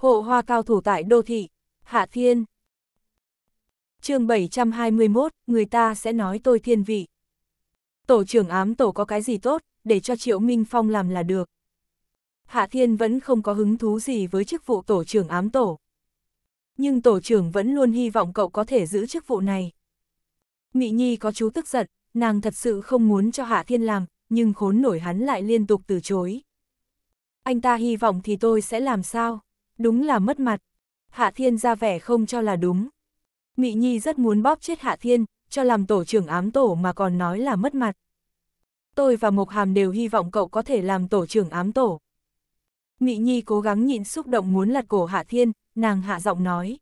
Hộ hoa cao thủ tại đô thị, Hạ Thiên. chương 721, người ta sẽ nói tôi thiên vị. Tổ trưởng ám tổ có cái gì tốt, để cho Triệu Minh Phong làm là được. Hạ Thiên vẫn không có hứng thú gì với chức vụ tổ trưởng ám tổ. Nhưng tổ trưởng vẫn luôn hy vọng cậu có thể giữ chức vụ này. Mị Nhi có chú tức giận, nàng thật sự không muốn cho Hạ Thiên làm, nhưng khốn nổi hắn lại liên tục từ chối. Anh ta hy vọng thì tôi sẽ làm sao? đúng là mất mặt. Hạ Thiên ra vẻ không cho là đúng. Mị Nhi rất muốn bóp chết Hạ Thiên, cho làm tổ trưởng ám tổ mà còn nói là mất mặt. Tôi và Mộc Hàm đều hy vọng cậu có thể làm tổ trưởng ám tổ. Mị Nhi cố gắng nhịn xúc động muốn lật cổ Hạ Thiên, nàng hạ giọng nói.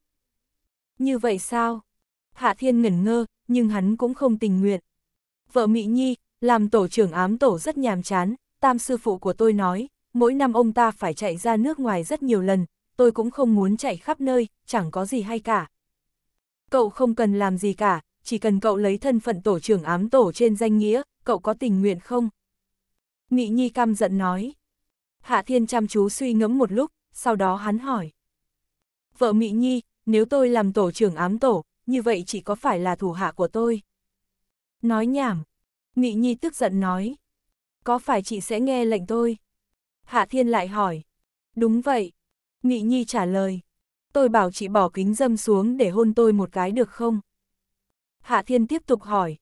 Như vậy sao? Hạ Thiên ngẩn ngơ, nhưng hắn cũng không tình nguyện. Vợ Mị Nhi, làm tổ trưởng ám tổ rất nhàm chán, tam sư phụ của tôi nói, mỗi năm ông ta phải chạy ra nước ngoài rất nhiều lần, tôi cũng không muốn chạy khắp nơi, chẳng có gì hay cả. Cậu không cần làm gì cả, chỉ cần cậu lấy thân phận tổ trưởng ám tổ trên danh nghĩa, cậu có tình nguyện không? Mỹ Nhi căm giận nói. Hạ Thiên chăm chú suy ngẫm một lúc, sau đó hắn hỏi. Vợ Mỹ Nhi, nếu tôi làm tổ trưởng ám tổ, như vậy chỉ có phải là thủ hạ của tôi? Nói nhảm. Mỹ Nhi tức giận nói. Có phải chị sẽ nghe lệnh tôi? Hạ Thiên lại hỏi. Đúng vậy, Ngụy Nhi trả lời. Tôi bảo chị bỏ kính dâm xuống để hôn tôi một cái được không? Hạ Thiên tiếp tục hỏi.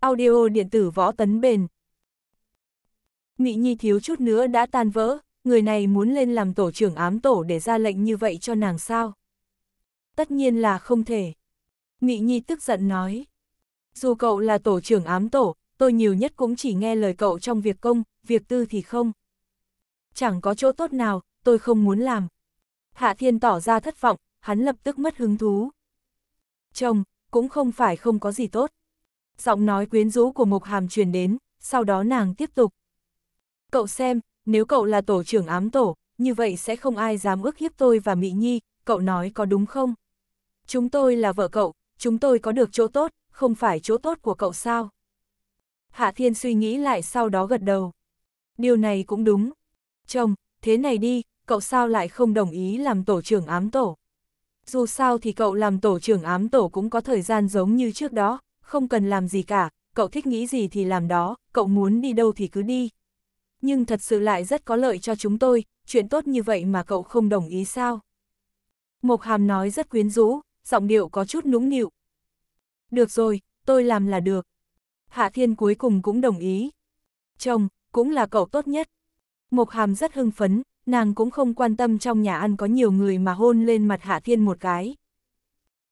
Audio điện tử võ tấn bền. Ngụy Nhi thiếu chút nữa đã tan vỡ, người này muốn lên làm tổ trưởng ám tổ để ra lệnh như vậy cho nàng sao? Tất nhiên là không thể. Ngụy Nhi tức giận nói. Dù cậu là tổ trưởng ám tổ, tôi nhiều nhất cũng chỉ nghe lời cậu trong việc công, việc tư thì không. Chẳng có chỗ tốt nào, tôi không muốn làm. Hạ Thiên tỏ ra thất vọng, hắn lập tức mất hứng thú. Chồng, cũng không phải không có gì tốt. Giọng nói quyến rũ của Mộc Hàm truyền đến, sau đó nàng tiếp tục. Cậu xem, nếu cậu là tổ trưởng ám tổ, như vậy sẽ không ai dám ước hiếp tôi và Mỹ Nhi, cậu nói có đúng không? Chúng tôi là vợ cậu, chúng tôi có được chỗ tốt, không phải chỗ tốt của cậu sao? Hạ Thiên suy nghĩ lại sau đó gật đầu. Điều này cũng đúng. Chồng, thế này đi, cậu sao lại không đồng ý làm tổ trưởng ám tổ? Dù sao thì cậu làm tổ trưởng ám tổ cũng có thời gian giống như trước đó, không cần làm gì cả, cậu thích nghĩ gì thì làm đó, cậu muốn đi đâu thì cứ đi. Nhưng thật sự lại rất có lợi cho chúng tôi, chuyện tốt như vậy mà cậu không đồng ý sao? Mộc Hàm nói rất quyến rũ, giọng điệu có chút nũng nịu. Được rồi, tôi làm là được. Hạ Thiên cuối cùng cũng đồng ý. Chồng, cũng là cậu tốt nhất. Mộc Hàm rất hưng phấn, nàng cũng không quan tâm trong nhà ăn có nhiều người mà hôn lên mặt Hạ Thiên một cái.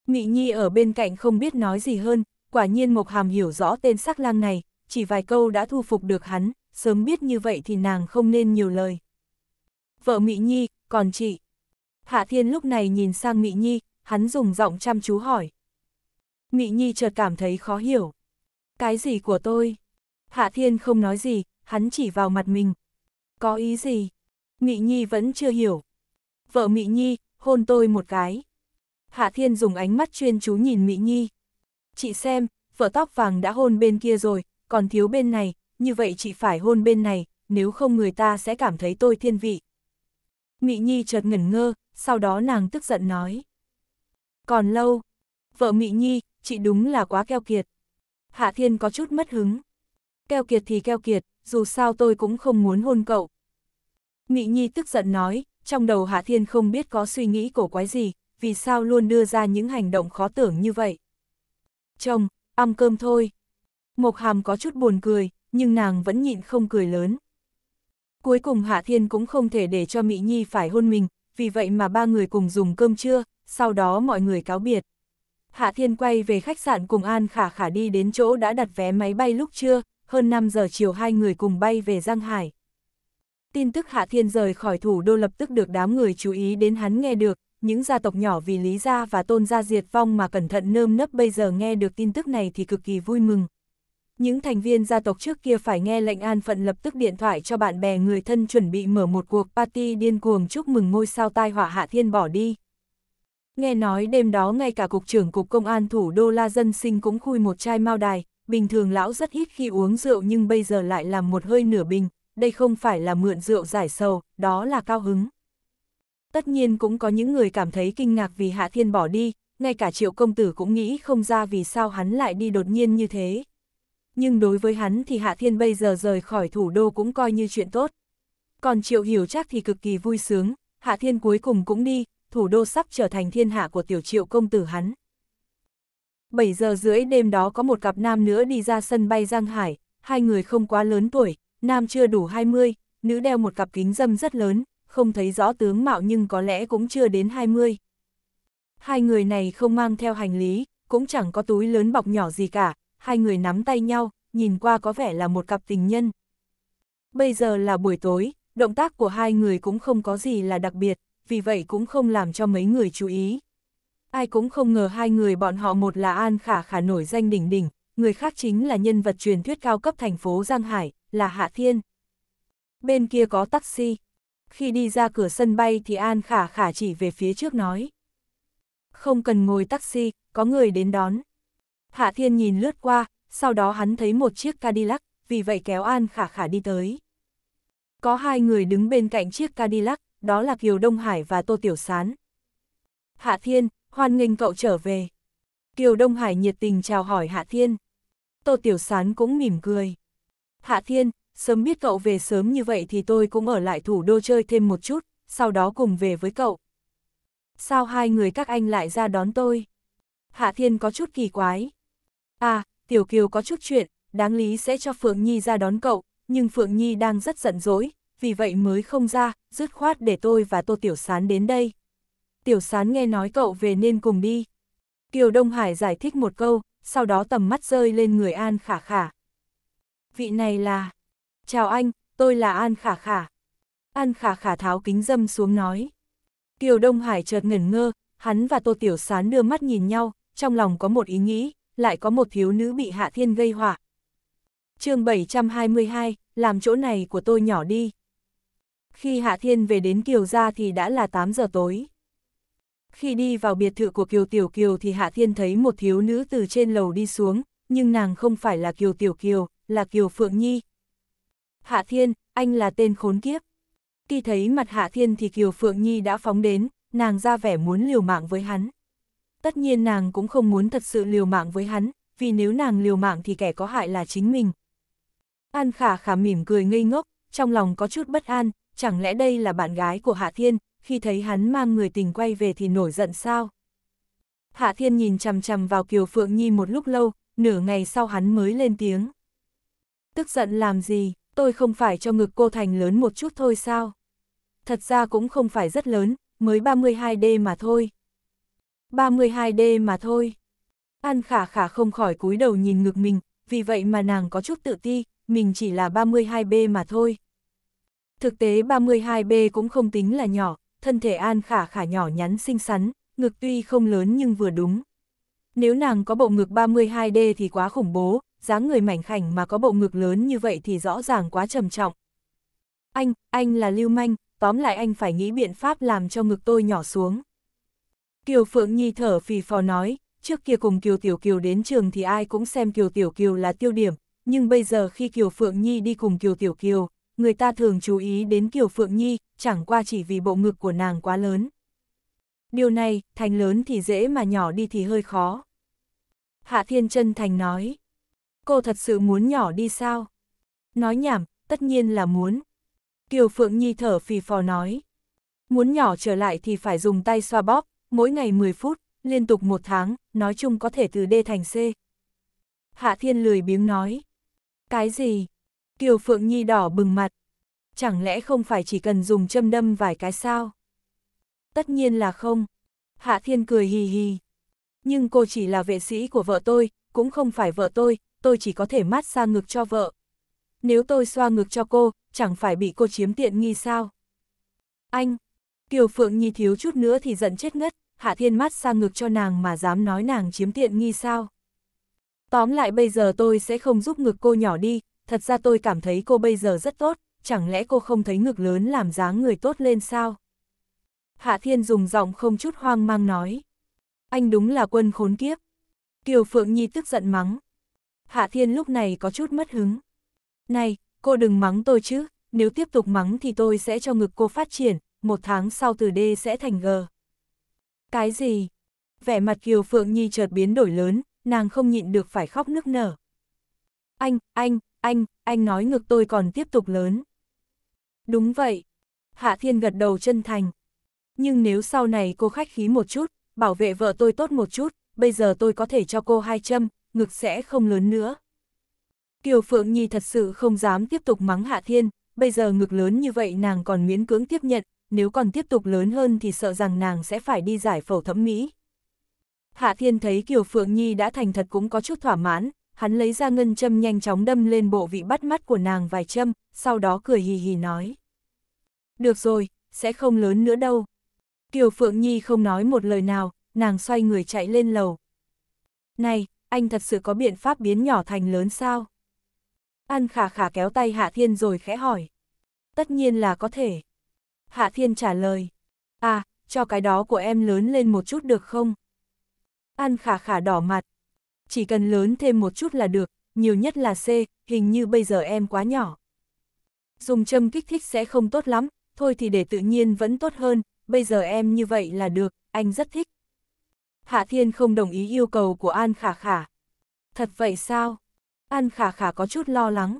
Mị Nhi ở bên cạnh không biết nói gì hơn, quả nhiên Mộc Hàm hiểu rõ tên sắc lang này, chỉ vài câu đã thu phục được hắn, sớm biết như vậy thì nàng không nên nhiều lời. Vợ Mị Nhi, còn chị? Hạ Thiên lúc này nhìn sang Mị Nhi, hắn dùng giọng chăm chú hỏi. Mị Nhi chợt cảm thấy khó hiểu. Cái gì của tôi? Hạ Thiên không nói gì, hắn chỉ vào mặt mình. Có ý gì? Mị Nhi vẫn chưa hiểu. Vợ Mị Nhi, hôn tôi một cái. Hạ Thiên dùng ánh mắt chuyên chú nhìn Mị Nhi. Chị xem, vợ tóc vàng đã hôn bên kia rồi, còn thiếu bên này, như vậy chị phải hôn bên này, nếu không người ta sẽ cảm thấy tôi thiên vị. Mị Nhi chợt ngẩn ngơ, sau đó nàng tức giận nói. Còn lâu, vợ Mị Nhi, chị đúng là quá keo kiệt. Hạ Thiên có chút mất hứng. Keo kiệt thì keo kiệt, dù sao tôi cũng không muốn hôn cậu, Nghị Nhi tức giận nói, trong đầu Hạ Thiên không biết có suy nghĩ cổ quái gì, vì sao luôn đưa ra những hành động khó tưởng như vậy. Chồng, ăn cơm thôi. Mộc Hàm có chút buồn cười, nhưng nàng vẫn nhịn không cười lớn. Cuối cùng Hạ Thiên cũng không thể để cho Mỹ Nhi phải hôn mình, vì vậy mà ba người cùng dùng cơm trưa, sau đó mọi người cáo biệt. Hạ Thiên quay về khách sạn cùng An Khả Khả đi đến chỗ đã đặt vé máy bay lúc trưa, hơn 5 giờ chiều hai người cùng bay về Giang Hải. Tin tức Hạ Thiên rời khỏi thủ đô lập tức được đám người chú ý đến hắn nghe được, những gia tộc nhỏ vì Lý Gia và Tôn Gia diệt vong mà cẩn thận nơm nấp bây giờ nghe được tin tức này thì cực kỳ vui mừng. Những thành viên gia tộc trước kia phải nghe lệnh an phận lập tức điện thoại cho bạn bè người thân chuẩn bị mở một cuộc party điên cuồng chúc mừng ngôi sao tai họa Hạ Thiên bỏ đi. Nghe nói đêm đó ngay cả cục trưởng cục công an thủ đô La Dân Sinh cũng khui một chai mao đài, bình thường lão rất ít khi uống rượu nhưng bây giờ lại làm một hơi nửa bình, đây không phải là mượn rượu giải sầu, đó là cao hứng. Tất nhiên cũng có những người cảm thấy kinh ngạc vì Hạ Thiên bỏ đi, ngay cả triệu công tử cũng nghĩ không ra vì sao hắn lại đi đột nhiên như thế. Nhưng đối với hắn thì Hạ Thiên bây giờ rời khỏi thủ đô cũng coi như chuyện tốt. Còn triệu hiểu chắc thì cực kỳ vui sướng, Hạ Thiên cuối cùng cũng đi, thủ đô sắp trở thành thiên hạ của tiểu triệu công tử hắn. 7 giờ rưỡi đêm đó có một cặp nam nữa đi ra sân bay Giang Hải, hai người không quá lớn tuổi, nam chưa đủ 20, nữ đeo một cặp kính dâm rất lớn, không thấy rõ tướng mạo nhưng có lẽ cũng chưa đến 20. Hai người này không mang theo hành lý, cũng chẳng có túi lớn bọc nhỏ gì cả, hai người nắm tay nhau, nhìn qua có vẻ là một cặp tình nhân. Bây giờ là buổi tối, động tác của hai người cũng không có gì là đặc biệt, vì vậy cũng không làm cho mấy người chú ý. Ai cũng không ngờ hai người bọn họ một là An Khả Khả nổi danh đỉnh đỉnh, người khác chính là nhân vật truyền thuyết cao cấp thành phố Giang Hải, là Hạ Thiên. Bên kia có taxi. Khi đi ra cửa sân bay thì An Khả Khả chỉ về phía trước nói. Không cần ngồi taxi, có người đến đón. Hạ Thiên nhìn lướt qua, sau đó hắn thấy một chiếc Cadillac, vì vậy kéo An Khả Khả đi tới. Có hai người đứng bên cạnh chiếc Cadillac, đó là Kiều Đông Hải và Tô Tiểu Sán. Hạ Thiên, hoan nghênh cậu trở về. Kiều Đông Hải nhiệt tình chào hỏi Hạ Thiên. Tô Tiểu Sán cũng mỉm cười. Hạ Thiên, sớm biết cậu về sớm như vậy thì tôi cũng ở lại thủ đô chơi thêm một chút, sau đó cùng về với cậu. Sao hai người các anh lại ra đón tôi? Hạ Thiên có chút kỳ quái. À, Tiểu Kiều có chút chuyện, đáng lý sẽ cho Phượng Nhi ra đón cậu, nhưng Phượng Nhi đang rất giận dỗi, vì vậy mới không ra, dứt khoát để tôi và Tô Tiểu Sán đến đây. Tiểu Sán nghe nói cậu về nên cùng đi. Kiều Đông Hải giải thích một câu, sau đó tầm mắt rơi lên người An Khả Khả, Vị này là... Chào anh, tôi là An Khả Khả. An Khả Khả tháo kính dâm xuống nói. Kiều Đông Hải chợt ngẩn ngơ, hắn và Tô Tiểu Sán đưa mắt nhìn nhau, trong lòng có một ý nghĩ, lại có một thiếu nữ bị Hạ Thiên gây họa. chương 722, làm chỗ này của tôi nhỏ đi. Khi Hạ Thiên về đến Kiều ra thì đã là 8 giờ tối. Khi đi vào biệt thự của Kiều Tiểu Kiều thì Hạ Thiên thấy một thiếu nữ từ trên lầu đi xuống, nhưng nàng không phải là Kiều Tiểu Kiều, là Kiều Phượng Nhi. Hạ Thiên, anh là tên khốn kiếp. Khi thấy mặt Hạ Thiên thì Kiều Phượng Nhi đã phóng đến, nàng ra vẻ muốn liều mạng với hắn. Tất nhiên nàng cũng không muốn thật sự liều mạng với hắn, vì nếu nàng liều mạng thì kẻ có hại là chính mình. An khả khả mỉm cười ngây ngốc, trong lòng có chút bất an, chẳng lẽ đây là bạn gái của Hạ Thiên, khi thấy hắn mang người tình quay về thì nổi giận sao? Hạ Thiên nhìn chằm chằm vào Kiều Phượng Nhi một lúc lâu, nửa ngày sau hắn mới lên tiếng. Tức giận làm gì, tôi không phải cho ngực cô thành lớn một chút thôi sao? Thật ra cũng không phải rất lớn, mới 32D mà thôi. 32D mà thôi. An khả khả không khỏi cúi đầu nhìn ngực mình, vì vậy mà nàng có chút tự ti, mình chỉ là 32B mà thôi. Thực tế 32B cũng không tính là nhỏ, thân thể An khả khả nhỏ nhắn xinh xắn, ngực tuy không lớn nhưng vừa đúng. Nếu nàng có bộ ngực 32D thì quá khủng bố, dáng người mảnh khảnh mà có bộ ngực lớn như vậy thì rõ ràng quá trầm trọng. Anh, anh là lưu manh, tóm lại anh phải nghĩ biện pháp làm cho ngực tôi nhỏ xuống. Kiều Phượng Nhi thở phì phò nói, trước kia cùng Kiều Tiểu Kiều đến trường thì ai cũng xem Kiều Tiểu Kiều là tiêu điểm, nhưng bây giờ khi Kiều Phượng Nhi đi cùng Kiều Tiểu Kiều, người ta thường chú ý đến Kiều Phượng Nhi, chẳng qua chỉ vì bộ ngực của nàng quá lớn. Điều này, thành lớn thì dễ mà nhỏ đi thì hơi khó. Hạ Thiên Trân Thành nói cô thật sự muốn nhỏ đi sao? Nói nhảm, tất nhiên là muốn. Kiều Phượng Nhi thở phì phò nói. Muốn nhỏ trở lại thì phải dùng tay xoa bóp, mỗi ngày 10 phút, liên tục một tháng, nói chung có thể từ D thành C. Hạ Thiên lười biếng nói. Cái gì? Kiều Phượng Nhi đỏ bừng mặt. Chẳng lẽ không phải chỉ cần dùng châm đâm vài cái sao? Tất nhiên là không. Hạ Thiên cười hì hì. Nhưng cô chỉ là vệ sĩ của vợ tôi, cũng không phải vợ tôi, tôi chỉ có thể mát xa ngực cho vợ. Nếu tôi xoa ngực cho cô, chẳng phải bị cô chiếm tiện nghi sao? Anh! Kiều Phượng Nhi thiếu chút nữa thì giận chết ngất, Hạ Thiên mát xa ngực cho nàng mà dám nói nàng chiếm tiện nghi sao? Tóm lại bây giờ tôi sẽ không giúp ngực cô nhỏ đi, thật ra tôi cảm thấy cô bây giờ rất tốt, chẳng lẽ cô không thấy ngực lớn làm dáng người tốt lên sao? Hạ Thiên dùng giọng không chút hoang mang nói. Anh đúng là quân khốn kiếp. Kiều Phượng Nhi tức giận mắng. Hạ Thiên lúc này có chút mất hứng. Này, cô đừng mắng tôi chứ, nếu tiếp tục mắng thì tôi sẽ cho ngực cô phát triển, một tháng sau từ D sẽ thành G. Cái gì? Vẻ mặt Kiều Phượng Nhi chợt biến đổi lớn, nàng không nhịn được phải khóc nức nở. Anh, anh, anh, anh nói ngực tôi còn tiếp tục lớn. Đúng vậy. Hạ Thiên gật đầu chân thành. Nhưng nếu sau này cô khách khí một chút, bảo vệ vợ tôi tốt một chút, bây giờ tôi có thể cho cô hai châm, ngực sẽ không lớn nữa. Kiều Phượng Nhi thật sự không dám tiếp tục mắng Hạ Thiên, bây giờ ngực lớn như vậy nàng còn miễn cưỡng tiếp nhận, nếu còn tiếp tục lớn hơn thì sợ rằng nàng sẽ phải đi giải phẫu thẩm mỹ. Hạ Thiên thấy Kiều Phượng Nhi đã thành thật cũng có chút thỏa mãn, hắn lấy ra ngân châm nhanh chóng đâm lên bộ vị bắt mắt của nàng vài châm, sau đó cười hì hì nói. Được rồi, sẽ không lớn nữa đâu. Kiều Phượng Nhi không nói một lời nào, nàng xoay người chạy lên lầu. Này, anh thật sự có biện pháp biến nhỏ thành lớn sao? An khả khả kéo tay Hạ Thiên rồi khẽ hỏi. Tất nhiên là có thể. Hạ Thiên trả lời. À, cho cái đó của em lớn lên một chút được không? An khả khả đỏ mặt. Chỉ cần lớn thêm một chút là được, nhiều nhất là C, hình như bây giờ em quá nhỏ. Dùng châm kích thích sẽ không tốt lắm, thôi thì để tự nhiên vẫn tốt hơn, bây giờ em như vậy là được, anh rất thích. Hạ Thiên không đồng ý yêu cầu của An Khả Khả. Thật vậy sao? An Khả Khả có chút lo lắng.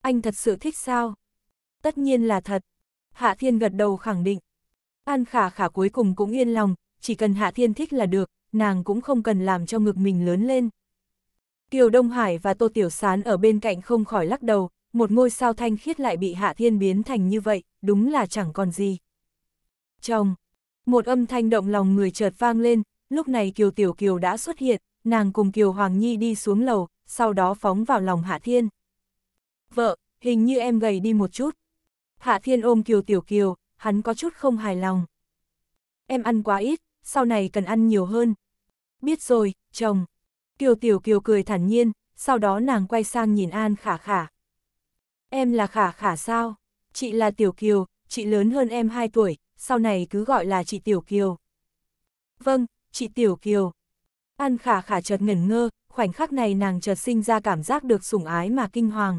Anh thật sự thích sao? Tất nhiên là thật. Hạ Thiên gật đầu khẳng định. An Khả Khả cuối cùng cũng yên lòng, chỉ cần Hạ Thiên thích là được, nàng cũng không cần làm cho ngực mình lớn lên. Kiều Đông Hải và Tô Tiểu Sán ở bên cạnh không khỏi lắc đầu, một ngôi sao thanh khiết lại bị Hạ Thiên biến thành như vậy, đúng là chẳng còn gì. Chồng, một âm thanh động lòng người chợt vang lên, lúc này Kiều Tiểu Kiều đã xuất hiện, nàng cùng Kiều Hoàng Nhi đi xuống lầu, sau đó phóng vào lòng Hạ Thiên. Vợ, hình như em gầy đi một chút. Hạ Thiên ôm Kiều Tiểu Kiều, hắn có chút không hài lòng. Em ăn quá ít, sau này cần ăn nhiều hơn. Biết rồi, chồng. Kiều Tiểu Kiều cười thản nhiên, sau đó nàng quay sang nhìn An Khả Khả. Em là Khả Khả sao? Chị là Tiểu Kiều, chị lớn hơn em 2 tuổi, sau này cứ gọi là chị Tiểu Kiều. Vâng, chị Tiểu Kiều. An khả khả chợt ngẩn ngơ, khoảnh khắc này nàng chợt sinh ra cảm giác được sủng ái mà kinh hoàng.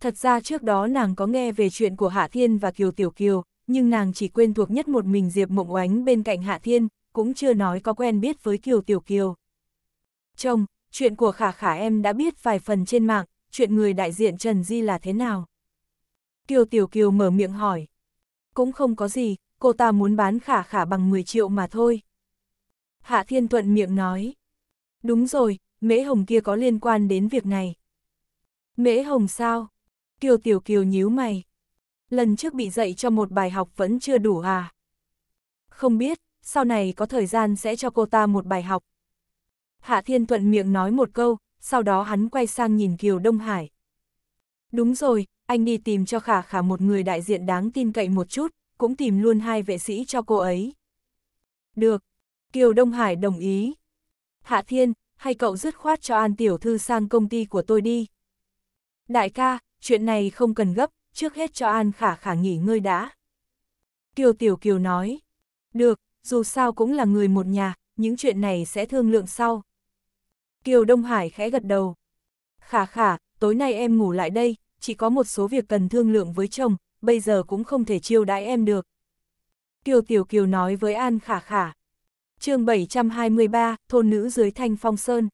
Thật ra trước đó nàng có nghe về chuyện của Hạ Thiên và Kiều Tiểu Kiều, nhưng nàng chỉ quen thuộc nhất một mình Diệp Mộng Oánh bên cạnh Hạ Thiên, cũng chưa nói có quen biết với Kiều Tiểu Kiều. Chồng, chuyện của khả khả em đã biết vài phần trên mạng, chuyện người đại diện Trần Di là thế nào? Kiều Tiểu Kiều mở miệng hỏi. Cũng không có gì, cô ta muốn bán khả khả bằng 10 triệu mà thôi. Hạ Thiên Thuận miệng nói. Đúng rồi, Mễ Hồng kia có liên quan đến việc này. Mễ Hồng sao? Kiều Tiểu Kiều nhíu mày. Lần trước bị dạy cho một bài học vẫn chưa đủ à? Không biết, sau này có thời gian sẽ cho cô ta một bài học. Hạ Thiên Thuận miệng nói một câu, sau đó hắn quay sang nhìn Kiều Đông Hải. Đúng rồi, anh đi tìm cho Khả Khả một người đại diện đáng tin cậy một chút, cũng tìm luôn hai vệ sĩ cho cô ấy. Được, Kiều Đông Hải đồng ý. Hạ Thiên, hay cậu dứt khoát cho An Tiểu Thư sang công ty của tôi đi. Đại ca, chuyện này không cần gấp, trước hết cho An Khả Khả nghỉ ngơi đã. Kiều Tiểu Kiều nói, được, dù sao cũng là người một nhà, những chuyện này sẽ thương lượng sau. Kiều Đông Hải khẽ gật đầu. Khả khả, tối nay em ngủ lại đây, chỉ có một số việc cần thương lượng với chồng, bây giờ cũng không thể chiêu đãi em được. Kiều Tiểu Kiều nói với An Khả Khả chương 723, thôn nữ dưới thanh phong sơn.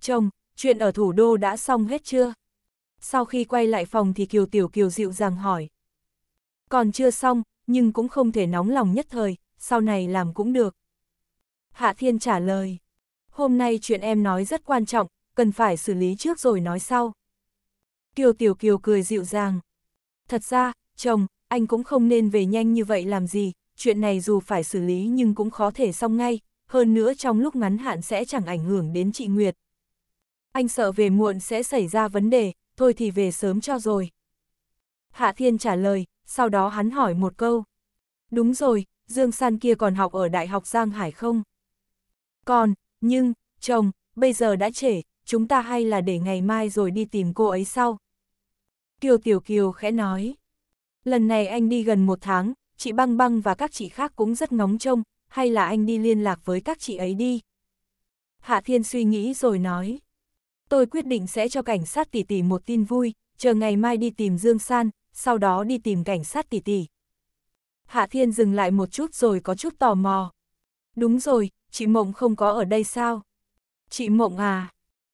Chồng, chuyện ở thủ đô đã xong hết chưa? Sau khi quay lại phòng thì Kiều Tiểu Kiều dịu dàng hỏi. Còn chưa xong, nhưng cũng không thể nóng lòng nhất thời, sau này làm cũng được. Hạ Thiên trả lời. Hôm nay chuyện em nói rất quan trọng, cần phải xử lý trước rồi nói sau. Kiều Tiểu Kiều cười dịu dàng. Thật ra, chồng, anh cũng không nên về nhanh như vậy làm gì, chuyện này dù phải xử lý nhưng cũng khó thể xong ngay, hơn nữa trong lúc ngắn hạn sẽ chẳng ảnh hưởng đến chị Nguyệt. Anh sợ về muộn sẽ xảy ra vấn đề, thôi thì về sớm cho rồi. Hạ Thiên trả lời, sau đó hắn hỏi một câu. Đúng rồi, Dương San kia còn học ở Đại học Giang Hải không? Còn, nhưng, chồng, bây giờ đã trễ, chúng ta hay là để ngày mai rồi đi tìm cô ấy sau. Kiều Tiểu Kiều khẽ nói. Lần này anh đi gần một tháng, chị băng băng và các chị khác cũng rất ngóng trông, hay là anh đi liên lạc với các chị ấy đi. Hạ Thiên suy nghĩ rồi nói. Tôi quyết định sẽ cho cảnh sát tỷ tỷ một tin vui, chờ ngày mai đi tìm Dương San, sau đó đi tìm cảnh sát tỷ tỷ. Hạ Thiên dừng lại một chút rồi có chút tò mò. Đúng rồi, chị Mộng không có ở đây sao? Chị Mộng à?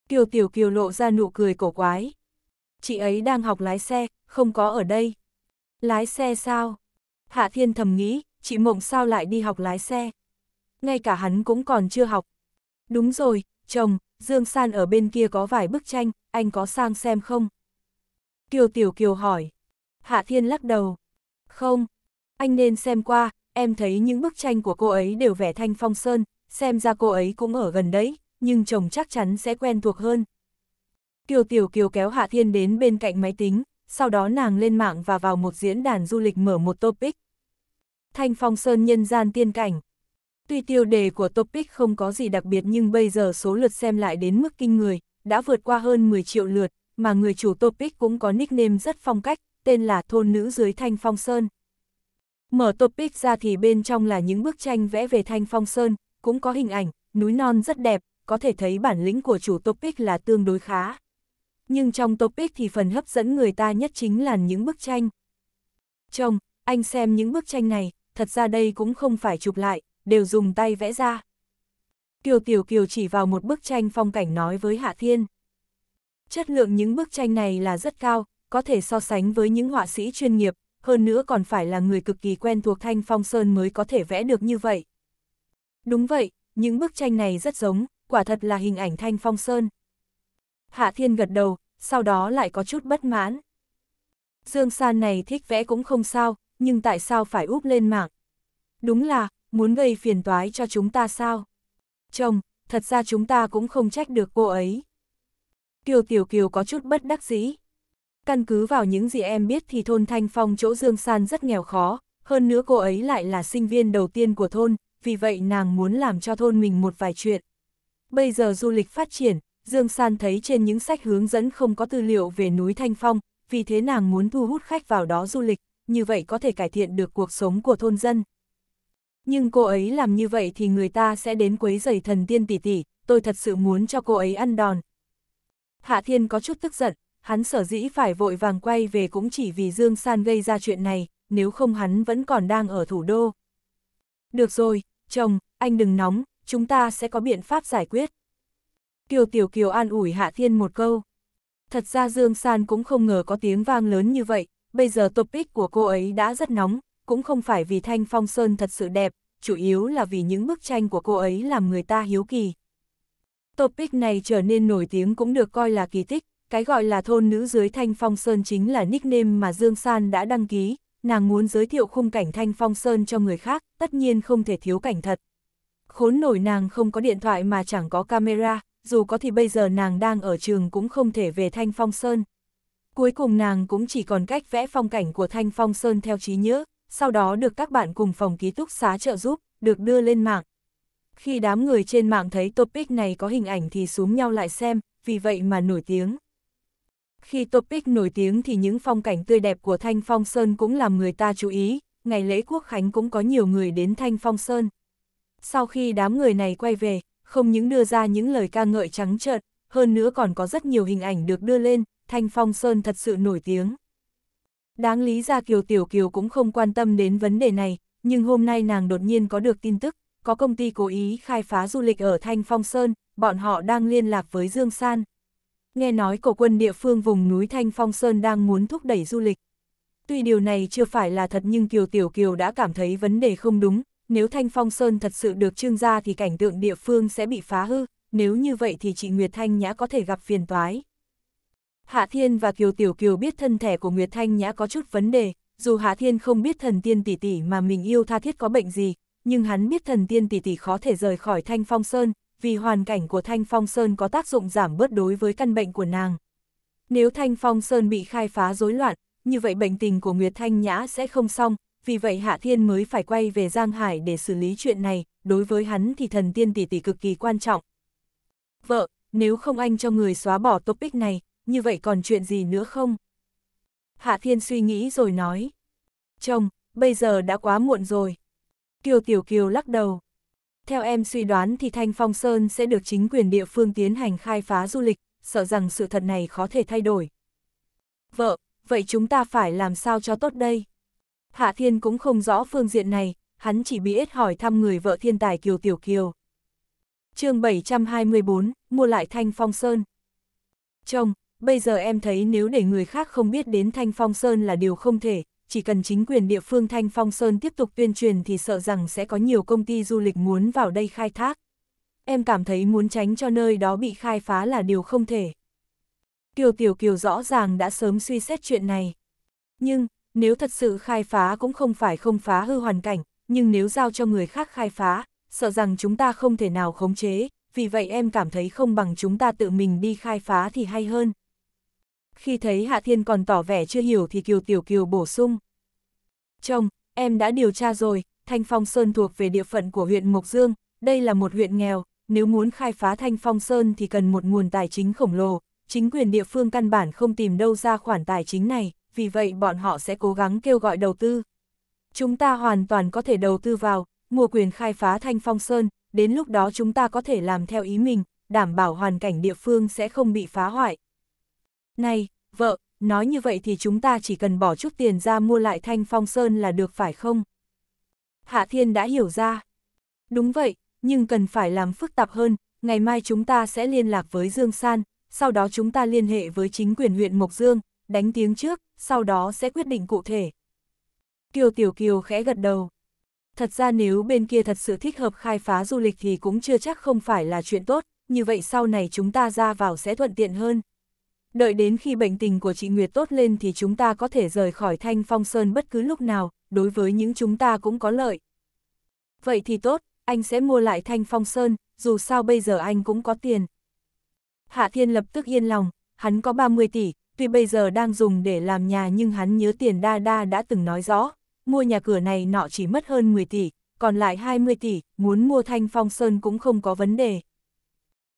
Kiều Tiểu Kiều lộ ra nụ cười cổ quái. Chị ấy đang học lái xe, không có ở đây. Lái xe sao? Hạ Thiên thầm nghĩ, chị Mộng sao lại đi học lái xe? Ngay cả hắn cũng còn chưa học. Đúng rồi, chồng, Dương San ở bên kia có vài bức tranh, anh có sang xem không? Kiều Tiểu Kiều hỏi. Hạ Thiên lắc đầu. Không, anh nên xem qua, em thấy những bức tranh của cô ấy đều vẽ thanh phong sơn, xem ra cô ấy cũng ở gần đấy, nhưng chồng chắc chắn sẽ quen thuộc hơn. Kiều Tiểu Kiều kéo Hạ Thiên đến bên cạnh máy tính, sau đó nàng lên mạng và vào một diễn đàn du lịch mở một topic. Thanh Phong Sơn nhân gian tiên cảnh. Tuy tiêu đề của topic không có gì đặc biệt nhưng bây giờ số lượt xem lại đến mức kinh người, đã vượt qua hơn 10 triệu lượt, mà người chủ topic cũng có nickname rất phong cách, tên là Thôn Nữ dưới Thanh Phong Sơn. Mở topic ra thì bên trong là những bức tranh vẽ về Thanh Phong Sơn, cũng có hình ảnh, núi non rất đẹp, có thể thấy bản lĩnh của chủ topic là tương đối khá nhưng trong topic thì phần hấp dẫn người ta nhất chính là những bức tranh. Chồng, anh xem những bức tranh này, thật ra đây cũng không phải chụp lại, đều dùng tay vẽ ra. Kiều Tiểu Kiều chỉ vào một bức tranh phong cảnh nói với Hạ Thiên. Chất lượng những bức tranh này là rất cao, có thể so sánh với những họa sĩ chuyên nghiệp, hơn nữa còn phải là người cực kỳ quen thuộc Thanh Phong Sơn mới có thể vẽ được như vậy. Đúng vậy, những bức tranh này rất giống, quả thật là hình ảnh Thanh Phong Sơn. Hạ Thiên gật đầu, sau đó lại có chút bất mãn. Dương San này thích vẽ cũng không sao, nhưng tại sao phải úp lên mạng? Đúng là, muốn gây phiền toái cho chúng ta sao? Chồng, thật ra chúng ta cũng không trách được cô ấy. Kiều Tiểu Kiều có chút bất đắc dĩ. Căn cứ vào những gì em biết thì thôn Thanh Phong chỗ Dương San rất nghèo khó, hơn nữa cô ấy lại là sinh viên đầu tiên của thôn, vì vậy nàng muốn làm cho thôn mình một vài chuyện. Bây giờ du lịch phát triển, Dương San thấy trên những sách hướng dẫn không có tư liệu về núi Thanh Phong, vì thế nàng muốn thu hút khách vào đó du lịch, như vậy có thể cải thiện được cuộc sống của thôn dân. Nhưng cô ấy làm như vậy thì người ta sẽ đến quấy giày thần tiên tỷ tỷ, tôi thật sự muốn cho cô ấy ăn đòn. Hạ Thiên có chút tức giận, hắn sở dĩ phải vội vàng quay về cũng chỉ vì Dương San gây ra chuyện này, nếu không hắn vẫn còn đang ở thủ đô. Được rồi, chồng, anh đừng nóng, chúng ta sẽ có biện pháp giải quyết. Kiều Tiểu Kiều an ủi Hạ Thiên một câu. Thật ra Dương San cũng không ngờ có tiếng vang lớn như vậy, bây giờ topic của cô ấy đã rất nóng, cũng không phải vì Thanh Phong Sơn thật sự đẹp, chủ yếu là vì những bức tranh của cô ấy làm người ta hiếu kỳ. Topic này trở nên nổi tiếng cũng được coi là kỳ tích, cái gọi là thôn nữ dưới Thanh Phong Sơn chính là nickname mà Dương San đã đăng ký, nàng muốn giới thiệu khung cảnh Thanh Phong Sơn cho người khác, tất nhiên không thể thiếu cảnh thật. Khốn nổi nàng không có điện thoại mà chẳng có camera, dù có thì bây giờ nàng đang ở trường cũng không thể về Thanh Phong Sơn. Cuối cùng nàng cũng chỉ còn cách vẽ phong cảnh của Thanh Phong Sơn theo trí nhớ, sau đó được các bạn cùng phòng ký túc xá trợ giúp, được đưa lên mạng. Khi đám người trên mạng thấy topic này có hình ảnh thì súm nhau lại xem, vì vậy mà nổi tiếng. Khi topic nổi tiếng thì những phong cảnh tươi đẹp của Thanh Phong Sơn cũng làm người ta chú ý, ngày lễ quốc khánh cũng có nhiều người đến Thanh Phong Sơn. Sau khi đám người này quay về, không những đưa ra những lời ca ngợi trắng trợn, hơn nữa còn có rất nhiều hình ảnh được đưa lên, Thanh Phong Sơn thật sự nổi tiếng. Đáng lý ra Kiều Tiểu Kiều cũng không quan tâm đến vấn đề này, nhưng hôm nay nàng đột nhiên có được tin tức, có công ty cố ý khai phá du lịch ở Thanh Phong Sơn, bọn họ đang liên lạc với Dương San. Nghe nói cổ quân địa phương vùng núi Thanh Phong Sơn đang muốn thúc đẩy du lịch. Tuy điều này chưa phải là thật nhưng Kiều Tiểu Kiều đã cảm thấy vấn đề không đúng, nếu Thanh Phong Sơn thật sự được trương ra thì cảnh tượng địa phương sẽ bị phá hư, nếu như vậy thì chị Nguyệt Thanh Nhã có thể gặp phiền toái. Hạ Thiên và Kiều Tiểu Kiều biết thân thể của Nguyệt Thanh Nhã có chút vấn đề, dù Hạ Thiên không biết thần tiên tỷ tỷ mà mình yêu tha thiết có bệnh gì, nhưng hắn biết thần tiên tỷ tỷ khó thể rời khỏi Thanh Phong Sơn, vì hoàn cảnh của Thanh Phong Sơn có tác dụng giảm bớt đối với căn bệnh của nàng. Nếu Thanh Phong Sơn bị khai phá rối loạn, như vậy bệnh tình của Nguyệt Thanh Nhã sẽ không xong, vì vậy Hạ Thiên mới phải quay về Giang Hải để xử lý chuyện này, đối với hắn thì thần tiên tỷ tỷ cực kỳ quan trọng. Vợ, nếu không anh cho người xóa bỏ topic này, như vậy còn chuyện gì nữa không? Hạ Thiên suy nghĩ rồi nói. Chồng, bây giờ đã quá muộn rồi. Kiều Tiểu Kiều lắc đầu. Theo em suy đoán thì Thanh Phong Sơn sẽ được chính quyền địa phương tiến hành khai phá du lịch, sợ rằng sự thật này khó thể thay đổi. Vợ, vậy chúng ta phải làm sao cho tốt đây? Hạ Thiên cũng không rõ phương diện này, hắn chỉ bị ít hỏi thăm người vợ thiên tài Kiều Tiểu Kiều. chương 724, mua lại Thanh Phong Sơn. Chồng, bây giờ em thấy nếu để người khác không biết đến Thanh Phong Sơn là điều không thể, chỉ cần chính quyền địa phương Thanh Phong Sơn tiếp tục tuyên truyền thì sợ rằng sẽ có nhiều công ty du lịch muốn vào đây khai thác. Em cảm thấy muốn tránh cho nơi đó bị khai phá là điều không thể. Kiều Tiểu Kiều rõ ràng đã sớm suy xét chuyện này. Nhưng, nếu thật sự khai phá cũng không phải không phá hư hoàn cảnh, nhưng nếu giao cho người khác khai phá, sợ rằng chúng ta không thể nào khống chế, vì vậy em cảm thấy không bằng chúng ta tự mình đi khai phá thì hay hơn. Khi thấy Hạ Thiên còn tỏ vẻ chưa hiểu thì Kiều Tiểu Kiều bổ sung. Chồng, em đã điều tra rồi, Thanh Phong Sơn thuộc về địa phận của huyện Mộc Dương, đây là một huyện nghèo, nếu muốn khai phá Thanh Phong Sơn thì cần một nguồn tài chính khổng lồ, chính quyền địa phương căn bản không tìm đâu ra khoản tài chính này, vì vậy bọn họ sẽ cố gắng kêu gọi đầu tư. Chúng ta hoàn toàn có thể đầu tư vào, mua quyền khai phá Thanh Phong Sơn, đến lúc đó chúng ta có thể làm theo ý mình, đảm bảo hoàn cảnh địa phương sẽ không bị phá hoại. Này, vợ, nói như vậy thì chúng ta chỉ cần bỏ chút tiền ra mua lại Thanh Phong Sơn là được phải không? Hạ Thiên đã hiểu ra. Đúng vậy, nhưng cần phải làm phức tạp hơn, ngày mai chúng ta sẽ liên lạc với Dương San, sau đó chúng ta liên hệ với chính quyền huyện Mộc Dương, đánh tiếng trước, sau đó sẽ quyết định cụ thể. Kiều Tiểu Kiều khẽ gật đầu. Thật ra nếu bên kia thật sự thích hợp khai phá du lịch thì cũng chưa chắc không phải là chuyện tốt, như vậy sau này chúng ta ra vào sẽ thuận tiện hơn. Đợi đến khi bệnh tình của chị Nguyệt tốt lên thì chúng ta có thể rời khỏi Thanh Phong Sơn bất cứ lúc nào, đối với những chúng ta cũng có lợi. Vậy thì tốt, anh sẽ mua lại Thanh Phong Sơn, dù sao bây giờ anh cũng có tiền. Hạ Thiên lập tức yên lòng, hắn có 30 tỷ, tuy bây giờ đang dùng để làm nhà nhưng hắn nhớ tiền đa đa đã từng nói rõ, mua nhà cửa này nọ chỉ mất hơn 10 tỷ, còn lại 20 tỷ, muốn mua thanh phong sơn cũng không có vấn đề.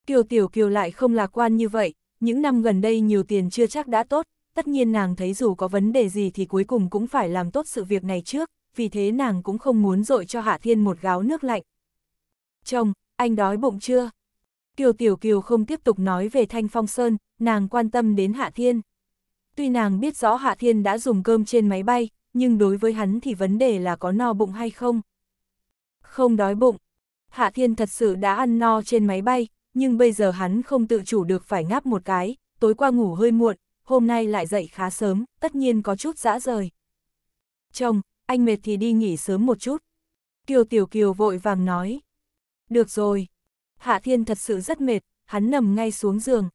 Kiều Tiểu Kiều lại không lạc quan như vậy, những năm gần đây nhiều tiền chưa chắc đã tốt, tất nhiên nàng thấy dù có vấn đề gì thì cuối cùng cũng phải làm tốt sự việc này trước, vì thế nàng cũng không muốn dội cho Hạ Thiên một gáo nước lạnh. Chồng, anh đói bụng chưa? Kiều Tiểu Kiều không tiếp tục nói về Thanh Phong Sơn, nàng quan tâm đến Hạ Thiên. Tuy nàng biết rõ Hạ Thiên đã dùng cơm trên máy bay, nhưng đối với hắn thì vấn đề là có no bụng hay không. Không đói bụng. Hạ Thiên thật sự đã ăn no trên máy bay, nhưng bây giờ hắn không tự chủ được phải ngáp một cái, tối qua ngủ hơi muộn, hôm nay lại dậy khá sớm, tất nhiên có chút dã rời. Chồng, anh mệt thì đi nghỉ sớm một chút. Kiều Tiểu Kiều vội vàng nói. Được rồi. Hạ Thiên thật sự rất mệt, hắn nằm ngay xuống giường,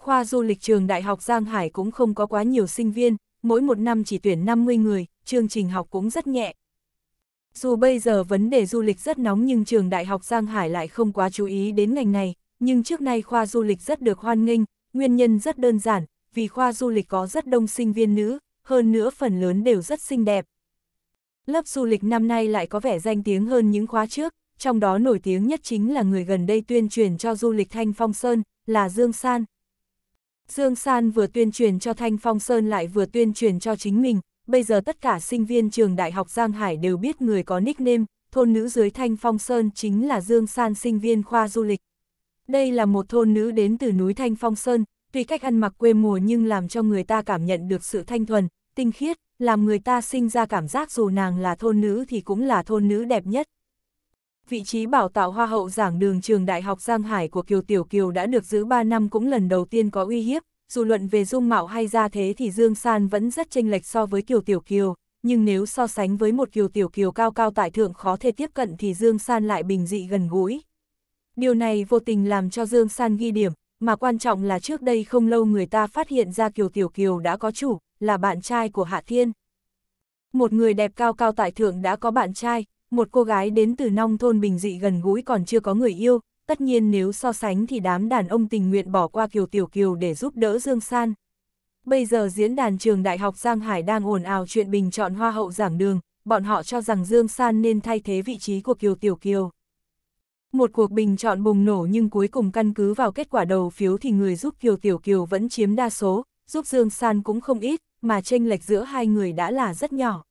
khoa du lịch trường Đại học Giang Hải cũng không có quá nhiều sinh viên, mỗi một năm chỉ tuyển 50 người, chương trình học cũng rất nhẹ. Dù bây giờ vấn đề du lịch rất nóng nhưng trường Đại học Giang Hải lại không quá chú ý đến ngành này, nhưng trước nay khoa du lịch rất được hoan nghênh, nguyên nhân rất đơn giản, vì khoa du lịch có rất đông sinh viên nữ, hơn nữa phần lớn đều rất xinh đẹp. Lớp du lịch năm nay lại có vẻ danh tiếng hơn những khóa trước, trong đó nổi tiếng nhất chính là người gần đây tuyên truyền cho du lịch Thanh Phong Sơn, là Dương San, Dương San vừa tuyên truyền cho Thanh Phong Sơn lại vừa tuyên truyền cho chính mình, bây giờ tất cả sinh viên trường Đại học Giang Hải đều biết người có nickname, thôn nữ dưới Thanh Phong Sơn chính là Dương San sinh viên khoa du lịch. Đây là một thôn nữ đến từ núi Thanh Phong Sơn, tuy cách ăn mặc quê mùa nhưng làm cho người ta cảm nhận được sự thanh thuần, tinh khiết, làm người ta sinh ra cảm giác dù nàng là thôn nữ thì cũng là thôn nữ đẹp nhất, vị trí bảo tạo hoa hậu giảng đường trường Đại học Giang Hải của Kiều Tiểu Kiều đã được giữ 3 năm cũng lần đầu tiên có uy hiếp, dù luận về dung mạo hay gia thế thì Dương San vẫn rất chênh lệch so với Kiều Tiểu Kiều, nhưng nếu so sánh với một Kiều Tiểu Kiều cao cao tại thượng khó thể tiếp cận thì Dương San lại bình dị gần gũi. Điều này vô tình làm cho Dương San ghi điểm, mà quan trọng là trước đây không lâu người ta phát hiện ra Kiều Tiểu Kiều đã có chủ, là bạn trai của Hạ Thiên. Một người đẹp cao cao tại thượng đã có bạn trai, một cô gái đến từ nông thôn bình dị gần gũi còn chưa có người yêu, tất nhiên nếu so sánh thì đám đàn ông tình nguyện bỏ qua Kiều Tiểu Kiều để giúp đỡ Dương San. Bây giờ diễn đàn trường Đại học Giang Hải đang ồn ào chuyện bình chọn Hoa hậu giảng đường, bọn họ cho rằng Dương San nên thay thế vị trí của Kiều Tiểu Kiều. Một cuộc bình chọn bùng nổ nhưng cuối cùng căn cứ vào kết quả đầu phiếu thì người giúp Kiều Tiểu Kiều vẫn chiếm đa số, giúp Dương San cũng không ít, mà chênh lệch giữa hai người đã là rất nhỏ.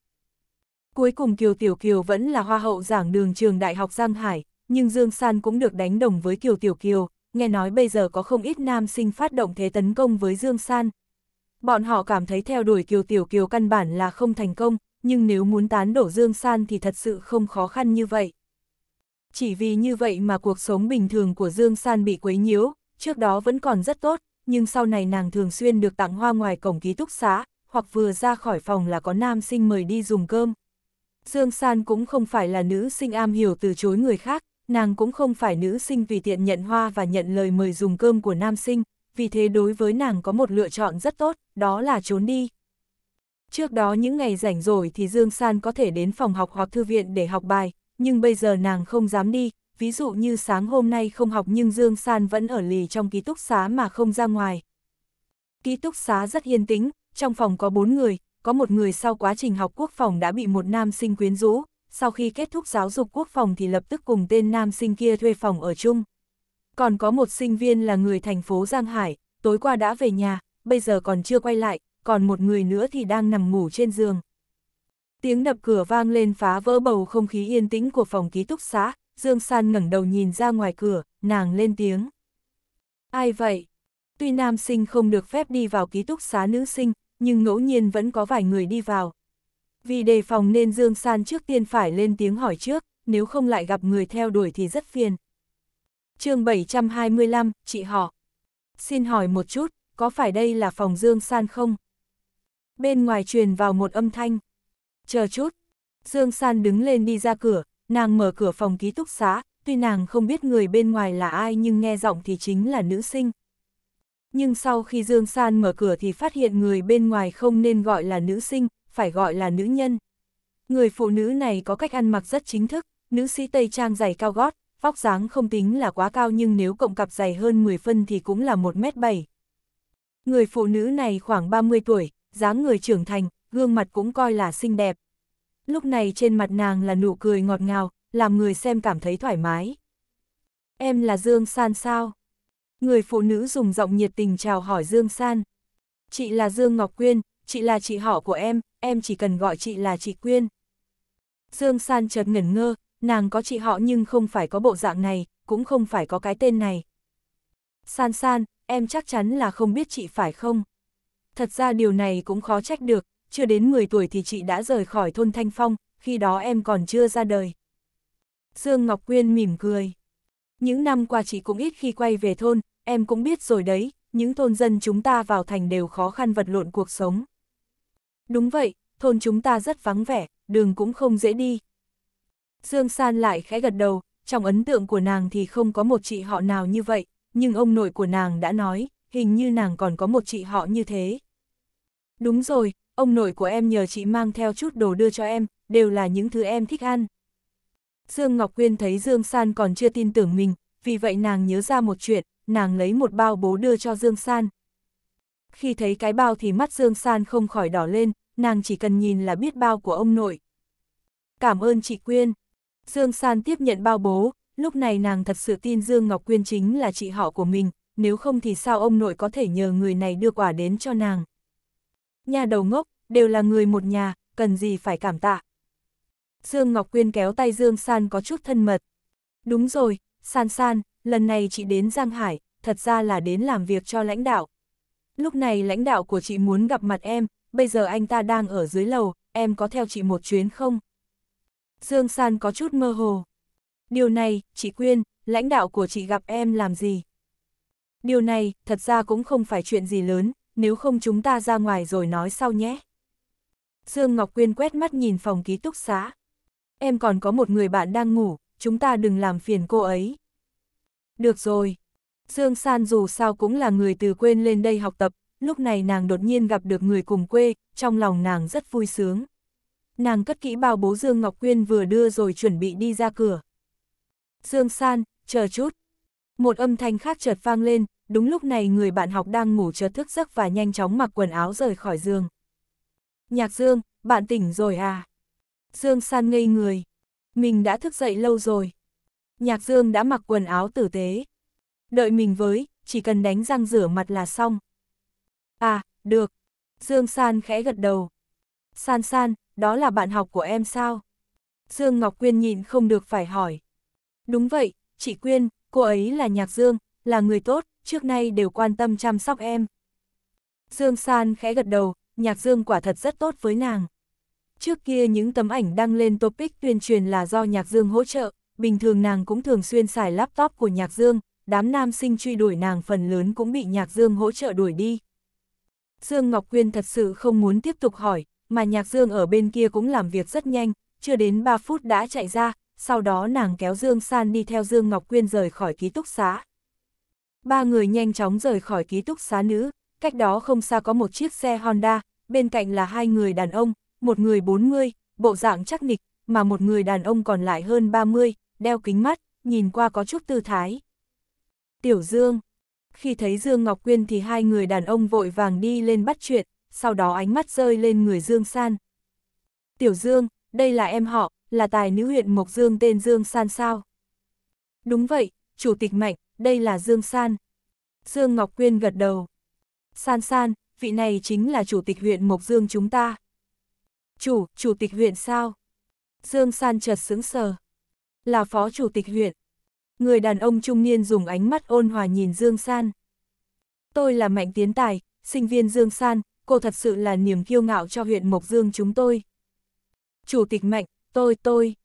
Cuối cùng Kiều Tiểu Kiều vẫn là hoa hậu giảng đường trường Đại học Giang Hải, nhưng Dương San cũng được đánh đồng với Kiều Tiểu Kiều, nghe nói bây giờ có không ít nam sinh phát động thế tấn công với Dương San. Bọn họ cảm thấy theo đuổi Kiều Tiểu Kiều căn bản là không thành công, nhưng nếu muốn tán đổ Dương San thì thật sự không khó khăn như vậy. Chỉ vì như vậy mà cuộc sống bình thường của Dương San bị quấy nhiễu, trước đó vẫn còn rất tốt, nhưng sau này nàng thường xuyên được tặng hoa ngoài cổng ký túc xá, hoặc vừa ra khỏi phòng là có nam sinh mời đi dùng cơm. Dương San cũng không phải là nữ sinh am hiểu từ chối người khác, nàng cũng không phải nữ sinh vì tiện nhận hoa và nhận lời mời dùng cơm của nam sinh, vì thế đối với nàng có một lựa chọn rất tốt, đó là trốn đi. Trước đó những ngày rảnh rỗi thì Dương San có thể đến phòng học hoặc thư viện để học bài, nhưng bây giờ nàng không dám đi, ví dụ như sáng hôm nay không học nhưng Dương San vẫn ở lì trong ký túc xá mà không ra ngoài. Ký túc xá rất yên tĩnh, trong phòng có bốn người, có một người sau quá trình học quốc phòng đã bị một nam sinh quyến rũ, sau khi kết thúc giáo dục quốc phòng thì lập tức cùng tên nam sinh kia thuê phòng ở chung. Còn có một sinh viên là người thành phố Giang Hải, tối qua đã về nhà, bây giờ còn chưa quay lại, còn một người nữa thì đang nằm ngủ trên giường. Tiếng đập cửa vang lên phá vỡ bầu không khí yên tĩnh của phòng ký túc xá, Dương San ngẩng đầu nhìn ra ngoài cửa, nàng lên tiếng. Ai vậy? Tuy nam sinh không được phép đi vào ký túc xá nữ sinh, nhưng ngẫu nhiên vẫn có vài người đi vào. Vì đề phòng nên Dương San trước tiên phải lên tiếng hỏi trước, nếu không lại gặp người theo đuổi thì rất phiền. chương 725, chị họ. Xin hỏi một chút, có phải đây là phòng Dương San không? Bên ngoài truyền vào một âm thanh. Chờ chút. Dương San đứng lên đi ra cửa, nàng mở cửa phòng ký túc xá, tuy nàng không biết người bên ngoài là ai nhưng nghe giọng thì chính là nữ sinh. Nhưng sau khi Dương San mở cửa thì phát hiện người bên ngoài không nên gọi là nữ sinh, phải gọi là nữ nhân. Người phụ nữ này có cách ăn mặc rất chính thức, nữ sĩ Tây Trang giày cao gót, vóc dáng không tính là quá cao nhưng nếu cộng cặp giày hơn 10 phân thì cũng là 1m7. Người phụ nữ này khoảng 30 tuổi, dáng người trưởng thành, gương mặt cũng coi là xinh đẹp. Lúc này trên mặt nàng là nụ cười ngọt ngào, làm người xem cảm thấy thoải mái. Em là Dương San sao? Người phụ nữ dùng giọng nhiệt tình chào hỏi Dương San. Chị là Dương Ngọc Quyên, chị là chị họ của em, em chỉ cần gọi chị là chị Quyên. Dương San chợt ngẩn ngơ, nàng có chị họ nhưng không phải có bộ dạng này, cũng không phải có cái tên này. San San, em chắc chắn là không biết chị phải không? Thật ra điều này cũng khó trách được, chưa đến 10 tuổi thì chị đã rời khỏi thôn Thanh Phong, khi đó em còn chưa ra đời. Dương Ngọc Quyên mỉm cười những năm qua chị cũng ít khi quay về thôn, em cũng biết rồi đấy, những thôn dân chúng ta vào thành đều khó khăn vật lộn cuộc sống. Đúng vậy, thôn chúng ta rất vắng vẻ, đường cũng không dễ đi. Dương San lại khẽ gật đầu, trong ấn tượng của nàng thì không có một chị họ nào như vậy, nhưng ông nội của nàng đã nói, hình như nàng còn có một chị họ như thế. Đúng rồi, ông nội của em nhờ chị mang theo chút đồ đưa cho em, đều là những thứ em thích ăn. Dương Ngọc Quyên thấy Dương San còn chưa tin tưởng mình, vì vậy nàng nhớ ra một chuyện, nàng lấy một bao bố đưa cho Dương San. Khi thấy cái bao thì mắt Dương San không khỏi đỏ lên, nàng chỉ cần nhìn là biết bao của ông nội. Cảm ơn chị Quyên. Dương San tiếp nhận bao bố, lúc này nàng thật sự tin Dương Ngọc Quyên chính là chị họ của mình, nếu không thì sao ông nội có thể nhờ người này đưa quả đến cho nàng. Nhà đầu ngốc, đều là người một nhà, cần gì phải cảm tạ. Dương Ngọc Quyên kéo tay Dương San có chút thân mật. Đúng rồi, San San, lần này chị đến Giang Hải, thật ra là đến làm việc cho lãnh đạo. Lúc này lãnh đạo của chị muốn gặp mặt em, bây giờ anh ta đang ở dưới lầu, em có theo chị một chuyến không? Dương San có chút mơ hồ. Điều này, chị Quyên, lãnh đạo của chị gặp em làm gì? Điều này, thật ra cũng không phải chuyện gì lớn, nếu không chúng ta ra ngoài rồi nói sau nhé. Dương Ngọc Quyên quét mắt nhìn phòng ký túc xá em còn có một người bạn đang ngủ, chúng ta đừng làm phiền cô ấy. Được rồi. Dương San dù sao cũng là người từ quên lên đây học tập, lúc này nàng đột nhiên gặp được người cùng quê, trong lòng nàng rất vui sướng. Nàng cất kỹ bao bố Dương Ngọc Quyên vừa đưa rồi chuẩn bị đi ra cửa. Dương San, chờ chút. Một âm thanh khác chợt vang lên, đúng lúc này người bạn học đang ngủ chợt thức giấc và nhanh chóng mặc quần áo rời khỏi giường. Nhạc Dương, bạn tỉnh rồi à? Dương San ngây người. Mình đã thức dậy lâu rồi. Nhạc Dương đã mặc quần áo tử tế. Đợi mình với, chỉ cần đánh răng rửa mặt là xong. À, được. Dương San khẽ gật đầu. San San, đó là bạn học của em sao? Dương Ngọc Quyên nhịn không được phải hỏi. Đúng vậy, chị Quyên, cô ấy là Nhạc Dương, là người tốt, trước nay đều quan tâm chăm sóc em. Dương San khẽ gật đầu, Nhạc Dương quả thật rất tốt với nàng. Trước kia những tấm ảnh đăng lên topic tuyên truyền là do Nhạc Dương hỗ trợ, bình thường nàng cũng thường xuyên xài laptop của Nhạc Dương, đám nam sinh truy đuổi nàng phần lớn cũng bị Nhạc Dương hỗ trợ đuổi đi. Dương Ngọc Quyên thật sự không muốn tiếp tục hỏi, mà Nhạc Dương ở bên kia cũng làm việc rất nhanh, chưa đến 3 phút đã chạy ra, sau đó nàng kéo Dương San đi theo Dương Ngọc Quyên rời khỏi ký túc xá. Ba người nhanh chóng rời khỏi ký túc xá nữ, cách đó không xa có một chiếc xe Honda, bên cạnh là hai người đàn ông, một người 40, bộ dạng chắc nịch, mà một người đàn ông còn lại hơn 30, đeo kính mắt, nhìn qua có chút tư thái. Tiểu Dương Khi thấy Dương Ngọc Quyên thì hai người đàn ông vội vàng đi lên bắt chuyện, sau đó ánh mắt rơi lên người Dương San. Tiểu Dương, đây là em họ, là tài nữ huyện Mộc Dương tên Dương San sao? Đúng vậy, Chủ tịch Mạnh, đây là Dương San. Dương Ngọc Quyên gật đầu. San San, vị này chính là Chủ tịch huyện Mộc Dương chúng ta. Chủ, chủ tịch huyện sao? Dương San chợt sững sờ. Là phó chủ tịch huyện. Người đàn ông trung niên dùng ánh mắt ôn hòa nhìn Dương San. Tôi là Mạnh Tiến Tài, sinh viên Dương San, cô thật sự là niềm kiêu ngạo cho huyện Mộc Dương chúng tôi. Chủ tịch Mạnh, tôi, tôi.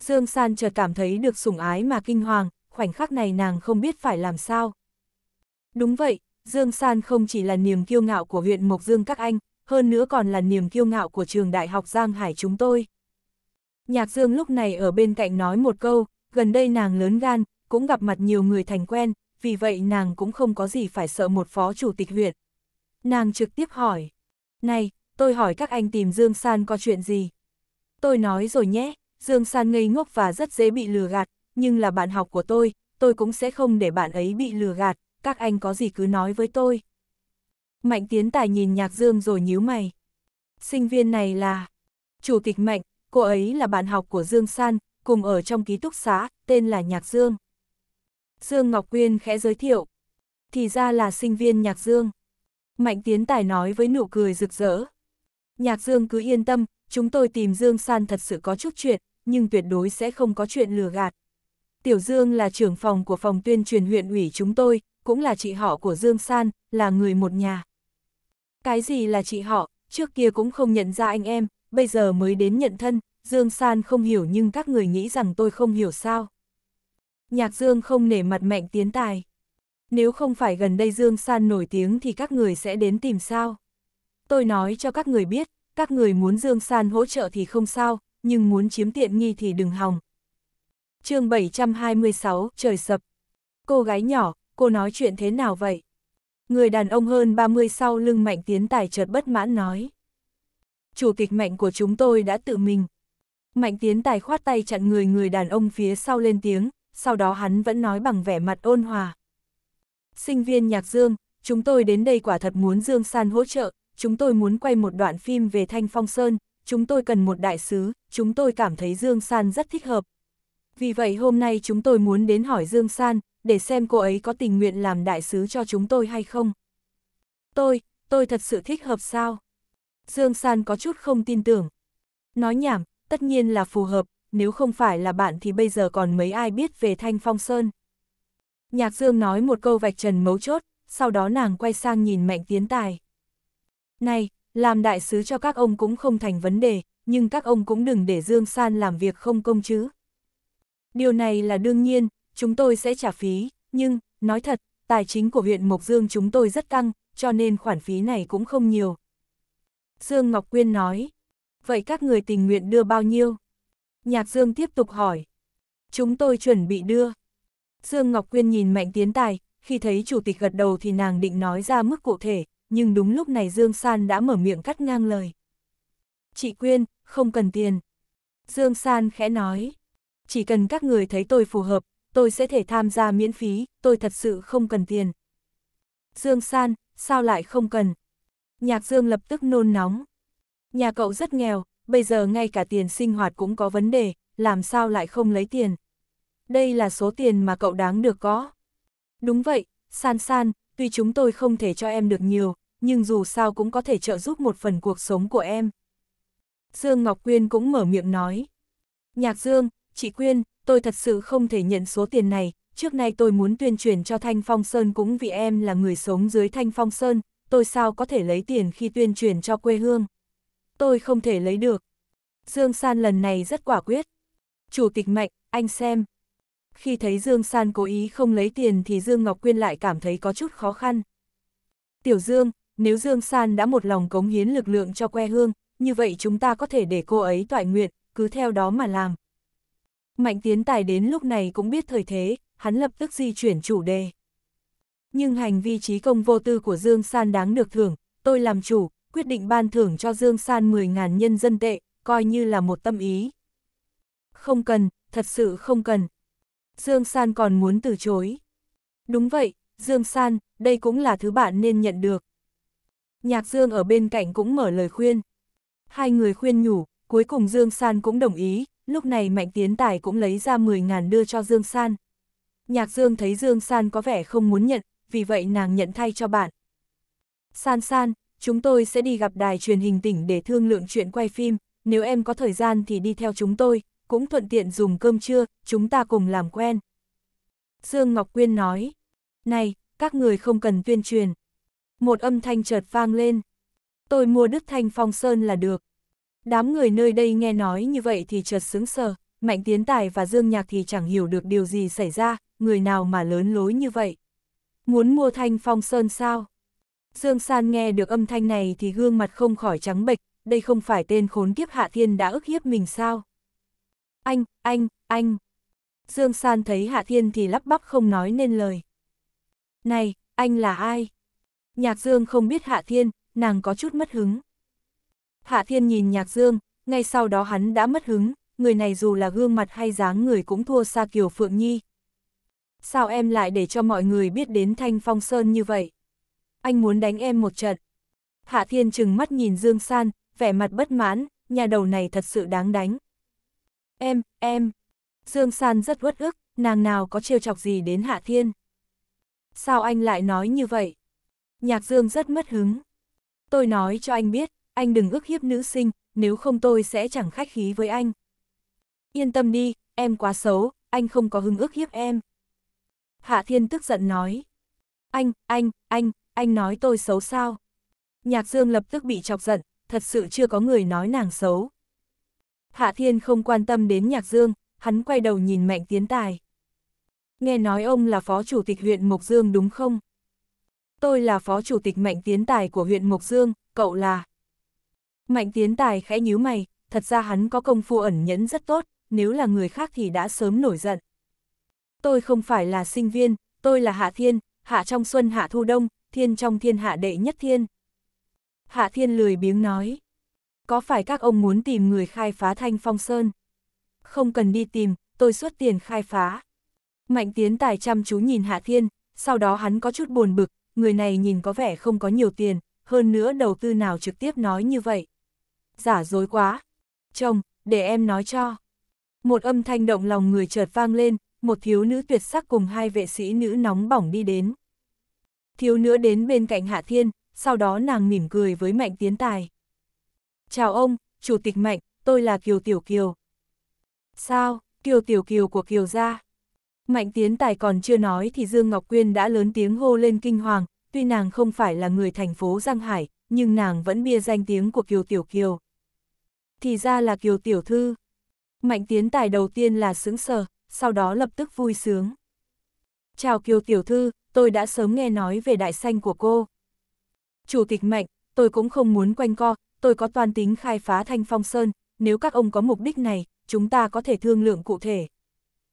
Dương San chợt cảm thấy được sủng ái mà kinh hoàng, khoảnh khắc này nàng không biết phải làm sao. Đúng vậy, Dương San không chỉ là niềm kiêu ngạo của huyện Mộc Dương các anh, hơn nữa còn là niềm kiêu ngạo của trường đại học Giang Hải chúng tôi. Nhạc Dương lúc này ở bên cạnh nói một câu, gần đây nàng lớn gan, cũng gặp mặt nhiều người thành quen, vì vậy nàng cũng không có gì phải sợ một phó chủ tịch huyện. Nàng trực tiếp hỏi, này, tôi hỏi các anh tìm Dương San có chuyện gì? Tôi nói rồi nhé, Dương San ngây ngốc và rất dễ bị lừa gạt, nhưng là bạn học của tôi, tôi cũng sẽ không để bạn ấy bị lừa gạt, các anh có gì cứ nói với tôi. Mạnh Tiến Tài nhìn Nhạc Dương rồi nhíu mày. Sinh viên này là Chủ tịch Mạnh, cô ấy là bạn học của Dương San, cùng ở trong ký túc xá, tên là Nhạc Dương. Dương Ngọc Quyên khẽ giới thiệu. Thì ra là sinh viên Nhạc Dương. Mạnh Tiến Tài nói với nụ cười rực rỡ. Nhạc Dương cứ yên tâm, chúng tôi tìm Dương San thật sự có chút chuyện, nhưng tuyệt đối sẽ không có chuyện lừa gạt. Tiểu Dương là trưởng phòng của phòng tuyên truyền huyện ủy chúng tôi, cũng là chị họ của Dương San, là người một nhà. Cái gì là chị họ, trước kia cũng không nhận ra anh em, bây giờ mới đến nhận thân, Dương San không hiểu nhưng các người nghĩ rằng tôi không hiểu sao. Nhạc Dương không nể mặt mạnh tiến tài. Nếu không phải gần đây Dương San nổi tiếng thì các người sẽ đến tìm sao. Tôi nói cho các người biết, các người muốn Dương San hỗ trợ thì không sao, nhưng muốn chiếm tiện nghi thì đừng hòng. chương 726, trời sập. Cô gái nhỏ, cô nói chuyện thế nào vậy? Người đàn ông hơn 30 sau lưng Mạnh Tiến Tài chợt bất mãn nói. Chủ tịch Mạnh của chúng tôi đã tự mình. Mạnh Tiến Tài khoát tay chặn người người đàn ông phía sau lên tiếng, sau đó hắn vẫn nói bằng vẻ mặt ôn hòa. Sinh viên nhạc Dương, chúng tôi đến đây quả thật muốn Dương San hỗ trợ, chúng tôi muốn quay một đoạn phim về Thanh Phong Sơn, chúng tôi cần một đại sứ, chúng tôi cảm thấy Dương San rất thích hợp. Vì vậy hôm nay chúng tôi muốn đến hỏi Dương San, để xem cô ấy có tình nguyện làm đại sứ cho chúng tôi hay không. Tôi, tôi thật sự thích hợp sao? Dương San có chút không tin tưởng. Nói nhảm, tất nhiên là phù hợp, nếu không phải là bạn thì bây giờ còn mấy ai biết về Thanh Phong Sơn. Nhạc Dương nói một câu vạch trần mấu chốt, sau đó nàng quay sang nhìn Mạnh Tiến Tài. Này, làm đại sứ cho các ông cũng không thành vấn đề, nhưng các ông cũng đừng để Dương San làm việc không công chứ. Điều này là đương nhiên, chúng tôi sẽ trả phí, nhưng, nói thật, tài chính của huyện Mộc Dương chúng tôi rất căng, cho nên khoản phí này cũng không nhiều. Dương Ngọc Quyên nói, vậy các người tình nguyện đưa bao nhiêu? Nhạc Dương tiếp tục hỏi, chúng tôi chuẩn bị đưa. Dương Ngọc Quyên nhìn Mạnh Tiến Tài, khi thấy chủ tịch gật đầu thì nàng định nói ra mức cụ thể, nhưng đúng lúc này Dương San đã mở miệng cắt ngang lời. Chị Quyên, không cần tiền. Dương San khẽ nói, chỉ cần các người thấy tôi phù hợp, tôi sẽ thể tham gia miễn phí, tôi thật sự không cần tiền. Dương San, sao lại không cần? Nhạc Dương lập tức nôn nóng. Nhà cậu rất nghèo, bây giờ ngay cả tiền sinh hoạt cũng có vấn đề, làm sao lại không lấy tiền? Đây là số tiền mà cậu đáng được có. Đúng vậy, San San, tuy chúng tôi không thể cho em được nhiều, nhưng dù sao cũng có thể trợ giúp một phần cuộc sống của em. Dương Ngọc Quyên cũng mở miệng nói. Nhạc Dương, chị Quyên, tôi thật sự không thể nhận số tiền này, trước nay tôi muốn tuyên truyền cho Thanh Phong Sơn cũng vì em là người sống dưới Thanh Phong Sơn, tôi sao có thể lấy tiền khi tuyên truyền cho quê hương. Tôi không thể lấy được. Dương San lần này rất quả quyết. Chủ tịch Mạnh, anh xem. Khi thấy Dương San cố ý không lấy tiền thì Dương Ngọc Quyên lại cảm thấy có chút khó khăn. Tiểu Dương, nếu Dương San đã một lòng cống hiến lực lượng cho quê hương, như vậy chúng ta có thể để cô ấy toại nguyện, cứ theo đó mà làm. Mạnh tiến tài đến lúc này cũng biết thời thế, hắn lập tức di chuyển chủ đề. Nhưng hành vi trí công vô tư của Dương San đáng được thưởng, tôi làm chủ, quyết định ban thưởng cho Dương San 10.000 nhân dân tệ, coi như là một tâm ý. Không cần, thật sự không cần. Dương San còn muốn từ chối. Đúng vậy, Dương San, đây cũng là thứ bạn nên nhận được. Nhạc Dương ở bên cạnh cũng mở lời khuyên. Hai người khuyên nhủ, cuối cùng Dương San cũng đồng ý, lúc này Mạnh Tiến Tài cũng lấy ra 10 ngàn đưa cho Dương San. Nhạc Dương thấy Dương San có vẻ không muốn nhận, vì vậy nàng nhận thay cho bạn. San San, chúng tôi sẽ đi gặp đài truyền hình tỉnh để thương lượng chuyện quay phim, nếu em có thời gian thì đi theo chúng tôi, cũng thuận tiện dùng cơm trưa, chúng ta cùng làm quen. Dương Ngọc Quyên nói, này, các người không cần tuyên truyền. Một âm thanh chợt vang lên. Tôi mua Đức Thanh Phong Sơn là được. Đám người nơi đây nghe nói như vậy thì chợt sướng sờ, Mạnh Tiến Tài và Dương Nhạc thì chẳng hiểu được điều gì xảy ra, người nào mà lớn lối như vậy. Muốn mua thanh phong sơn sao? Dương San nghe được âm thanh này thì gương mặt không khỏi trắng bệch, đây không phải tên khốn kiếp Hạ Thiên đã ức hiếp mình sao? Anh, anh, anh! Dương San thấy Hạ Thiên thì lắp bắp không nói nên lời. Này, anh là ai? Nhạc Dương không biết Hạ Thiên, nàng có chút mất hứng. Hạ Thiên nhìn Nhạc Dương, ngay sau đó hắn đã mất hứng, người này dù là gương mặt hay dáng người cũng thua xa Kiều Phượng Nhi. Sao em lại để cho mọi người biết đến Thanh Phong Sơn như vậy? Anh muốn đánh em một trận. Hạ Thiên chừng mắt nhìn Dương San, vẻ mặt bất mãn, nhà đầu này thật sự đáng đánh. Em, em. Dương San rất uất ức, nàng nào có trêu chọc gì đến Hạ Thiên. Sao anh lại nói như vậy? Nhạc Dương rất mất hứng. Tôi nói cho anh biết, anh đừng ức hiếp nữ sinh, nếu không tôi sẽ chẳng khách khí với anh. Yên tâm đi, em quá xấu, anh không có hứng ức hiếp em. Hạ Thiên tức giận nói. Anh, anh, anh, anh nói tôi xấu sao? Nhạc Dương lập tức bị chọc giận, thật sự chưa có người nói nàng xấu. Hạ Thiên không quan tâm đến Nhạc Dương, hắn quay đầu nhìn Mạnh Tiến Tài. Nghe nói ông là phó chủ tịch huyện Mộc Dương đúng không? Tôi là phó chủ tịch Mạnh Tiến Tài của huyện Mộc Dương, cậu là... Mạnh tiến tài khẽ nhíu mày, thật ra hắn có công phu ẩn nhẫn rất tốt, nếu là người khác thì đã sớm nổi giận. Tôi không phải là sinh viên, tôi là Hạ Thiên, Hạ trong xuân Hạ thu đông, Thiên trong thiên hạ đệ nhất thiên. Hạ Thiên lười biếng nói, có phải các ông muốn tìm người khai phá thanh phong sơn? Không cần đi tìm, tôi xuất tiền khai phá. Mạnh tiến tài chăm chú nhìn Hạ Thiên, sau đó hắn có chút buồn bực, người này nhìn có vẻ không có nhiều tiền, hơn nữa đầu tư nào trực tiếp nói như vậy giả dối quá. Chồng, để em nói cho. Một âm thanh động lòng người chợt vang lên, một thiếu nữ tuyệt sắc cùng hai vệ sĩ nữ nóng bỏng đi đến. Thiếu nữ đến bên cạnh Hạ Thiên, sau đó nàng mỉm cười với Mạnh Tiến Tài. Chào ông, Chủ tịch Mạnh, tôi là Kiều Tiểu Kiều. Sao, Kiều Tiểu Kiều của Kiều gia? Mạnh Tiến Tài còn chưa nói thì Dương Ngọc Quyên đã lớn tiếng hô lên kinh hoàng, tuy nàng không phải là người thành phố Giang Hải, nhưng nàng vẫn bia danh tiếng của Kiều Tiểu Kiều thì ra là Kiều Tiểu Thư. Mạnh tiến tài đầu tiên là sướng sờ, sau đó lập tức vui sướng. Chào Kiều Tiểu Thư, tôi đã sớm nghe nói về đại sanh của cô. Chủ tịch Mạnh, tôi cũng không muốn quanh co, tôi có toàn tính khai phá Thanh Phong Sơn, nếu các ông có mục đích này, chúng ta có thể thương lượng cụ thể.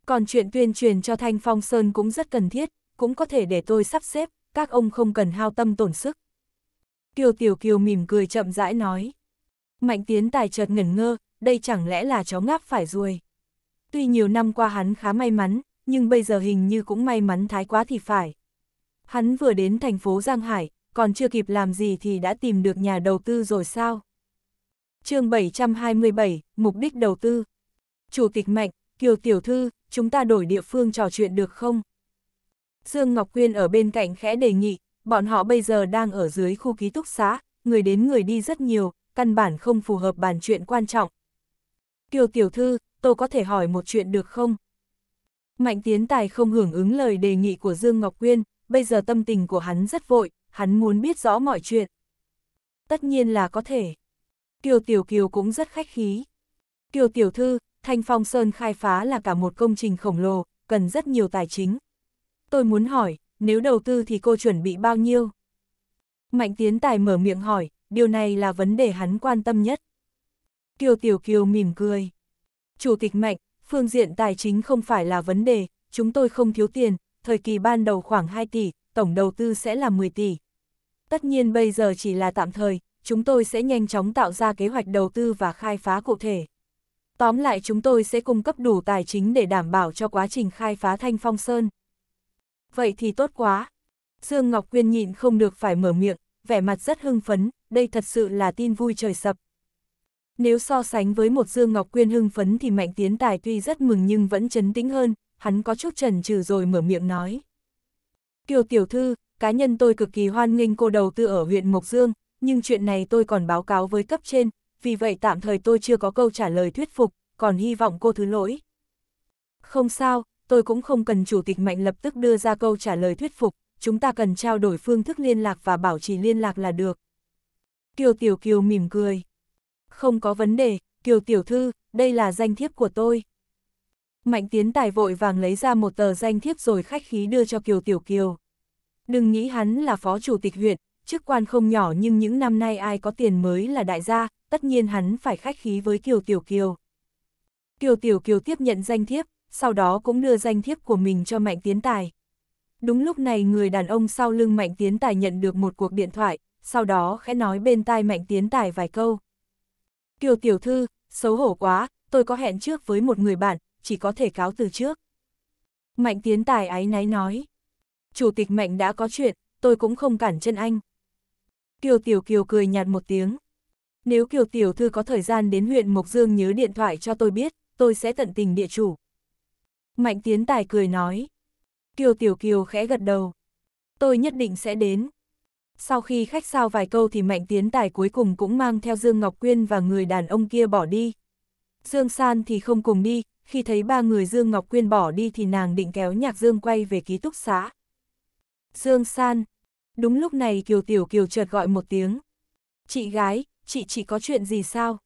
Còn chuyện tuyên truyền cho Thanh Phong Sơn cũng rất cần thiết, cũng có thể để tôi sắp xếp, các ông không cần hao tâm tổn sức. Kiều Tiểu Kiều mỉm cười chậm rãi nói. Mạnh tiến tài chợt ngẩn ngơ, đây chẳng lẽ là cháu ngáp phải ruồi. Tuy nhiều năm qua hắn khá may mắn, nhưng bây giờ hình như cũng may mắn thái quá thì phải. Hắn vừa đến thành phố Giang Hải, còn chưa kịp làm gì thì đã tìm được nhà đầu tư rồi sao? chương 727, Mục đích đầu tư. Chủ tịch Mạnh, Kiều Tiểu Thư, chúng ta đổi địa phương trò chuyện được không? Dương Ngọc Quyên ở bên cạnh khẽ đề nghị, bọn họ bây giờ đang ở dưới khu ký túc xá, người đến người đi rất nhiều, căn bản không phù hợp bàn chuyện quan trọng. Kiều tiểu thư, tôi có thể hỏi một chuyện được không? Mạnh tiến tài không hưởng ứng lời đề nghị của Dương Ngọc Quyên, bây giờ tâm tình của hắn rất vội, hắn muốn biết rõ mọi chuyện. Tất nhiên là có thể. Kiều Tiểu Kiều cũng rất khách khí. Kiều Tiểu Thư, Thanh Phong Sơn khai phá là cả một công trình khổng lồ, cần rất nhiều tài chính. Tôi muốn hỏi, nếu đầu tư thì cô chuẩn bị bao nhiêu? Mạnh Tiến Tài mở miệng hỏi, điều này là vấn đề hắn quan tâm nhất. Kiều Tiểu Kiều mỉm cười. Chủ tịch Mạnh, phương diện tài chính không phải là vấn đề, chúng tôi không thiếu tiền, thời kỳ ban đầu khoảng 2 tỷ, tổng đầu tư sẽ là 10 tỷ. Tất nhiên bây giờ chỉ là tạm thời, chúng tôi sẽ nhanh chóng tạo ra kế hoạch đầu tư và khai phá cụ thể. Tóm lại chúng tôi sẽ cung cấp đủ tài chính để đảm bảo cho quá trình khai phá Thanh Phong Sơn. Vậy thì tốt quá. Dương Ngọc Quyên nhịn không được phải mở miệng, vẻ mặt rất hưng phấn, đây thật sự là tin vui trời sập. Nếu so sánh với một Dương Ngọc Quyên hưng phấn thì Mạnh Tiến Tài tuy rất mừng nhưng vẫn chấn tĩnh hơn, hắn có chút chần chừ rồi mở miệng nói. Kiều Tiểu Thư, cá nhân tôi cực kỳ hoan nghênh cô đầu tư ở huyện Mộc Dương, nhưng chuyện này tôi còn báo cáo với cấp trên, vì vậy tạm thời tôi chưa có câu trả lời thuyết phục, còn hy vọng cô thứ lỗi. Không sao, tôi cũng không cần Chủ tịch Mạnh lập tức đưa ra câu trả lời thuyết phục, chúng ta cần trao đổi phương thức liên lạc và bảo trì liên lạc là được. Kiều Tiểu Kiều mỉm cười. Không có vấn đề, Kiều Tiểu Thư, đây là danh thiếp của tôi. Mạnh Tiến Tài vội vàng lấy ra một tờ danh thiếp rồi khách khí đưa cho Kiều Tiểu Kiều. Đừng nghĩ hắn là phó chủ tịch huyện, chức quan không nhỏ nhưng những năm nay ai có tiền mới là đại gia, tất nhiên hắn phải khách khí với Kiều Tiểu Kiều. Kiều Tiểu Kiều tiếp nhận danh thiếp, sau đó cũng đưa danh thiếp của mình cho Mạnh Tiến Tài. Đúng lúc này người đàn ông sau lưng Mạnh Tiến Tài nhận được một cuộc điện thoại, sau đó khẽ nói bên tai mạnh tiến tài vài câu. Kiều tiểu thư, xấu hổ quá, tôi có hẹn trước với một người bạn, chỉ có thể cáo từ trước. Mạnh tiến tài ái náy nói. Chủ tịch mạnh đã có chuyện, tôi cũng không cản chân anh. Kiều tiểu kiều cười nhạt một tiếng. Nếu kiều tiểu thư có thời gian đến huyện Mộc Dương nhớ điện thoại cho tôi biết, tôi sẽ tận tình địa chủ. Mạnh tiến tài cười nói. Kiều tiểu kiều khẽ gật đầu. Tôi nhất định sẽ đến. Sau khi khách sao vài câu thì Mạnh Tiến Tài cuối cùng cũng mang theo Dương Ngọc Quyên và người đàn ông kia bỏ đi. Dương San thì không cùng đi, khi thấy ba người Dương Ngọc Quyên bỏ đi thì nàng định kéo nhạc Dương quay về ký túc xá. Dương San. Đúng lúc này Kiều Tiểu Kiều chợt gọi một tiếng. Chị gái, chị chị có chuyện gì sao?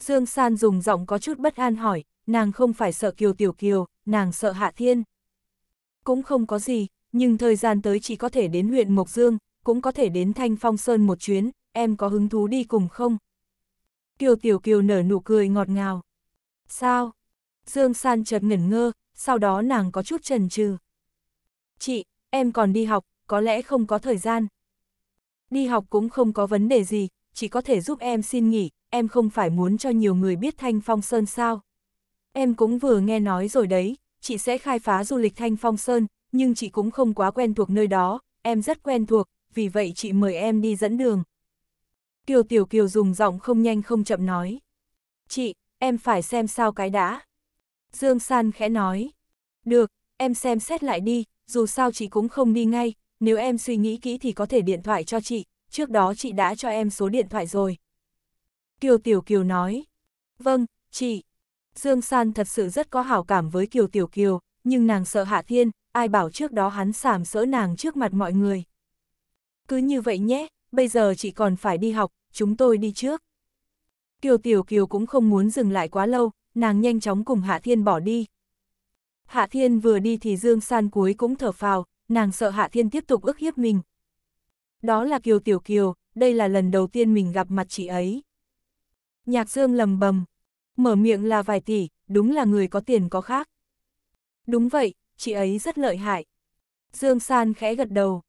Dương San dùng giọng có chút bất an hỏi, nàng không phải sợ Kiều Tiểu Kiều, nàng sợ Hạ Thiên. Cũng không có gì, nhưng thời gian tới chỉ có thể đến huyện Mộc Dương, cũng có thể đến Thanh Phong Sơn một chuyến, em có hứng thú đi cùng không? Kiều Tiểu Kiều nở nụ cười ngọt ngào. Sao? Dương San chợt ngẩn ngơ, sau đó nàng có chút chần chừ. Chị, em còn đi học, có lẽ không có thời gian. Đi học cũng không có vấn đề gì, chỉ có thể giúp em xin nghỉ, em không phải muốn cho nhiều người biết Thanh Phong Sơn sao. Em cũng vừa nghe nói rồi đấy, chị sẽ khai phá du lịch Thanh Phong Sơn, nhưng chị cũng không quá quen thuộc nơi đó, em rất quen thuộc, vì vậy chị mời em đi dẫn đường. Kiều Tiểu Kiều dùng giọng không nhanh không chậm nói. Chị, em phải xem sao cái đã. Dương San khẽ nói. Được, em xem xét lại đi, dù sao chị cũng không đi ngay, nếu em suy nghĩ kỹ thì có thể điện thoại cho chị, trước đó chị đã cho em số điện thoại rồi. Kiều Tiểu Kiều nói. Vâng, chị. Dương San thật sự rất có hảo cảm với Kiều Tiểu Kiều, nhưng nàng sợ Hạ Thiên, ai bảo trước đó hắn sàm sỡ nàng trước mặt mọi người. Cứ như vậy nhé, bây giờ chị còn phải đi học, chúng tôi đi trước. Kiều Tiểu Kiều cũng không muốn dừng lại quá lâu, nàng nhanh chóng cùng Hạ Thiên bỏ đi. Hạ Thiên vừa đi thì Dương San cuối cũng thở phào, nàng sợ Hạ Thiên tiếp tục ức hiếp mình. Đó là Kiều Tiểu Kiều, đây là lần đầu tiên mình gặp mặt chị ấy. Nhạc Dương lầm bầm, mở miệng là vài tỷ, đúng là người có tiền có khác. Đúng vậy, chị ấy rất lợi hại. Dương San khẽ gật đầu.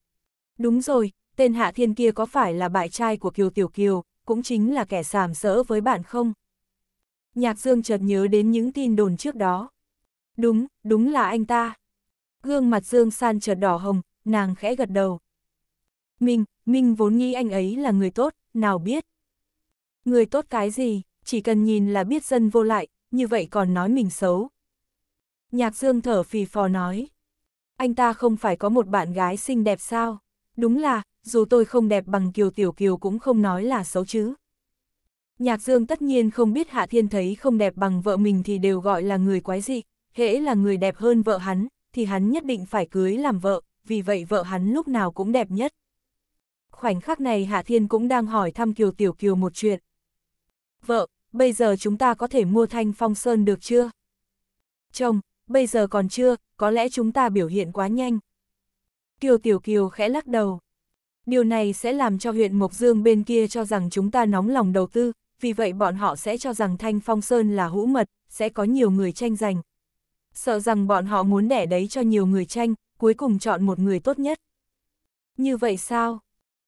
Đúng rồi, tên hạ thiên kia có phải là bại trai của Kiều Tiểu Kiều, cũng chính là kẻ sàm sỡ với bạn không? Nhạc Dương chợt nhớ đến những tin đồn trước đó. Đúng, đúng là anh ta. Gương mặt Dương San chợt đỏ hồng, nàng khẽ gật đầu. Minh, Minh vốn nghĩ anh ấy là người tốt, nào biết. Người tốt cái gì, chỉ cần nhìn là biết dân vô lại, như vậy còn nói mình xấu. Nhạc Dương thở phì phò nói. Anh ta không phải có một bạn gái xinh đẹp sao? Đúng là, dù tôi không đẹp bằng Kiều Tiểu Kiều cũng không nói là xấu chứ. Nhạc Dương tất nhiên không biết Hạ Thiên thấy không đẹp bằng vợ mình thì đều gọi là người quái dị, hễ là người đẹp hơn vợ hắn, thì hắn nhất định phải cưới làm vợ, vì vậy vợ hắn lúc nào cũng đẹp nhất. Khoảnh khắc này Hạ Thiên cũng đang hỏi thăm Kiều Tiểu Kiều một chuyện. Vợ, bây giờ chúng ta có thể mua thanh phong sơn được chưa? Chồng, bây giờ còn chưa, có lẽ chúng ta biểu hiện quá nhanh. Kiều Tiểu Kiều khẽ lắc đầu. Điều này sẽ làm cho huyện Mộc Dương bên kia cho rằng chúng ta nóng lòng đầu tư, vì vậy bọn họ sẽ cho rằng Thanh Phong Sơn là hũ mật, sẽ có nhiều người tranh giành. Sợ rằng bọn họ muốn đẻ đấy cho nhiều người tranh, cuối cùng chọn một người tốt nhất. Như vậy sao?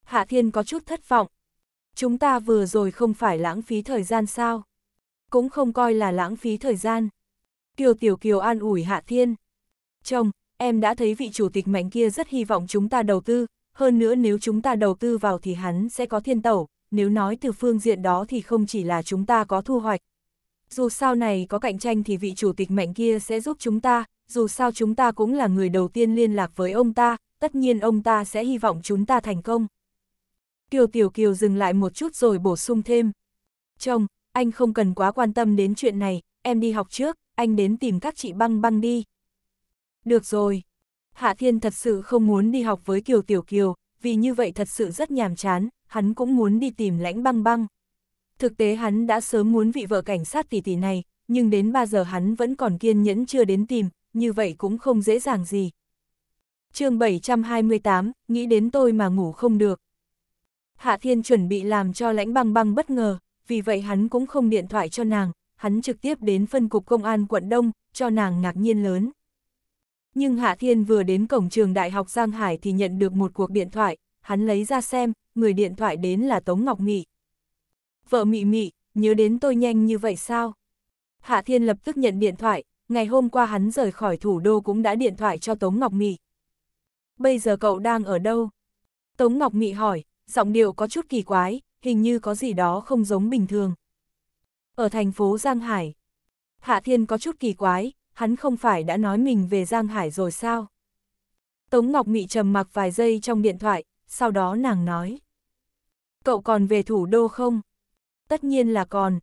Hạ Thiên có chút thất vọng. Chúng ta vừa rồi không phải lãng phí thời gian sao? Cũng không coi là lãng phí thời gian. Kiều Tiểu Kiều an ủi Hạ Thiên. Chồng, em đã thấy vị chủ tịch mạnh kia rất hy vọng chúng ta đầu tư, hơn nữa nếu chúng ta đầu tư vào thì hắn sẽ có thiên tẩu, nếu nói từ phương diện đó thì không chỉ là chúng ta có thu hoạch. Dù sau này có cạnh tranh thì vị chủ tịch mạnh kia sẽ giúp chúng ta, dù sao chúng ta cũng là người đầu tiên liên lạc với ông ta, tất nhiên ông ta sẽ hy vọng chúng ta thành công. Kiều Tiểu Kiều dừng lại một chút rồi bổ sung thêm. Chồng, anh không cần quá quan tâm đến chuyện này, em đi học trước, anh đến tìm các chị băng băng đi. Được rồi, Hạ Thiên thật sự không muốn đi học với Kiều Tiểu Kiều, vì như vậy thật sự rất nhàm chán, hắn cũng muốn đi tìm lãnh băng băng. Thực tế hắn đã sớm muốn vị vợ cảnh sát tỷ tỷ này, nhưng đến ba giờ hắn vẫn còn kiên nhẫn chưa đến tìm, như vậy cũng không dễ dàng gì. chương 728, nghĩ đến tôi mà ngủ không được. Hạ Thiên chuẩn bị làm cho lãnh băng băng bất ngờ, vì vậy hắn cũng không điện thoại cho nàng, hắn trực tiếp đến phân cục công an quận Đông, cho nàng ngạc nhiên lớn. Nhưng Hạ Thiên vừa đến cổng trường Đại học Giang Hải thì nhận được một cuộc điện thoại, hắn lấy ra xem, người điện thoại đến là Tống Ngọc Mị, Vợ Mị Mị, nhớ đến tôi nhanh như vậy sao? Hạ Thiên lập tức nhận điện thoại, ngày hôm qua hắn rời khỏi thủ đô cũng đã điện thoại cho Tống Ngọc Mị. Bây giờ cậu đang ở đâu? Tống Ngọc Mị hỏi, giọng điệu có chút kỳ quái, hình như có gì đó không giống bình thường. Ở thành phố Giang Hải, Hạ Thiên có chút kỳ quái, hắn không phải đã nói mình về Giang Hải rồi sao? Tống Ngọc Mị trầm mặc vài giây trong điện thoại, sau đó nàng nói. Cậu còn về thủ đô không? Tất nhiên là còn.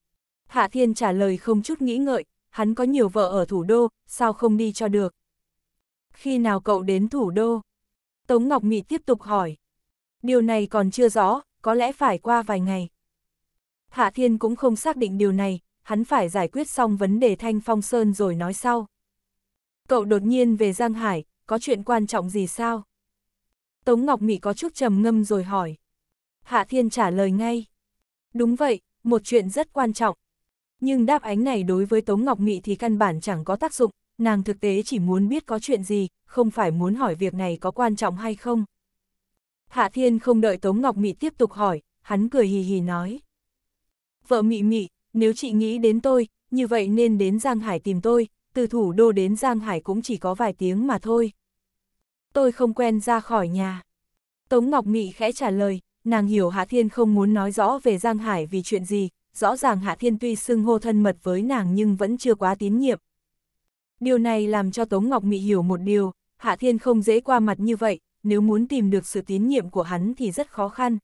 Hạ Thiên trả lời không chút nghĩ ngợi, hắn có nhiều vợ ở thủ đô, sao không đi cho được? Khi nào cậu đến thủ đô? Tống Ngọc Mị tiếp tục hỏi. Điều này còn chưa rõ, có lẽ phải qua vài ngày. Hạ Thiên cũng không xác định điều này, hắn phải giải quyết xong vấn đề Thanh Phong Sơn rồi nói sau. Cậu đột nhiên về Giang Hải, có chuyện quan trọng gì sao? Tống Ngọc Mỹ có chút trầm ngâm rồi hỏi. Hạ Thiên trả lời ngay. Đúng vậy, một chuyện rất quan trọng. Nhưng đáp án này đối với Tống Ngọc Mỹ thì căn bản chẳng có tác dụng, nàng thực tế chỉ muốn biết có chuyện gì, không phải muốn hỏi việc này có quan trọng hay không. Hạ Thiên không đợi Tống Ngọc mỹ tiếp tục hỏi, hắn cười hì hì nói. Vợ mỹ mỹ. Nếu chị nghĩ đến tôi, như vậy nên đến Giang Hải tìm tôi, từ thủ đô đến Giang Hải cũng chỉ có vài tiếng mà thôi. Tôi không quen ra khỏi nhà. Tống Ngọc Mị khẽ trả lời, nàng hiểu Hạ Thiên không muốn nói rõ về Giang Hải vì chuyện gì, rõ ràng Hạ Thiên tuy xưng hô thân mật với nàng nhưng vẫn chưa quá tín nhiệm. Điều này làm cho Tống Ngọc Mị hiểu một điều, Hạ Thiên không dễ qua mặt như vậy, nếu muốn tìm được sự tín nhiệm của hắn thì rất khó khăn.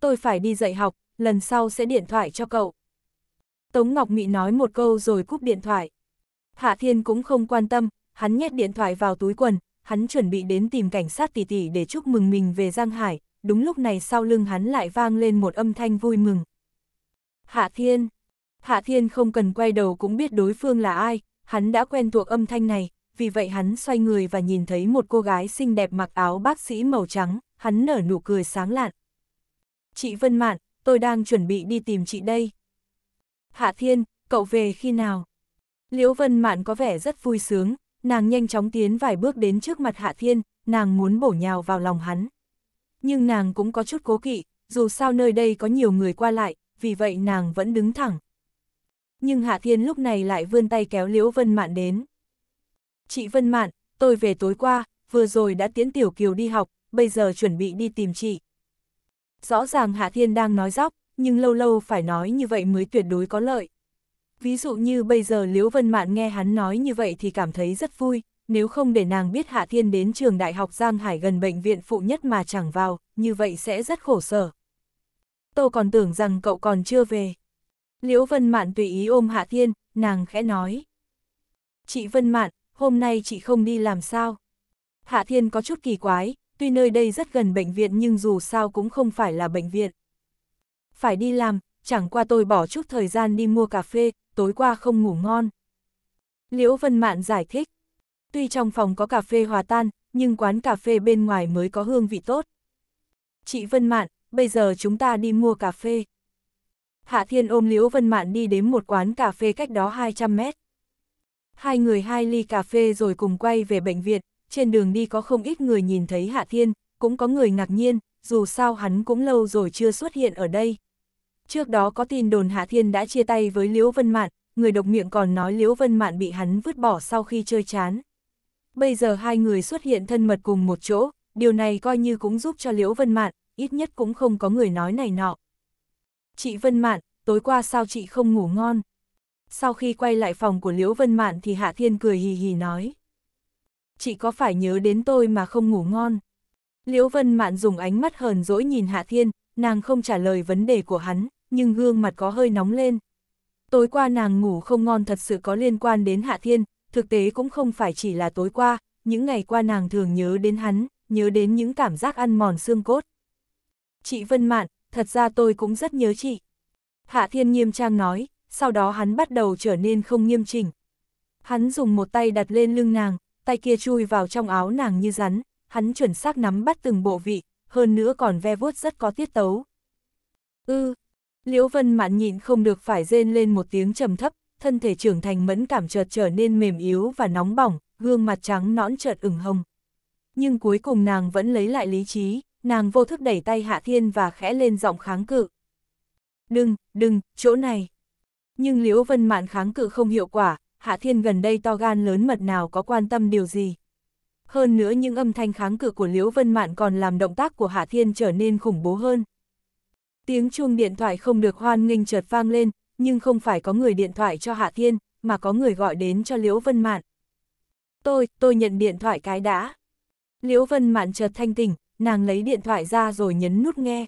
Tôi phải đi dạy học, lần sau sẽ điện thoại cho cậu. Tống Ngọc Mị nói một câu rồi cúp điện thoại. Hạ Thiên cũng không quan tâm, hắn nhét điện thoại vào túi quần, hắn chuẩn bị đến tìm cảnh sát tỷ tỷ để chúc mừng mình về Giang Hải, đúng lúc này sau lưng hắn lại vang lên một âm thanh vui mừng. Hạ Thiên Hạ Thiên không cần quay đầu cũng biết đối phương là ai, hắn đã quen thuộc âm thanh này, vì vậy hắn xoay người và nhìn thấy một cô gái xinh đẹp mặc áo bác sĩ màu trắng, hắn nở nụ cười sáng lạn. Chị Vân Mạn, tôi đang chuẩn bị đi tìm chị đây. Hạ Thiên, cậu về khi nào? Liễu Vân Mạn có vẻ rất vui sướng, nàng nhanh chóng tiến vài bước đến trước mặt Hạ Thiên, nàng muốn bổ nhào vào lòng hắn. Nhưng nàng cũng có chút cố kỵ, dù sao nơi đây có nhiều người qua lại, vì vậy nàng vẫn đứng thẳng. Nhưng Hạ Thiên lúc này lại vươn tay kéo Liễu Vân Mạn đến. Chị Vân Mạn, tôi về tối qua, vừa rồi đã tiễn Tiểu Kiều đi học, bây giờ chuẩn bị đi tìm chị. Rõ ràng Hạ Thiên đang nói dóc, nhưng lâu lâu phải nói như vậy mới tuyệt đối có lợi. Ví dụ như bây giờ Liễu Vân Mạn nghe hắn nói như vậy thì cảm thấy rất vui, nếu không để nàng biết Hạ Thiên đến trường đại học Giang Hải gần bệnh viện phụ nhất mà chẳng vào, như vậy sẽ rất khổ sở. tôi còn tưởng rằng cậu còn chưa về. Liễu Vân Mạn tùy ý ôm Hạ Thiên, nàng khẽ nói. Chị Vân Mạn, hôm nay chị không đi làm sao? Hạ Thiên có chút kỳ quái, tuy nơi đây rất gần bệnh viện nhưng dù sao cũng không phải là bệnh viện phải đi làm, chẳng qua tôi bỏ chút thời gian đi mua cà phê, tối qua không ngủ ngon. Liễu Vân Mạn giải thích, tuy trong phòng có cà phê hòa tan, nhưng quán cà phê bên ngoài mới có hương vị tốt. Chị Vân Mạn, bây giờ chúng ta đi mua cà phê. Hạ Thiên ôm Liễu Vân Mạn đi đến một quán cà phê cách đó 200 mét. Hai người hai ly cà phê rồi cùng quay về bệnh viện, trên đường đi có không ít người nhìn thấy Hạ Thiên, cũng có người ngạc nhiên, dù sao hắn cũng lâu rồi chưa xuất hiện ở đây. Trước đó có tin đồn Hạ Thiên đã chia tay với Liễu Vân Mạn, người độc miệng còn nói Liễu Vân Mạn bị hắn vứt bỏ sau khi chơi chán. Bây giờ hai người xuất hiện thân mật cùng một chỗ, điều này coi như cũng giúp cho Liễu Vân Mạn, ít nhất cũng không có người nói này nọ. Chị Vân Mạn, tối qua sao chị không ngủ ngon? Sau khi quay lại phòng của Liễu Vân Mạn thì Hạ Thiên cười hì hì nói. Chị có phải nhớ đến tôi mà không ngủ ngon? Liễu Vân Mạn dùng ánh mắt hờn dỗi nhìn Hạ Thiên, nàng không trả lời vấn đề của hắn, nhưng gương mặt có hơi nóng lên. Tối qua nàng ngủ không ngon thật sự có liên quan đến Hạ Thiên, thực tế cũng không phải chỉ là tối qua, những ngày qua nàng thường nhớ đến hắn, nhớ đến những cảm giác ăn mòn xương cốt. Chị Vân Mạn, thật ra tôi cũng rất nhớ chị. Hạ Thiên nghiêm trang nói, sau đó hắn bắt đầu trở nên không nghiêm chỉnh. Hắn dùng một tay đặt lên lưng nàng, tay kia chui vào trong áo nàng như rắn, hắn chuẩn xác nắm bắt từng bộ vị, hơn nữa còn ve vuốt rất có tiết tấu. Ư, ừ, Liễu Vân Mạn nhịn không được phải rên lên một tiếng trầm thấp, thân thể trưởng thành mẫn cảm chợt trở nên mềm yếu và nóng bỏng, gương mặt trắng nõn chợt ửng hồng. Nhưng cuối cùng nàng vẫn lấy lại lý trí, nàng vô thức đẩy tay Hạ Thiên và khẽ lên giọng kháng cự. Đừng, đừng, chỗ này. Nhưng Liễu Vân Mạn kháng cự không hiệu quả, Hạ Thiên gần đây to gan lớn mật nào có quan tâm điều gì. Hơn nữa những âm thanh kháng cự của Liễu Vân Mạn còn làm động tác của Hạ Thiên trở nên khủng bố hơn. Tiếng chuông điện thoại không được hoan nghênh chợt vang lên, nhưng không phải có người điện thoại cho Hạ Thiên, mà có người gọi đến cho Liễu Vân Mạn. Tôi, tôi nhận điện thoại cái đã. Liễu Vân Mạn chợt thanh tỉnh, nàng lấy điện thoại ra rồi nhấn nút nghe.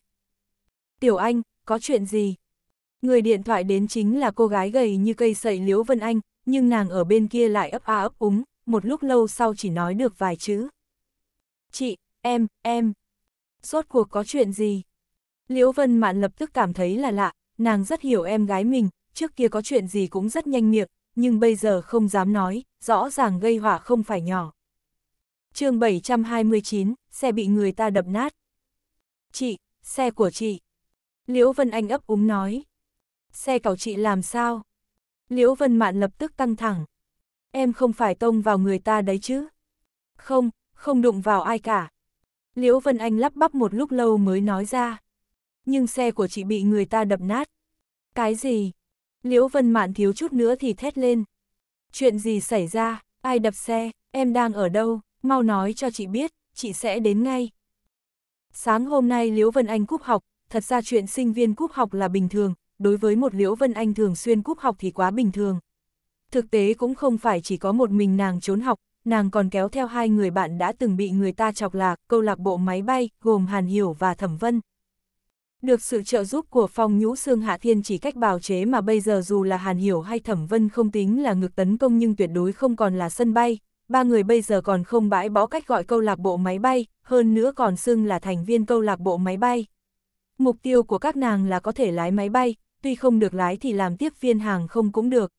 Tiểu Anh, có chuyện gì? Người điện thoại đến chính là cô gái gầy như cây sậy Liễu Vân Anh, nhưng nàng ở bên kia lại ấp a ấp úng, một lúc lâu sau chỉ nói được vài chữ. Chị, em, em, rốt cuộc có chuyện gì? Liễu Vân Mạn lập tức cảm thấy là lạ, nàng rất hiểu em gái mình, trước kia có chuyện gì cũng rất nhanh miệng, nhưng bây giờ không dám nói, rõ ràng gây hỏa không phải nhỏ. chương 729, xe bị người ta đập nát. Chị, xe của chị. Liễu Vân Anh ấp úng nói. Xe cậu chị làm sao? Liễu Vân Mạn lập tức căng thẳng em không phải tông vào người ta đấy chứ? Không, không đụng vào ai cả. Liễu Vân Anh lắp bắp một lúc lâu mới nói ra. Nhưng xe của chị bị người ta đập nát. Cái gì? Liễu Vân Mạn thiếu chút nữa thì thét lên. Chuyện gì xảy ra? Ai đập xe? Em đang ở đâu? Mau nói cho chị biết, chị sẽ đến ngay. Sáng hôm nay Liễu Vân Anh cúp học, thật ra chuyện sinh viên cúp học là bình thường, đối với một Liễu Vân Anh thường xuyên cúp học thì quá bình thường, Thực tế cũng không phải chỉ có một mình nàng trốn học, nàng còn kéo theo hai người bạn đã từng bị người ta chọc lạc, câu lạc bộ máy bay, gồm Hàn Hiểu và Thẩm Vân. Được sự trợ giúp của phong nhũ xương Hạ Thiên chỉ cách bào chế mà bây giờ dù là Hàn Hiểu hay Thẩm Vân không tính là ngược tấn công nhưng tuyệt đối không còn là sân bay, ba người bây giờ còn không bãi bỏ cách gọi câu lạc bộ máy bay, hơn nữa còn xưng là thành viên câu lạc bộ máy bay. Mục tiêu của các nàng là có thể lái máy bay, tuy không được lái thì làm tiếp viên hàng không cũng được,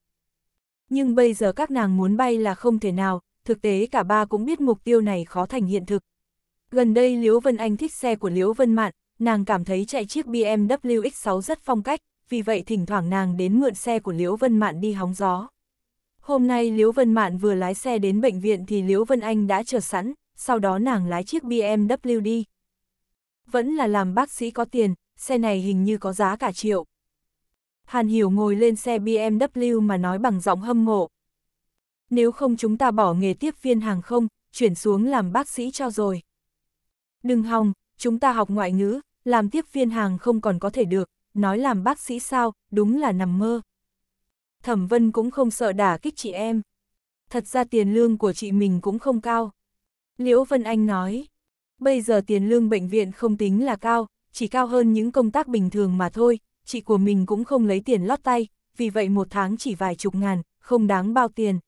nhưng bây giờ các nàng muốn bay là không thể nào, thực tế cả ba cũng biết mục tiêu này khó thành hiện thực. Gần đây Liễu Vân Anh thích xe của Liễu Vân Mạn, nàng cảm thấy chạy chiếc BMW X6 rất phong cách, vì vậy thỉnh thoảng nàng đến mượn xe của Liễu Vân Mạn đi hóng gió. Hôm nay Liễu Vân Mạn vừa lái xe đến bệnh viện thì Liễu Vân Anh đã chờ sẵn, sau đó nàng lái chiếc BMW đi. Vẫn là làm bác sĩ có tiền, xe này hình như có giá cả triệu. Hàn Hiểu ngồi lên xe BMW mà nói bằng giọng hâm mộ. Nếu không chúng ta bỏ nghề tiếp viên hàng không, chuyển xuống làm bác sĩ cho rồi. Đừng hòng, chúng ta học ngoại ngữ, làm tiếp viên hàng không còn có thể được, nói làm bác sĩ sao, đúng là nằm mơ. Thẩm Vân cũng không sợ đả kích chị em. Thật ra tiền lương của chị mình cũng không cao. Liễu Vân Anh nói, bây giờ tiền lương bệnh viện không tính là cao, chỉ cao hơn những công tác bình thường mà thôi, chị của mình cũng không lấy tiền lót tay, vì vậy một tháng chỉ vài chục ngàn, không đáng bao tiền.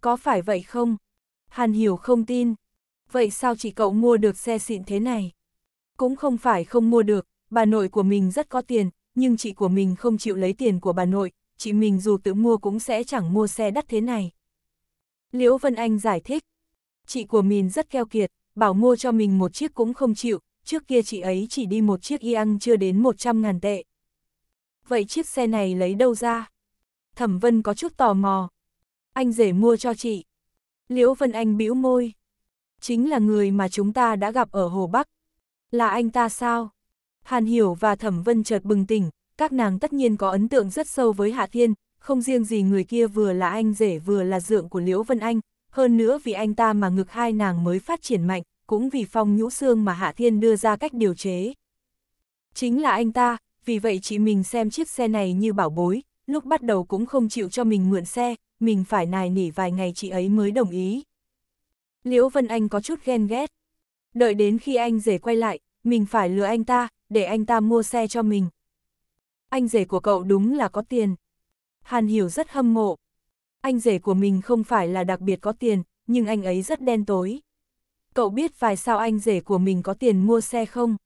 Có phải vậy không? Hàn Hiểu không tin. Vậy sao chị cậu mua được xe xịn thế này? Cũng không phải không mua được, bà nội của mình rất có tiền, nhưng chị của mình không chịu lấy tiền của bà nội, chị mình dù tự mua cũng sẽ chẳng mua xe đắt thế này. Liễu Vân Anh giải thích, chị của mình rất keo kiệt, bảo mua cho mình một chiếc cũng không chịu, trước kia chị ấy chỉ đi một chiếc y ăn chưa đến 100 ngàn tệ vậy chiếc xe này lấy đâu ra? Thẩm Vân có chút tò mò. Anh rể mua cho chị. Liễu Vân Anh bĩu môi. Chính là người mà chúng ta đã gặp ở Hồ Bắc. Là anh ta sao? Hàn Hiểu và Thẩm Vân chợt bừng tỉnh, các nàng tất nhiên có ấn tượng rất sâu với Hạ Thiên, không riêng gì người kia vừa là anh rể vừa là dượng của Liễu Vân Anh, hơn nữa vì anh ta mà ngực hai nàng mới phát triển mạnh, cũng vì phong nhũ xương mà Hạ Thiên đưa ra cách điều chế. Chính là anh ta, vì vậy chị mình xem chiếc xe này như bảo bối, lúc bắt đầu cũng không chịu cho mình mượn xe, mình phải nài nỉ vài ngày chị ấy mới đồng ý. Liễu Vân Anh có chút ghen ghét. Đợi đến khi anh rể quay lại, mình phải lừa anh ta, để anh ta mua xe cho mình. Anh rể của cậu đúng là có tiền. Hàn Hiểu rất hâm mộ. Anh rể của mình không phải là đặc biệt có tiền, nhưng anh ấy rất đen tối. Cậu biết vài sao anh rể của mình có tiền mua xe không?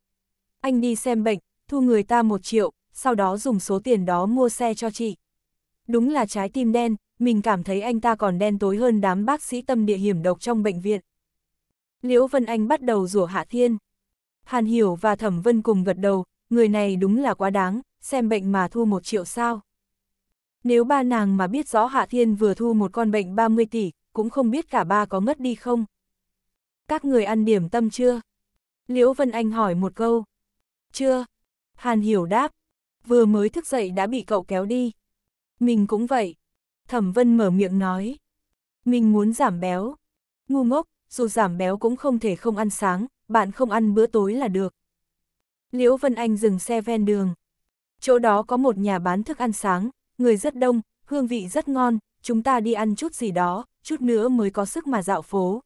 Anh đi xem bệnh, thu người ta một triệu, sau đó dùng số tiền đó mua xe cho chị. Đúng là trái tim đen, mình cảm thấy anh ta còn đen tối hơn đám bác sĩ tâm địa hiểm độc trong bệnh viện. Liễu Vân Anh bắt đầu rủa Hạ Thiên. Hàn Hiểu và Thẩm Vân cùng gật đầu, người này đúng là quá đáng, xem bệnh mà thu một triệu sao. Nếu ba nàng mà biết rõ Hạ Thiên vừa thu một con bệnh 30 tỷ, cũng không biết cả ba có ngất đi không. Các người ăn điểm tâm chưa? Liễu Vân Anh hỏi một câu. Chưa, Hàn hiểu đáp, vừa mới thức dậy đã bị cậu kéo đi. Mình cũng vậy. Thẩm Vân mở miệng nói. Mình muốn giảm béo. Ngu ngốc, dù giảm béo cũng không thể không ăn sáng, bạn không ăn bữa tối là được. Liễu Vân Anh dừng xe ven đường. Chỗ đó có một nhà bán thức ăn sáng, người rất đông, hương vị rất ngon, chúng ta đi ăn chút gì đó, chút nữa mới có sức mà dạo phố.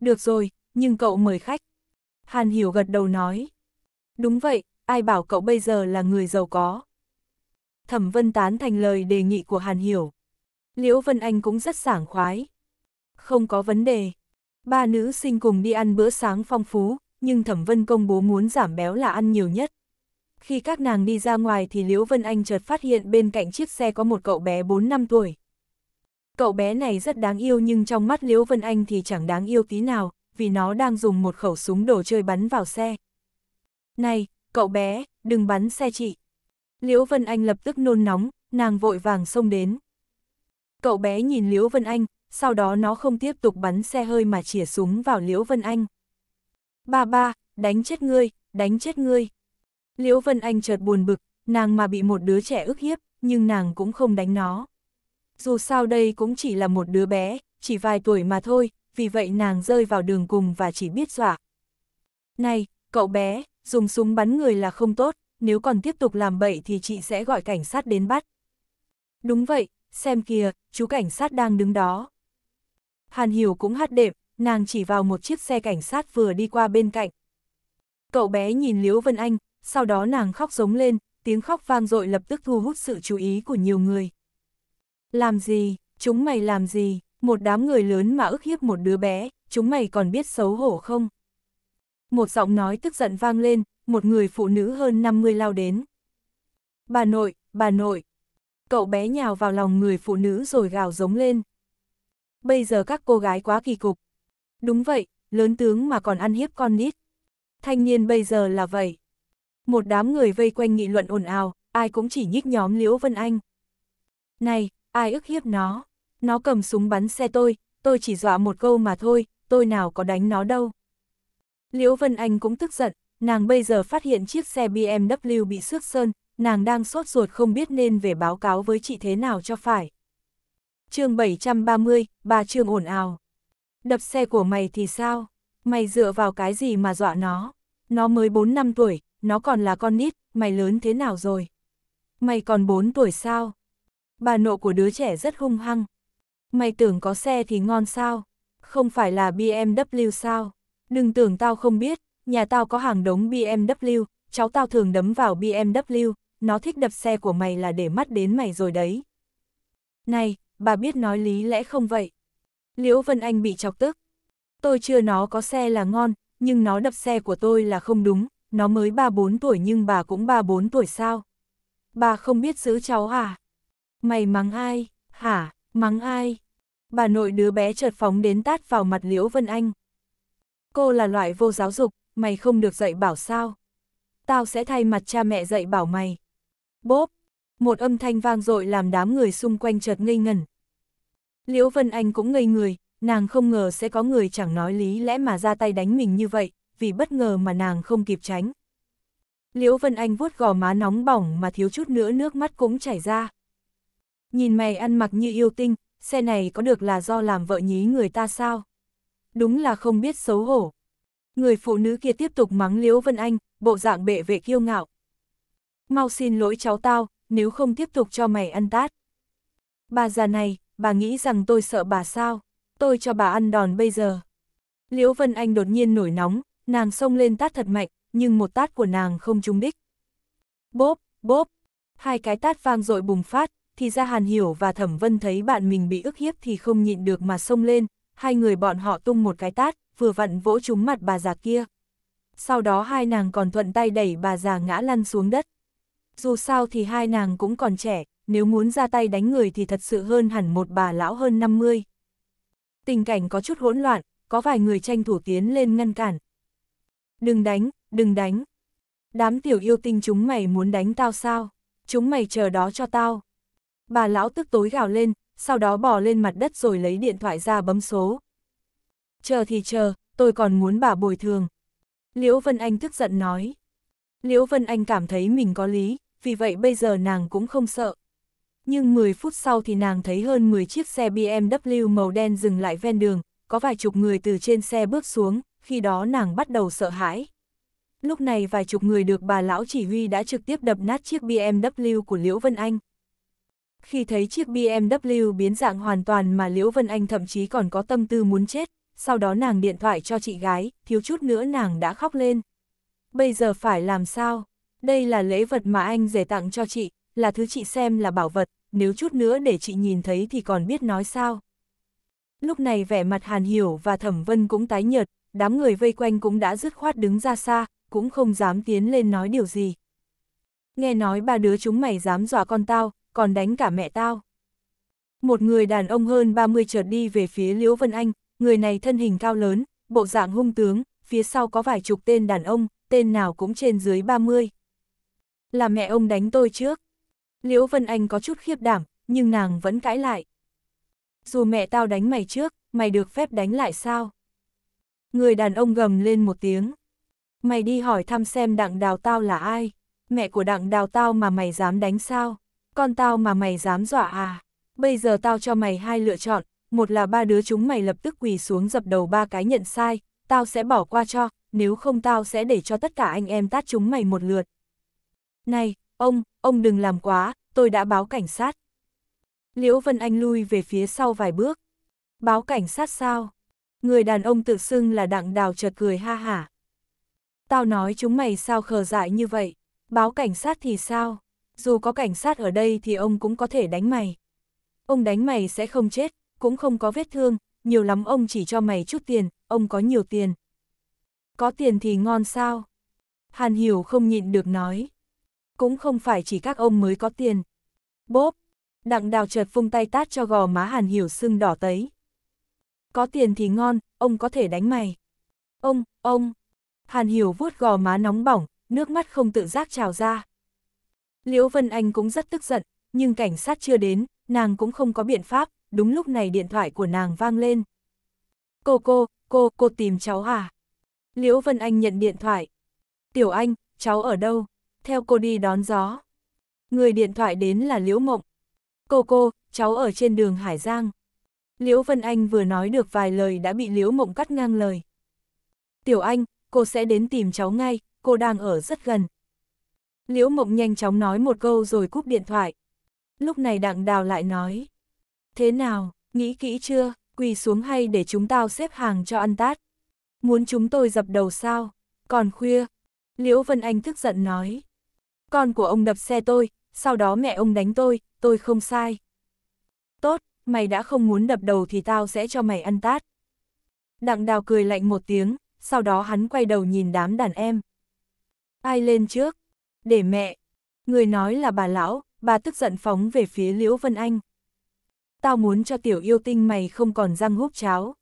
Được rồi, nhưng cậu mời khách. Hàn Hiểu gật đầu nói. Đúng vậy, ai bảo cậu bây giờ là người giàu có. Thẩm Vân tán thành lời đề nghị của Hàn Hiểu. Liễu Vân Anh cũng rất sảng khoái. Không có vấn đề. Ba nữ sinh cùng đi ăn bữa sáng phong phú, nhưng Thẩm Vân công bố muốn giảm béo là ăn nhiều nhất. Khi các nàng đi ra ngoài thì Liễu Vân Anh chợt phát hiện bên cạnh chiếc xe có một cậu bé 4 năm tuổi. Cậu bé này rất đáng yêu nhưng trong mắt Liễu Vân Anh thì chẳng đáng yêu tí nào, vì nó đang dùng một khẩu súng đồ chơi bắn vào xe. Này, cậu bé, đừng bắn xe chị. Liễu Vân Anh lập tức nôn nóng, nàng vội vàng xông đến. Cậu bé nhìn Liễu Vân Anh, sau đó nó không tiếp tục bắn xe hơi mà chỉa súng vào Liễu Vân Anh. Ba ba, đánh chết ngươi, đánh chết ngươi. Liễu Vân Anh chợt buồn bực, nàng mà bị một đứa trẻ ức hiếp, nhưng nàng cũng không đánh nó. Dù sao đây cũng chỉ là một đứa bé, chỉ vài tuổi mà thôi, vì vậy nàng rơi vào đường cùng và chỉ biết dọa. Này, cậu bé, dùng súng bắn người là không tốt, nếu còn tiếp tục làm bậy thì chị sẽ gọi cảnh sát đến bắt. Đúng vậy, xem kìa, chú cảnh sát đang đứng đó. Hàn Hiểu cũng hát đệm, nàng chỉ vào một chiếc xe cảnh sát vừa đi qua bên cạnh. Cậu bé nhìn Liễu Vân Anh, sau đó nàng khóc giống lên, tiếng khóc vang dội lập tức thu hút sự chú ý của nhiều người. Làm gì, chúng mày làm gì, một đám người lớn mà ức hiếp một đứa bé, chúng mày còn biết xấu hổ không? Một giọng nói tức giận vang lên, một người phụ nữ hơn 50 lao đến. Bà nội, bà nội. Cậu bé nhào vào lòng người phụ nữ rồi gào giống lên. Bây giờ các cô gái quá kỳ cục. Đúng vậy, lớn tướng mà còn ăn hiếp con nít. Thanh niên bây giờ là vậy. Một đám người vây quanh nghị luận ồn ào, ai cũng chỉ nhích nhóm Liễu Vân Anh. Này, ai ức hiếp nó? Nó cầm súng bắn xe tôi, tôi chỉ dọa một câu mà thôi, tôi nào có đánh nó đâu. Liễu Vân Anh cũng tức giận, nàng bây giờ phát hiện chiếc xe BMW bị xước sơn, nàng đang sốt ruột không biết nên về báo cáo với chị thế nào cho phải. chương 730, bà Trương ổn ào. Đập xe của mày thì sao? Mày dựa vào cái gì mà dọa nó? Nó mới 4 năm tuổi, nó còn là con nít, mày lớn thế nào rồi? Mày còn 4 tuổi sao? Bà nộ của đứa trẻ rất hung hăng. Mày tưởng có xe thì ngon sao? Không phải là BMW sao? Đừng tưởng tao không biết, nhà tao có hàng đống BMW, cháu tao thường đấm vào BMW, nó thích đập xe của mày là để mắt đến mày rồi đấy. Này, bà biết nói lý lẽ không vậy? Liễu Vân Anh bị chọc tức. Tôi chưa nó có xe là ngon, nhưng nó đập xe của tôi là không đúng, nó mới 3-4 tuổi nhưng bà cũng 3-4 tuổi sao? Bà không biết giữ cháu à? Mày mắng ai? Hả? Mắng ai? Bà nội đứa bé chợt phóng đến tát vào mặt Liễu Vân Anh. Cô là loại vô giáo dục, mày không được dạy bảo sao? Tao sẽ thay mặt cha mẹ dạy bảo mày. Bốp! Một âm thanh vang dội làm đám người xung quanh chợt ngây ngẩn. Liễu Vân Anh cũng ngây người, nàng không ngờ sẽ có người chẳng nói lý lẽ mà ra tay đánh mình như vậy, vì bất ngờ mà nàng không kịp tránh. Liễu Vân Anh vuốt gò má nóng bỏng mà thiếu chút nữa nước mắt cũng chảy ra. Nhìn mày ăn mặc như yêu tinh, xe này có được là do làm vợ nhí người ta sao? đúng là không biết xấu hổ. Người phụ nữ kia tiếp tục mắng Liễu Vân Anh, bộ dạng bệ vệ kiêu ngạo. Mau xin lỗi cháu tao, nếu không tiếp tục cho mày ăn tát. Bà già này, bà nghĩ rằng tôi sợ bà sao, tôi cho bà ăn đòn bây giờ. Liễu Vân Anh đột nhiên nổi nóng, nàng xông lên tát thật mạnh, nhưng một tát của nàng không trúng đích. Bốp, bốp, hai cái tát vang dội bùng phát, thì ra Hàn Hiểu và Thẩm Vân thấy bạn mình bị ức hiếp thì không nhịn được mà xông lên, hai người bọn họ tung một cái tát, vừa vặn vỗ trúng mặt bà già kia. Sau đó hai nàng còn thuận tay đẩy bà già ngã lăn xuống đất. Dù sao thì hai nàng cũng còn trẻ, nếu muốn ra tay đánh người thì thật sự hơn hẳn một bà lão hơn 50. Tình cảnh có chút hỗn loạn, có vài người tranh thủ tiến lên ngăn cản. Đừng đánh, đừng đánh. Đám tiểu yêu tinh chúng mày muốn đánh tao sao? Chúng mày chờ đó cho tao. Bà lão tức tối gào lên, sau đó bò lên mặt đất rồi lấy điện thoại ra bấm số. Chờ thì chờ, tôi còn muốn bà bồi thường. Liễu Vân Anh tức giận nói. Liễu Vân Anh cảm thấy mình có lý, vì vậy bây giờ nàng cũng không sợ. Nhưng 10 phút sau thì nàng thấy hơn 10 chiếc xe BMW màu đen dừng lại ven đường, có vài chục người từ trên xe bước xuống, khi đó nàng bắt đầu sợ hãi. Lúc này vài chục người được bà lão chỉ huy đã trực tiếp đập nát chiếc BMW của Liễu Vân Anh, khi thấy chiếc BMW biến dạng hoàn toàn mà Liễu Vân Anh thậm chí còn có tâm tư muốn chết, sau đó nàng điện thoại cho chị gái, thiếu chút nữa nàng đã khóc lên. Bây giờ phải làm sao? Đây là lễ vật mà anh rể tặng cho chị, là thứ chị xem là bảo vật, nếu chút nữa để chị nhìn thấy thì còn biết nói sao. Lúc này vẻ mặt Hàn Hiểu và Thẩm Vân cũng tái nhợt, đám người vây quanh cũng đã dứt khoát đứng ra xa, cũng không dám tiến lên nói điều gì. Nghe nói ba đứa chúng mày dám dọa con tao, còn đánh cả mẹ tao. Một người đàn ông hơn 30 chợt đi về phía Liễu Vân Anh, người này thân hình cao lớn, bộ dạng hung tướng, phía sau có vài chục tên đàn ông, tên nào cũng trên dưới 30. Là mẹ ông đánh tôi trước. Liễu Vân Anh có chút khiếp đảm, nhưng nàng vẫn cãi lại. Dù mẹ tao đánh mày trước, mày được phép đánh lại sao? Người đàn ông gầm lên một tiếng. Mày đi hỏi thăm xem đặng đào tao là ai? Mẹ của đặng đào tao mà mày dám đánh sao? con tao mà mày dám dọa à? Bây giờ tao cho mày hai lựa chọn, một là ba đứa chúng mày lập tức quỳ xuống dập đầu ba cái nhận sai, tao sẽ bỏ qua cho, nếu không tao sẽ để cho tất cả anh em tát chúng mày một lượt. Này, ông, ông đừng làm quá, tôi đã báo cảnh sát. Liễu Vân Anh lui về phía sau vài bước. Báo cảnh sát sao? Người đàn ông tự xưng là đặng đào chợt cười ha hả. Tao nói chúng mày sao khờ dại như vậy, báo cảnh sát thì sao? dù có cảnh sát ở đây thì ông cũng có thể đánh mày. Ông đánh mày sẽ không chết, cũng không có vết thương, nhiều lắm ông chỉ cho mày chút tiền, ông có nhiều tiền. Có tiền thì ngon sao? Hàn Hiểu không nhịn được nói. Cũng không phải chỉ các ông mới có tiền. Bốp, đặng đào chợt vung tay tát cho gò má Hàn Hiểu sưng đỏ tấy. Có tiền thì ngon, ông có thể đánh mày. Ông, ông. Hàn Hiểu vuốt gò má nóng bỏng, nước mắt không tự giác trào ra. Liễu Vân Anh cũng rất tức giận, nhưng cảnh sát chưa đến, nàng cũng không có biện pháp, đúng lúc này điện thoại của nàng vang lên. Cô cô, cô, cô tìm cháu à? Liễu Vân Anh nhận điện thoại. Tiểu Anh, cháu ở đâu? Theo cô đi đón gió. Người điện thoại đến là Liễu Mộng. Cô cô, cháu ở trên đường Hải Giang. Liễu Vân Anh vừa nói được vài lời đã bị Liễu Mộng cắt ngang lời. Tiểu Anh, cô sẽ đến tìm cháu ngay, cô đang ở rất gần, Liễu Mộng nhanh chóng nói một câu rồi cúp điện thoại. Lúc này đặng đào lại nói. Thế nào, nghĩ kỹ chưa, quỳ xuống hay để chúng tao xếp hàng cho ăn tát? Muốn chúng tôi dập đầu sao? Còn khuya, Liễu Vân Anh tức giận nói. Con của ông đập xe tôi, sau đó mẹ ông đánh tôi, tôi không sai. Tốt, mày đã không muốn đập đầu thì tao sẽ cho mày ăn tát. Đặng đào cười lạnh một tiếng, sau đó hắn quay đầu nhìn đám đàn em. Ai lên trước? để mẹ. Người nói là bà lão, bà tức giận phóng về phía Liễu Vân Anh. Tao muốn cho tiểu yêu tinh mày không còn răng húp cháo.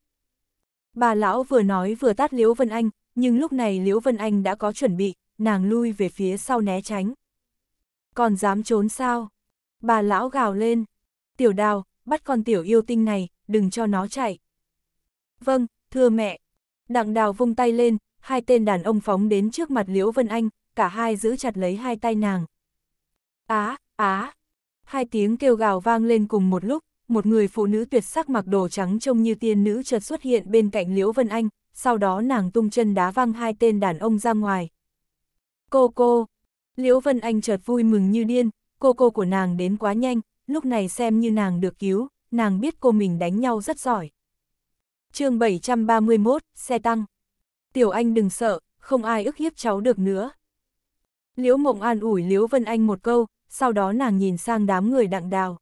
Bà lão vừa nói vừa tát Liễu Vân Anh, nhưng lúc này Liễu Vân Anh đã có chuẩn bị, nàng lui về phía sau né tránh. Còn dám trốn sao? Bà lão gào lên. Tiểu đào, bắt con tiểu yêu tinh này, đừng cho nó chạy. Vâng, thưa mẹ. Đặng đào vung tay lên, hai tên đàn ông phóng đến trước mặt Liễu Vân Anh, cả hai giữ chặt lấy hai tay nàng. Á, á, hai tiếng kêu gào vang lên cùng một lúc, một người phụ nữ tuyệt sắc mặc đồ trắng trông như tiên nữ chợt xuất hiện bên cạnh Liễu Vân Anh, sau đó nàng tung chân đá văng hai tên đàn ông ra ngoài. Cô cô, Liễu Vân Anh chợt vui mừng như điên, cô cô của nàng đến quá nhanh, lúc này xem như nàng được cứu, nàng biết cô mình đánh nhau rất giỏi. chương 731, xe tăng. Tiểu Anh đừng sợ, không ai ức hiếp cháu được nữa. Liễu Mộng an ủi Liễu Vân Anh một câu, sau đó nàng nhìn sang đám người đặng đào.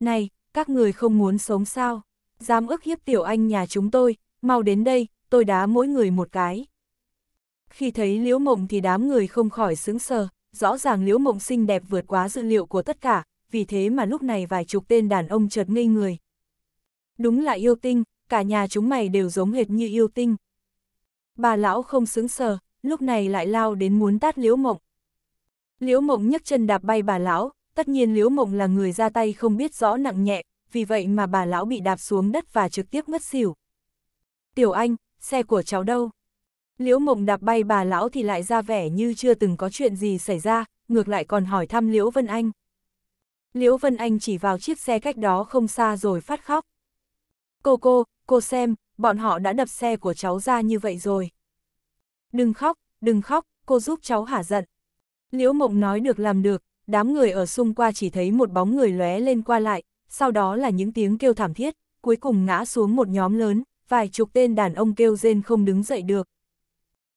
Này, các người không muốn sống sao? Dám ức hiếp tiểu anh nhà chúng tôi, mau đến đây, tôi đá mỗi người một cái. Khi thấy Liễu Mộng thì đám người không khỏi sững sờ, rõ ràng Liễu Mộng xinh đẹp vượt quá dự liệu của tất cả, vì thế mà lúc này vài chục tên đàn ông chợt ngây người. Đúng là yêu tinh, cả nhà chúng mày đều giống hệt như yêu tinh. Bà lão không sững sờ, lúc này lại lao đến muốn tát Liễu Mộng. Liễu Mộng nhấc chân đạp bay bà lão, tất nhiên Liễu Mộng là người ra tay không biết rõ nặng nhẹ, vì vậy mà bà lão bị đạp xuống đất và trực tiếp ngất xỉu. Tiểu Anh, xe của cháu đâu? Liễu Mộng đạp bay bà lão thì lại ra vẻ như chưa từng có chuyện gì xảy ra, ngược lại còn hỏi thăm Liễu Vân Anh. Liễu Vân Anh chỉ vào chiếc xe cách đó không xa rồi phát khóc. Cô cô, cô xem, bọn họ đã đập xe của cháu ra như vậy rồi. Đừng khóc, đừng khóc, cô giúp cháu hả giận. Liễu mộng nói được làm được, đám người ở xung qua chỉ thấy một bóng người lóe lên qua lại, sau đó là những tiếng kêu thảm thiết, cuối cùng ngã xuống một nhóm lớn, vài chục tên đàn ông kêu rên không đứng dậy được.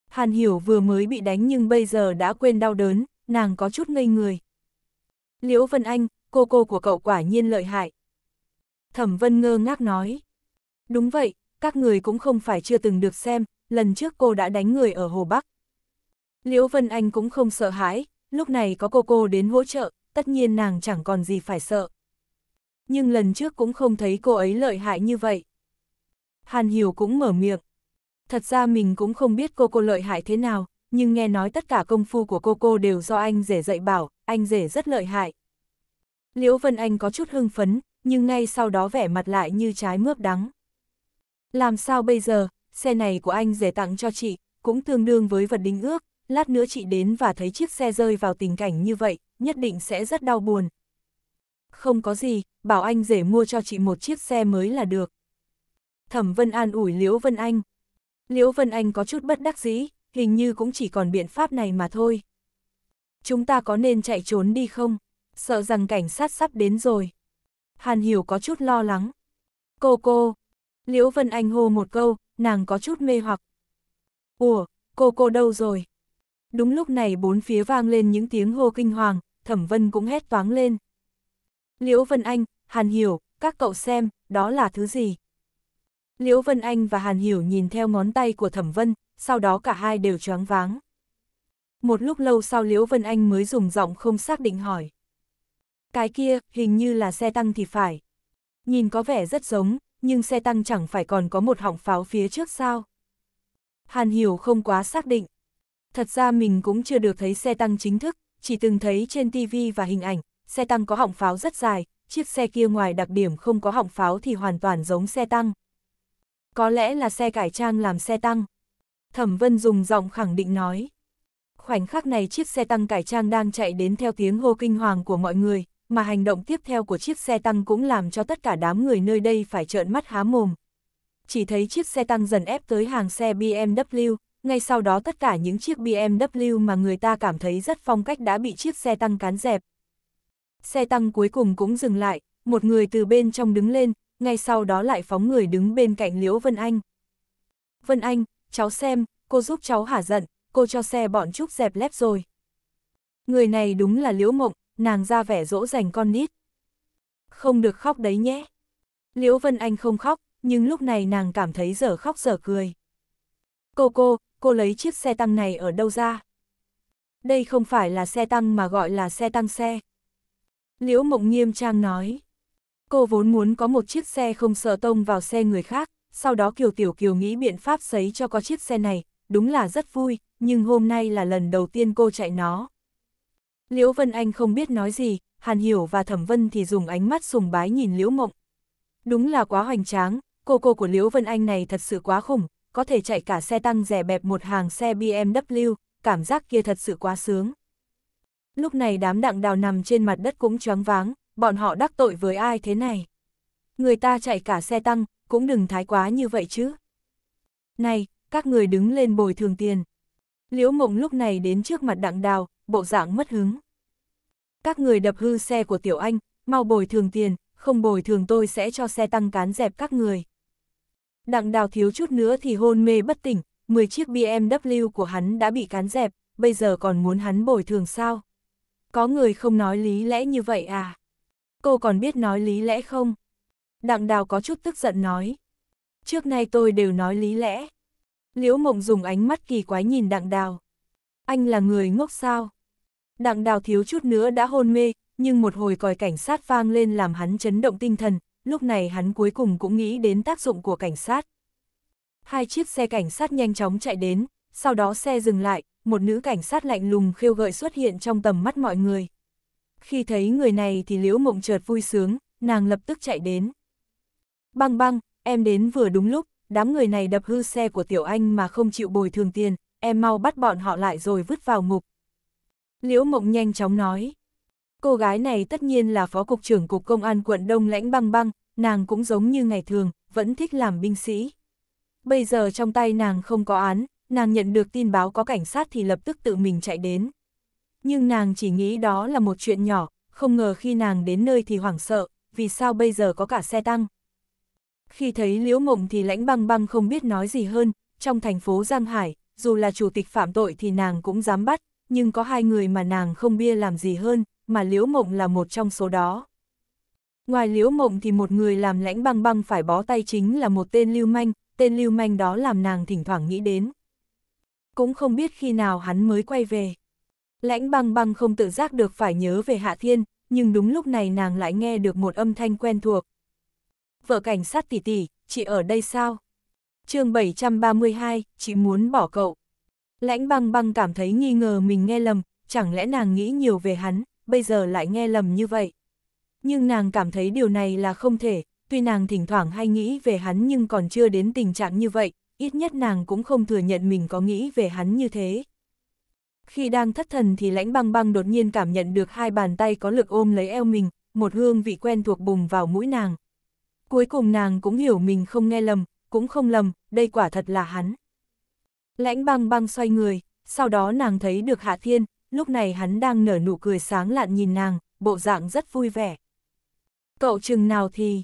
Hàn Hiểu vừa mới bị đánh nhưng bây giờ đã quên đau đớn, nàng có chút ngây người. Liễu Vân Anh, cô cô của cậu quả nhiên lợi hại. Thẩm Vân ngơ ngác nói. Đúng vậy, các người cũng không phải chưa từng được xem, lần trước cô đã đánh người ở Hồ Bắc. Liễu Vân Anh cũng không sợ hãi, lúc này có cô cô đến hỗ trợ, tất nhiên nàng chẳng còn gì phải sợ. Nhưng lần trước cũng không thấy cô ấy lợi hại như vậy. Hàn Hiểu cũng mở miệng. Thật ra mình cũng không biết cô cô lợi hại thế nào, nhưng nghe nói tất cả công phu của cô cô đều do anh rể dạy bảo, anh rể rất lợi hại. Liễu Vân Anh có chút hưng phấn, nhưng ngay sau đó vẻ mặt lại như trái mướp đắng. Làm sao bây giờ, xe này của anh rẻ tặng cho chị, cũng tương đương với vật đính ước, lát nữa chị đến và thấy chiếc xe rơi vào tình cảnh như vậy, nhất định sẽ rất đau buồn. Không có gì, bảo anh rể mua cho chị một chiếc xe mới là được. Thẩm Vân An ủi Liễu Vân Anh. Liễu Vân Anh có chút bất đắc dĩ, hình như cũng chỉ còn biện pháp này mà thôi. Chúng ta có nên chạy trốn đi không? Sợ rằng cảnh sát sắp đến rồi. Hàn Hiểu có chút lo lắng. Cô cô, Liễu Vân Anh hô một câu, nàng có chút mê hoặc. Ủa, cô cô đâu rồi? Đúng lúc này bốn phía vang lên những tiếng hô kinh hoàng, thẩm vân cũng hét toáng lên. Liễu Vân Anh, Hàn Hiểu, các cậu xem, đó là thứ gì? Liễu Vân Anh và Hàn Hiểu nhìn theo ngón tay của thẩm vân, sau đó cả hai đều choáng váng. Một lúc lâu sau Liễu Vân Anh mới dùng giọng không xác định hỏi. Cái kia, hình như là xe tăng thì phải. Nhìn có vẻ rất giống, nhưng xe tăng chẳng phải còn có một họng pháo phía trước sao? Hàn Hiểu không quá xác định. Thật ra mình cũng chưa được thấy xe tăng chính thức, chỉ từng thấy trên TV và hình ảnh, xe tăng có họng pháo rất dài, chiếc xe kia ngoài đặc điểm không có họng pháo thì hoàn toàn giống xe tăng. Có lẽ là xe cải trang làm xe tăng. Thẩm Vân dùng giọng khẳng định nói. Khoảnh khắc này chiếc xe tăng cải trang đang chạy đến theo tiếng hô kinh hoàng của mọi người, mà hành động tiếp theo của chiếc xe tăng cũng làm cho tất cả đám người nơi đây phải trợn mắt há mồm. Chỉ thấy chiếc xe tăng dần ép tới hàng xe BMW, ngay sau đó tất cả những chiếc BMW mà người ta cảm thấy rất phong cách đã bị chiếc xe tăng cán dẹp. Xe tăng cuối cùng cũng dừng lại, một người từ bên trong đứng lên, ngay sau đó lại phóng người đứng bên cạnh Liễu Vân Anh. Vân Anh, cháu xem, cô giúp cháu hả giận, cô cho xe bọn Trúc dẹp lép rồi. Người này đúng là Liễu Mộng, nàng ra vẻ dỗ dành con nít. Không được khóc đấy nhé. Liễu Vân Anh không khóc, nhưng lúc này nàng cảm thấy dở khóc dở cười. Cô cô, cô lấy chiếc xe tăng này ở đâu ra? Đây không phải là xe tăng mà gọi là xe tăng xe. Liễu Mộng Nghiêm Trang nói. Cô vốn muốn có một chiếc xe không sợ tông vào xe người khác, sau đó Kiều Tiểu Kiều nghĩ biện pháp sấy cho có chiếc xe này, đúng là rất vui, nhưng hôm nay là lần đầu tiên cô chạy nó. Liễu Vân Anh không biết nói gì, Hàn Hiểu và Thẩm Vân thì dùng ánh mắt sùng bái nhìn Liễu Mộng. Đúng là quá hoành tráng, cô cô của Liễu Vân Anh này thật sự quá khủng, có thể chạy cả xe tăng rẻ bẹp một hàng xe BMW, cảm giác kia thật sự quá sướng. Lúc này đám đặng đào nằm trên mặt đất cũng choáng váng, bọn họ đắc tội với ai thế này. Người ta chạy cả xe tăng, cũng đừng thái quá như vậy chứ. Này, các người đứng lên bồi thường tiền. Liễu mộng lúc này đến trước mặt đặng đào, bộ dạng mất hứng. Các người đập hư xe của Tiểu Anh, mau bồi thường tiền, không bồi thường tôi sẽ cho xe tăng cán dẹp các người. Đặng đào thiếu chút nữa thì hôn mê bất tỉnh, 10 chiếc BMW của hắn đã bị cán dẹp, bây giờ còn muốn hắn bồi thường sao? Có người không nói lý lẽ như vậy à? Cô còn biết nói lý lẽ không? Đặng đào có chút tức giận nói. Trước nay tôi đều nói lý lẽ. Liễu mộng dùng ánh mắt kỳ quái nhìn đặng đào. Anh là người ngốc sao? đặng đào thiếu chút nữa đã hôn mê, nhưng một hồi còi cảnh sát vang lên làm hắn chấn động tinh thần, lúc này hắn cuối cùng cũng nghĩ đến tác dụng của cảnh sát. Hai chiếc xe cảnh sát nhanh chóng chạy đến, sau đó xe dừng lại, một nữ cảnh sát lạnh lùng khiêu gợi xuất hiện trong tầm mắt mọi người. Khi thấy người này thì Liễu Mộng chợt vui sướng, nàng lập tức chạy đến. Băng băng, em đến vừa đúng lúc, đám người này đập hư xe của Tiểu Anh mà không chịu bồi thường tiền, em mau bắt bọn họ lại rồi vứt vào ngục, Liễu Mộng nhanh chóng nói. Cô gái này tất nhiên là phó cục trưởng cục công an quận Đông Lãnh Băng Băng, nàng cũng giống như ngày thường, vẫn thích làm binh sĩ. Bây giờ trong tay nàng không có án, nàng nhận được tin báo có cảnh sát thì lập tức tự mình chạy đến. Nhưng nàng chỉ nghĩ đó là một chuyện nhỏ, không ngờ khi nàng đến nơi thì hoảng sợ, vì sao bây giờ có cả xe tăng. Khi thấy Liễu Mộng thì lãnh băng băng không biết nói gì hơn, trong thành phố Giang Hải, dù là chủ tịch phạm tội thì nàng cũng dám bắt, nhưng có hai người mà nàng không bia làm gì hơn, mà Liễu Mộng là một trong số đó. Ngoài Liễu Mộng thì một người làm lãnh băng băng phải bó tay chính là một tên lưu manh, tên lưu manh đó làm nàng thỉnh thoảng nghĩ đến. Cũng không biết khi nào hắn mới quay về. Lãnh băng băng không tự giác được phải nhớ về Hạ Thiên, nhưng đúng lúc này nàng lại nghe được một âm thanh quen thuộc. Vợ cảnh sát tỷ tỷ, chị ở đây sao? chương 732, chị muốn bỏ cậu. Lãnh băng băng cảm thấy nghi ngờ mình nghe lầm, chẳng lẽ nàng nghĩ nhiều về hắn, bây giờ lại nghe lầm như vậy. Nhưng nàng cảm thấy điều này là không thể, tuy nàng thỉnh thoảng hay nghĩ về hắn nhưng còn chưa đến tình trạng như vậy, ít nhất nàng cũng không thừa nhận mình có nghĩ về hắn như thế. Khi đang thất thần thì lãnh băng băng đột nhiên cảm nhận được hai bàn tay có lực ôm lấy eo mình, một hương vị quen thuộc bùng vào mũi nàng. Cuối cùng nàng cũng hiểu mình không nghe lầm, cũng không lầm, đây quả thật là hắn. Lãnh băng băng xoay người, sau đó nàng thấy được Hạ Thiên, lúc này hắn đang nở nụ cười sáng lạn nhìn nàng, bộ dạng rất vui vẻ. Cậu chừng nào thì...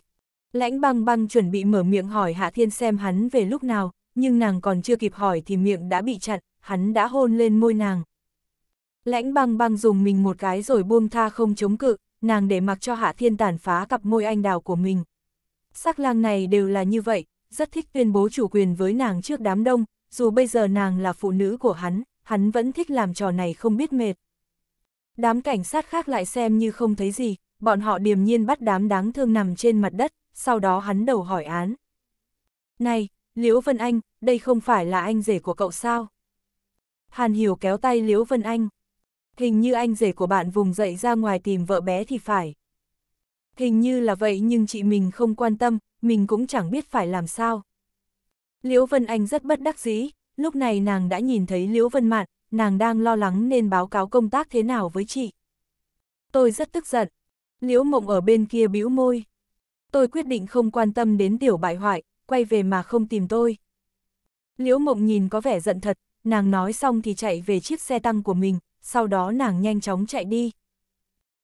Lãnh băng băng chuẩn bị mở miệng hỏi Hạ Thiên xem hắn về lúc nào, nhưng nàng còn chưa kịp hỏi thì miệng đã bị chặn, hắn đã hôn lên môi nàng. Lãnh băng băng dùng mình một cái rồi buông tha không chống cự, nàng để mặc cho Hạ Thiên tàn phá cặp môi anh đào của mình. Sắc lang này đều là như vậy, rất thích tuyên bố chủ quyền với nàng trước đám đông, dù bây giờ nàng là phụ nữ của hắn, hắn vẫn thích làm trò này không biết mệt. Đám cảnh sát khác lại xem như không thấy gì, bọn họ điềm nhiên bắt đám đáng thương nằm trên mặt đất, sau đó hắn đầu hỏi án. Này, Liễu Vân Anh, đây không phải là anh rể của cậu sao? Hàn Hiểu kéo tay Liễu Vân Anh. Hình như anh rể của bạn vùng dậy ra ngoài tìm vợ bé thì phải. Hình như là vậy nhưng chị mình không quan tâm, mình cũng chẳng biết phải làm sao. Liễu Vân Anh rất bất đắc dĩ, lúc này nàng đã nhìn thấy Liễu Vân Mạn, nàng đang lo lắng nên báo cáo công tác thế nào với chị. Tôi rất tức giận. Liễu Mộng ở bên kia bĩu môi. Tôi quyết định không quan tâm đến tiểu bại hoại, quay về mà không tìm tôi. Liễu Mộng nhìn có vẻ giận thật, nàng nói xong thì chạy về chiếc xe tăng của mình, sau đó nàng nhanh chóng chạy đi.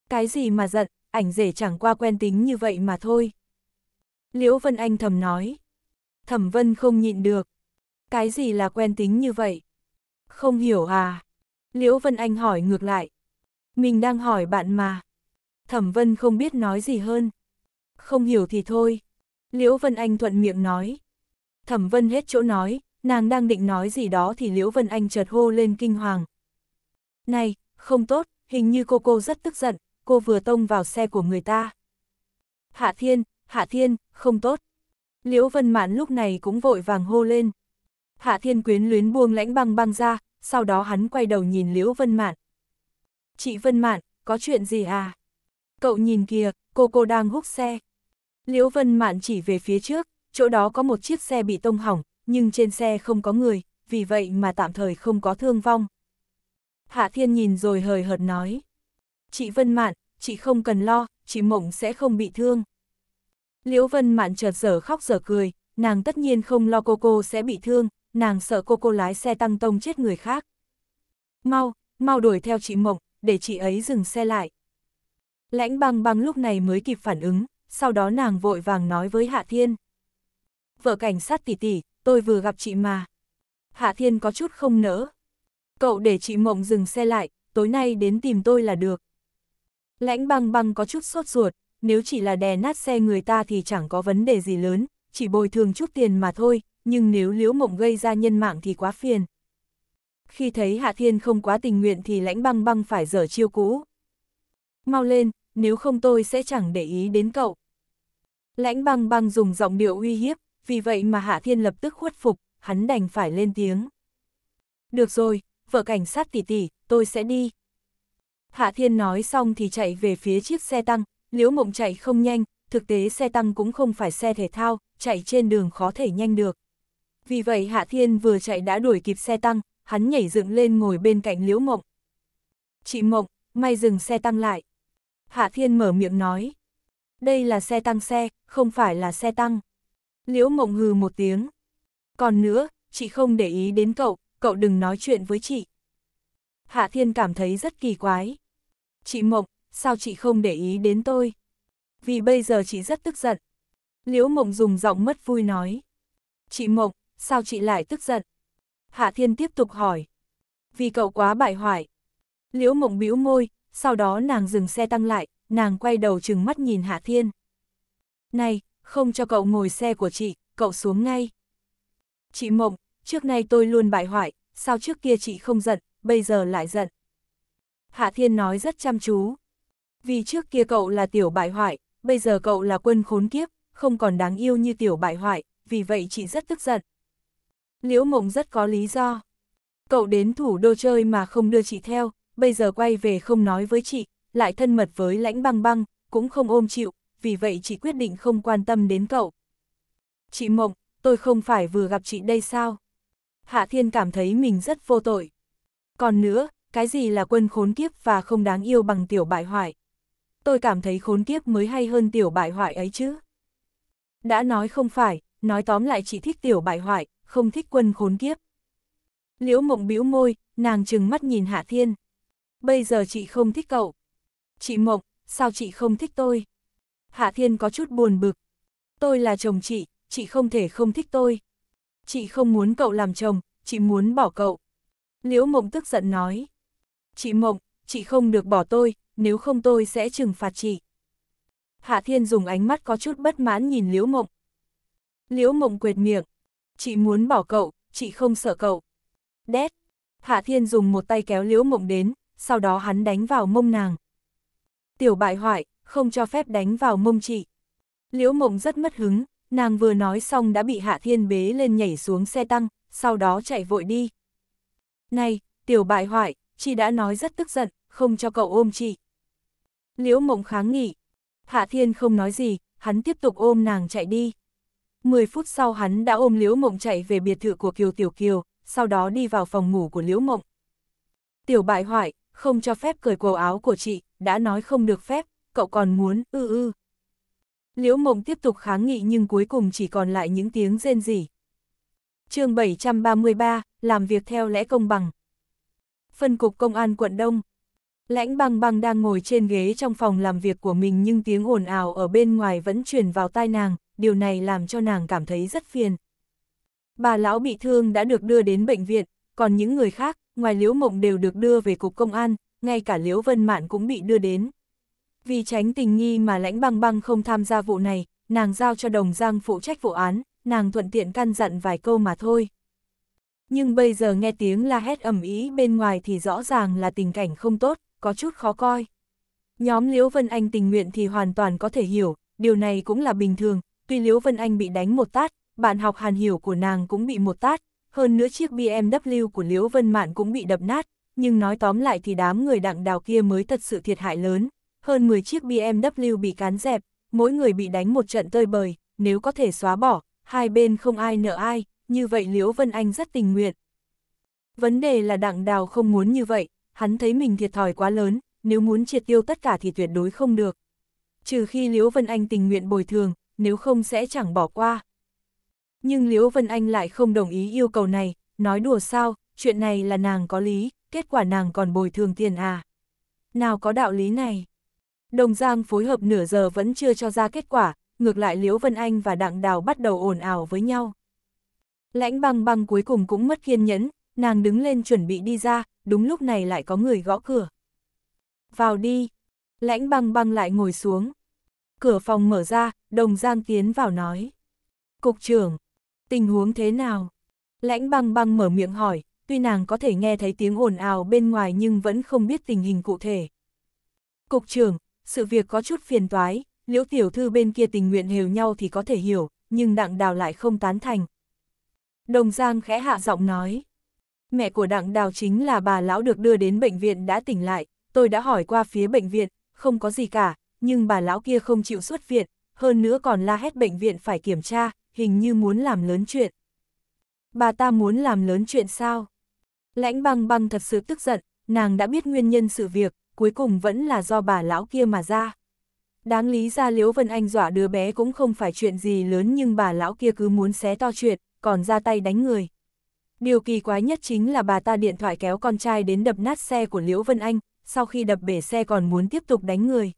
Cái gì mà giận, ảnh rể chẳng qua quen tính như vậy mà thôi. Liễu Vân Anh thầm nói. Thẩm Vân không nhịn được. Cái gì là quen tính như vậy? Không hiểu à? Liễu Vân Anh hỏi ngược lại. Mình đang hỏi bạn mà. Thẩm Vân không biết nói gì hơn. Không hiểu thì thôi. Liễu Vân Anh thuận miệng nói. Thẩm Vân hết chỗ nói, nàng đang định nói gì đó thì Liễu Vân Anh chợt hô lên kinh hoàng. Này, không tốt, hình như cô cô rất tức giận, cô vừa tông vào xe của người ta. Hạ Thiên, Hạ Thiên, không tốt. Liễu Vân Mạn lúc này cũng vội vàng hô lên. Hạ Thiên Quyến luyến buông lãnh băng băng ra, sau đó hắn quay đầu nhìn Liễu Vân Mạn. Chị Vân Mạn, có chuyện gì à? Cậu nhìn kìa, cô cô đang hút xe. Liễu Vân Mạn chỉ về phía trước, chỗ đó có một chiếc xe bị tông hỏng, nhưng trên xe không có người, vì vậy mà tạm thời không có thương vong. Hạ Thiên nhìn rồi hời hợt nói. Chị Vân Mạn, chị không cần lo, chị Mộng sẽ không bị thương. Liễu Vân Mạn chợt giờ khóc giờ cười, nàng tất nhiên không lo cô cô sẽ bị thương, nàng sợ cô cô lái xe tăng tông chết người khác. Mau, mau đuổi theo chị Mộng, để chị ấy dừng xe lại. Lãnh băng băng lúc này mới kịp phản ứng, sau đó nàng vội vàng nói với Hạ Thiên. Vợ cảnh sát tỷ tỷ, tôi vừa gặp chị mà. Hạ Thiên có chút không nỡ. Cậu để chị Mộng dừng xe lại, tối nay đến tìm tôi là được. Lãnh băng băng có chút sốt ruột, nếu chỉ là đè nát xe người ta thì chẳng có vấn đề gì lớn, chỉ bồi thường chút tiền mà thôi, nhưng nếu Liễu Mộng gây ra nhân mạng thì quá phiền. Khi thấy Hạ Thiên không quá tình nguyện thì lãnh băng băng phải dở chiêu cũ. Mau lên, nếu không tôi sẽ chẳng để ý đến cậu. Lãnh băng băng dùng giọng điệu uy hiếp, vì vậy mà Hạ Thiên lập tức khuất phục, hắn đành phải lên tiếng. Được rồi, vợ cảnh sát tỷ tỷ, tôi sẽ đi. Hạ Thiên nói xong thì chạy về phía chiếc xe tăng, Liễu Mộng chạy không nhanh, thực tế xe tăng cũng không phải xe thể thao, chạy trên đường khó thể nhanh được. Vì vậy Hạ Thiên vừa chạy đã đuổi kịp xe tăng, hắn nhảy dựng lên ngồi bên cạnh Liễu Mộng. Chị Mộng, may dừng xe tăng lại. Hạ Thiên mở miệng nói. Đây là xe tăng xe, không phải là xe tăng. Liễu Mộng hừ một tiếng. Còn nữa, chị không để ý đến cậu, cậu đừng nói chuyện với chị. Hạ Thiên cảm thấy rất kỳ quái. Chị Mộng, sao chị không để ý đến tôi? Vì bây giờ chị rất tức giận. Liễu Mộng dùng giọng mất vui nói. Chị Mộng, sao chị lại tức giận? Hạ Thiên tiếp tục hỏi. Vì cậu quá bại hoại. Liễu Mộng bĩu môi, sau đó nàng dừng xe tăng lại, nàng quay đầu trừng mắt nhìn Hạ Thiên. Này, không cho cậu ngồi xe của chị, cậu xuống ngay. Chị Mộng, trước nay tôi luôn bại hoại, sao trước kia chị không giận, bây giờ lại giận. Hạ Thiên nói rất chăm chú, vì trước kia cậu là tiểu bại hoại, bây giờ cậu là quân khốn kiếp, không còn đáng yêu như tiểu bại hoại, vì vậy chị rất tức giận. Liễu Mộng rất có lý do. Cậu đến thủ đô chơi mà không đưa chị theo, bây giờ quay về không nói với chị, lại thân mật với lãnh băng băng, cũng không ôm chịu, vì vậy chị quyết định không quan tâm đến cậu. Chị Mộng, tôi không phải vừa gặp chị đây sao? Hạ Thiên cảm thấy mình rất vô tội. Còn nữa, cái gì là quân khốn kiếp và không đáng yêu bằng tiểu bại hoại? tôi cảm thấy khốn kiếp mới hay hơn tiểu bại hoại ấy chứ. Đã nói không phải, nói tóm lại chị thích tiểu bại hoại, không thích quân khốn kiếp. Liễu mộng bĩu môi, nàng trừng mắt nhìn Hạ Thiên. Bây giờ chị không thích cậu. Chị Mộng, sao chị không thích tôi? Hạ Thiên có chút buồn bực. Tôi là chồng chị, chị không thể không thích tôi. Chị không muốn cậu làm chồng, chị muốn bỏ cậu. Liễu Mộng tức giận nói. Chị Mộng, chị không được bỏ tôi, nếu không tôi sẽ trừng phạt chị. Hạ Thiên dùng ánh mắt có chút bất mãn nhìn Liễu Mộng. Liễu Mộng quệt miệng. Chị muốn bỏ cậu, chị không sợ cậu. Đét. Hạ Thiên dùng một tay kéo Liễu Mộng đến, sau đó hắn đánh vào mông nàng. Tiểu bại hoại, không cho phép đánh vào mông chị. Liễu Mộng rất mất hứng, nàng vừa nói xong đã bị Hạ Thiên bế lên nhảy xuống xe tăng, sau đó chạy vội đi. Này, tiểu bại hoại, chị đã nói rất tức giận, không cho cậu ôm chị. Liễu mộng kháng nghị. Hạ Thiên không nói gì, hắn tiếp tục ôm nàng chạy đi. Mười phút sau hắn đã ôm Liễu mộng chạy về biệt thự của Kiều Tiểu Kiều, sau đó đi vào phòng ngủ của Liễu mộng. Tiểu bại hoại, không cho phép cởi quần áo của chị, đã nói không được phép, cậu còn muốn, ư ư. Liễu mộng tiếp tục kháng nghị nhưng cuối cùng chỉ còn lại những tiếng rên rỉ. chương 733, làm việc theo lẽ công bằng. Phân cục Công an quận Đông, Lãnh băng băng đang ngồi trên ghế trong phòng làm việc của mình nhưng tiếng ồn ào ở bên ngoài vẫn truyền vào tai nàng, điều này làm cho nàng cảm thấy rất phiền. Bà lão bị thương đã được đưa đến bệnh viện, còn những người khác, ngoài Liễu Mộng đều được đưa về cục công an, ngay cả Liễu Vân Mạn cũng bị đưa đến. Vì tránh tình nghi mà lãnh băng băng không tham gia vụ này, nàng giao cho đồng giang phụ trách vụ án, nàng thuận tiện căn dặn vài câu mà thôi. Nhưng bây giờ nghe tiếng la hét ầm ý bên ngoài thì rõ ràng là tình cảnh không tốt, có chút khó coi. Nhóm Liễu Vân Anh tình nguyện thì hoàn toàn có thể hiểu, điều này cũng là bình thường, tuy Liễu Vân Anh bị đánh một tát, bạn học Hàn Hiểu của nàng cũng bị một tát, hơn nữa chiếc BMW của Liễu Vân Mạn cũng bị đập nát, nhưng nói tóm lại thì đám người đặng đào kia mới thật sự thiệt hại lớn, hơn 10 chiếc BMW bị cán dẹp, mỗi người bị đánh một trận tơi bời, nếu có thể xóa bỏ, hai bên không ai nợ ai, như vậy Liễu Vân Anh rất tình nguyện. Vấn đề là đặng đào không muốn như vậy, hắn thấy mình thiệt thòi quá lớn, nếu muốn triệt tiêu tất cả thì tuyệt đối không được. Trừ khi Liễu Vân Anh tình nguyện bồi thường, nếu không sẽ chẳng bỏ qua. Nhưng Liễu Vân Anh lại không đồng ý yêu cầu này, nói đùa sao, chuyện này là nàng có lý, kết quả nàng còn bồi thường tiền à. Nào có đạo lý này. Đồng Giang phối hợp nửa giờ vẫn chưa cho ra kết quả, ngược lại Liễu Vân Anh và Đặng Đào bắt đầu ồn ào với nhau. Lãnh băng băng cuối cùng cũng mất kiên nhẫn, nàng đứng lên chuẩn bị đi ra, đúng lúc này lại có người gõ cửa. Vào đi, lãnh băng băng lại ngồi xuống. Cửa phòng mở ra, đồng giang tiến vào nói. Cục trưởng, tình huống thế nào? Lãnh băng băng mở miệng hỏi, tuy nàng có thể nghe thấy tiếng ồn ào bên ngoài nhưng vẫn không biết tình hình cụ thể. Cục trưởng, sự việc có chút phiền toái, liễu tiểu thư bên kia tình nguyện hiểu nhau thì có thể hiểu, nhưng đặng đào lại không tán thành. Đồng Giang khẽ hạ giọng nói. Mẹ của đặng đào chính là bà lão được đưa đến bệnh viện đã tỉnh lại, tôi đã hỏi qua phía bệnh viện, không có gì cả, nhưng bà lão kia không chịu xuất viện, hơn nữa còn la hét bệnh viện phải kiểm tra, hình như muốn làm lớn chuyện. Bà ta muốn làm lớn chuyện sao? Lãnh băng băng thật sự tức giận, nàng đã biết nguyên nhân sự việc, cuối cùng vẫn là do bà lão kia mà ra. Đáng lý ra Liễu Vân Anh dọa đứa bé cũng không phải chuyện gì lớn nhưng bà lão kia cứ muốn xé to chuyện, còn ra tay đánh người. Điều kỳ quái nhất chính là bà ta điện thoại kéo con trai đến đập nát xe của Liễu Vân Anh, sau khi đập bể xe còn muốn tiếp tục đánh người.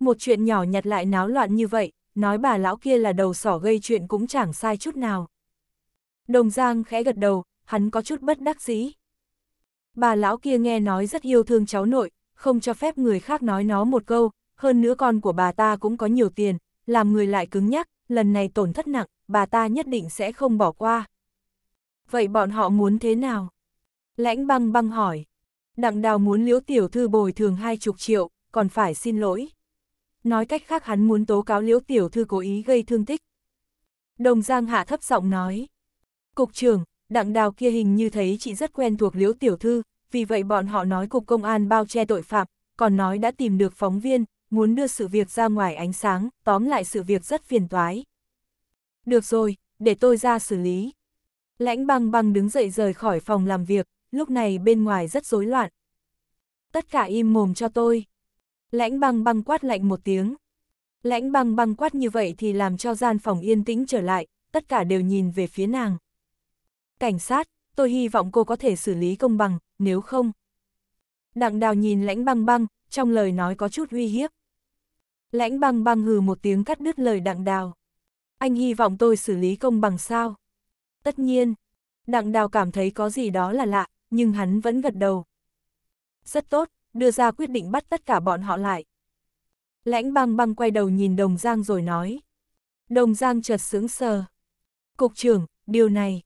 Một chuyện nhỏ nhặt lại náo loạn như vậy, nói bà lão kia là đầu sỏ gây chuyện cũng chẳng sai chút nào. Đồng Giang khẽ gật đầu, hắn có chút bất đắc dĩ. Bà lão kia nghe nói rất yêu thương cháu nội, không cho phép người khác nói nó một câu, hơn nữa con của bà ta cũng có nhiều tiền, làm người lại cứng nhắc, lần này tổn thất nặng, bà ta nhất định sẽ không bỏ qua. Vậy bọn họ muốn thế nào? Lãnh băng băng hỏi. Đặng đào muốn liễu tiểu thư bồi thường hai chục triệu, còn phải xin lỗi. Nói cách khác hắn muốn tố cáo liễu tiểu thư cố ý gây thương tích. Đồng Giang hạ thấp giọng nói. Cục trưởng, đặng đào kia hình như thấy chị rất quen thuộc liễu tiểu thư, vì vậy bọn họ nói cục công an bao che tội phạm, còn nói đã tìm được phóng viên, muốn đưa sự việc ra ngoài ánh sáng, tóm lại sự việc rất phiền toái. Được rồi, để tôi ra xử lý, Lãnh băng băng đứng dậy rời khỏi phòng làm việc, lúc này bên ngoài rất rối loạn. Tất cả im mồm cho tôi. Lãnh băng băng quát lạnh một tiếng. Lãnh băng băng quát như vậy thì làm cho gian phòng yên tĩnh trở lại, tất cả đều nhìn về phía nàng. Cảnh sát, tôi hy vọng cô có thể xử lý công bằng, nếu không. Đặng đào nhìn lãnh băng băng, trong lời nói có chút uy hiếp. Lãnh băng băng hừ một tiếng cắt đứt lời đặng đào. Anh hy vọng tôi xử lý công bằng sao? tất nhiên. Đặng đào cảm thấy có gì đó là lạ, nhưng hắn vẫn gật đầu. Rất tốt, đưa ra quyết định bắt tất cả bọn họ lại. Lãnh băng băng quay đầu nhìn Đồng Giang rồi nói. Đồng Giang chợt sướng sờ. Cục trưởng, điều này.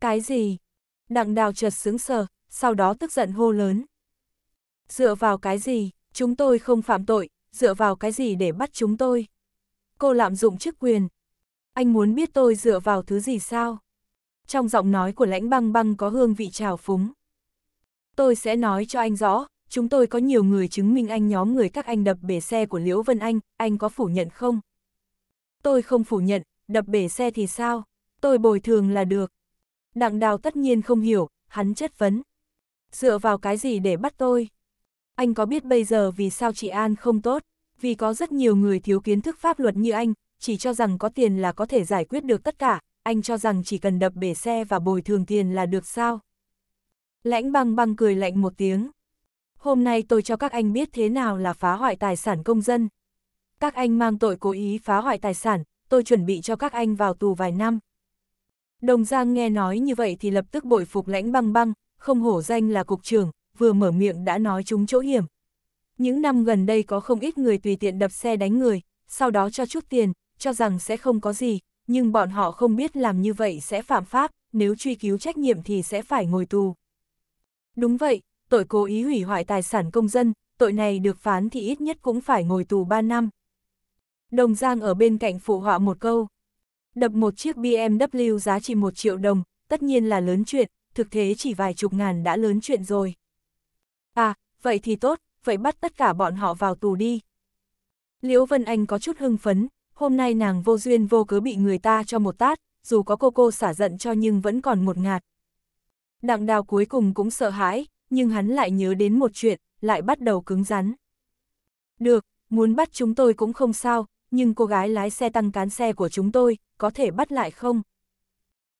Cái gì? Đặng đào chợt sướng sờ, sau đó tức giận hô lớn. Dựa vào cái gì, chúng tôi không phạm tội, dựa vào cái gì để bắt chúng tôi? Cô lạm dụng chức quyền. Anh muốn biết tôi dựa vào thứ gì sao? trong giọng nói của lãnh băng băng có hương vị trào phúng. Tôi sẽ nói cho anh rõ, chúng tôi có nhiều người chứng minh anh nhóm người các anh đập bể xe của Liễu Vân Anh, anh có phủ nhận không? Tôi không phủ nhận, đập bể xe thì sao? Tôi bồi thường là được. Đặng đào tất nhiên không hiểu, hắn chất vấn. Dựa vào cái gì để bắt tôi? Anh có biết bây giờ vì sao chị An không tốt? Vì có rất nhiều người thiếu kiến thức pháp luật như anh, chỉ cho rằng có tiền là có thể giải quyết được tất cả, anh cho rằng chỉ cần đập bể xe và bồi thường tiền là được sao. Lãnh băng băng cười lạnh một tiếng. Hôm nay tôi cho các anh biết thế nào là phá hoại tài sản công dân. Các anh mang tội cố ý phá hoại tài sản, tôi chuẩn bị cho các anh vào tù vài năm. Đồng Giang nghe nói như vậy thì lập tức bội phục lãnh băng băng, không hổ danh là cục trưởng, vừa mở miệng đã nói chúng chỗ hiểm. Những năm gần đây có không ít người tùy tiện đập xe đánh người, sau đó cho chút tiền, cho rằng sẽ không có gì, nhưng bọn họ không biết làm như vậy sẽ phạm pháp, nếu truy cứu trách nhiệm thì sẽ phải ngồi tù. Đúng vậy, tội cố ý hủy hoại tài sản công dân, tội này được phán thì ít nhất cũng phải ngồi tù 3 năm. Đồng Giang ở bên cạnh phụ họa một câu. Đập một chiếc BMW giá trị 1 triệu đồng, tất nhiên là lớn chuyện, thực thế chỉ vài chục ngàn đã lớn chuyện rồi. À, vậy thì tốt, vậy bắt tất cả bọn họ vào tù đi. Liễu Vân Anh có chút hưng phấn, hôm nay nàng vô duyên vô cớ bị người ta cho một tát, dù có cô cô xả giận cho nhưng vẫn còn một ngạt. Đặng đào cuối cùng cũng sợ hãi, nhưng hắn lại nhớ đến một chuyện, lại bắt đầu cứng rắn. Được, muốn bắt chúng tôi cũng không sao, nhưng cô gái lái xe tăng cán xe của chúng tôi, có thể bắt lại không?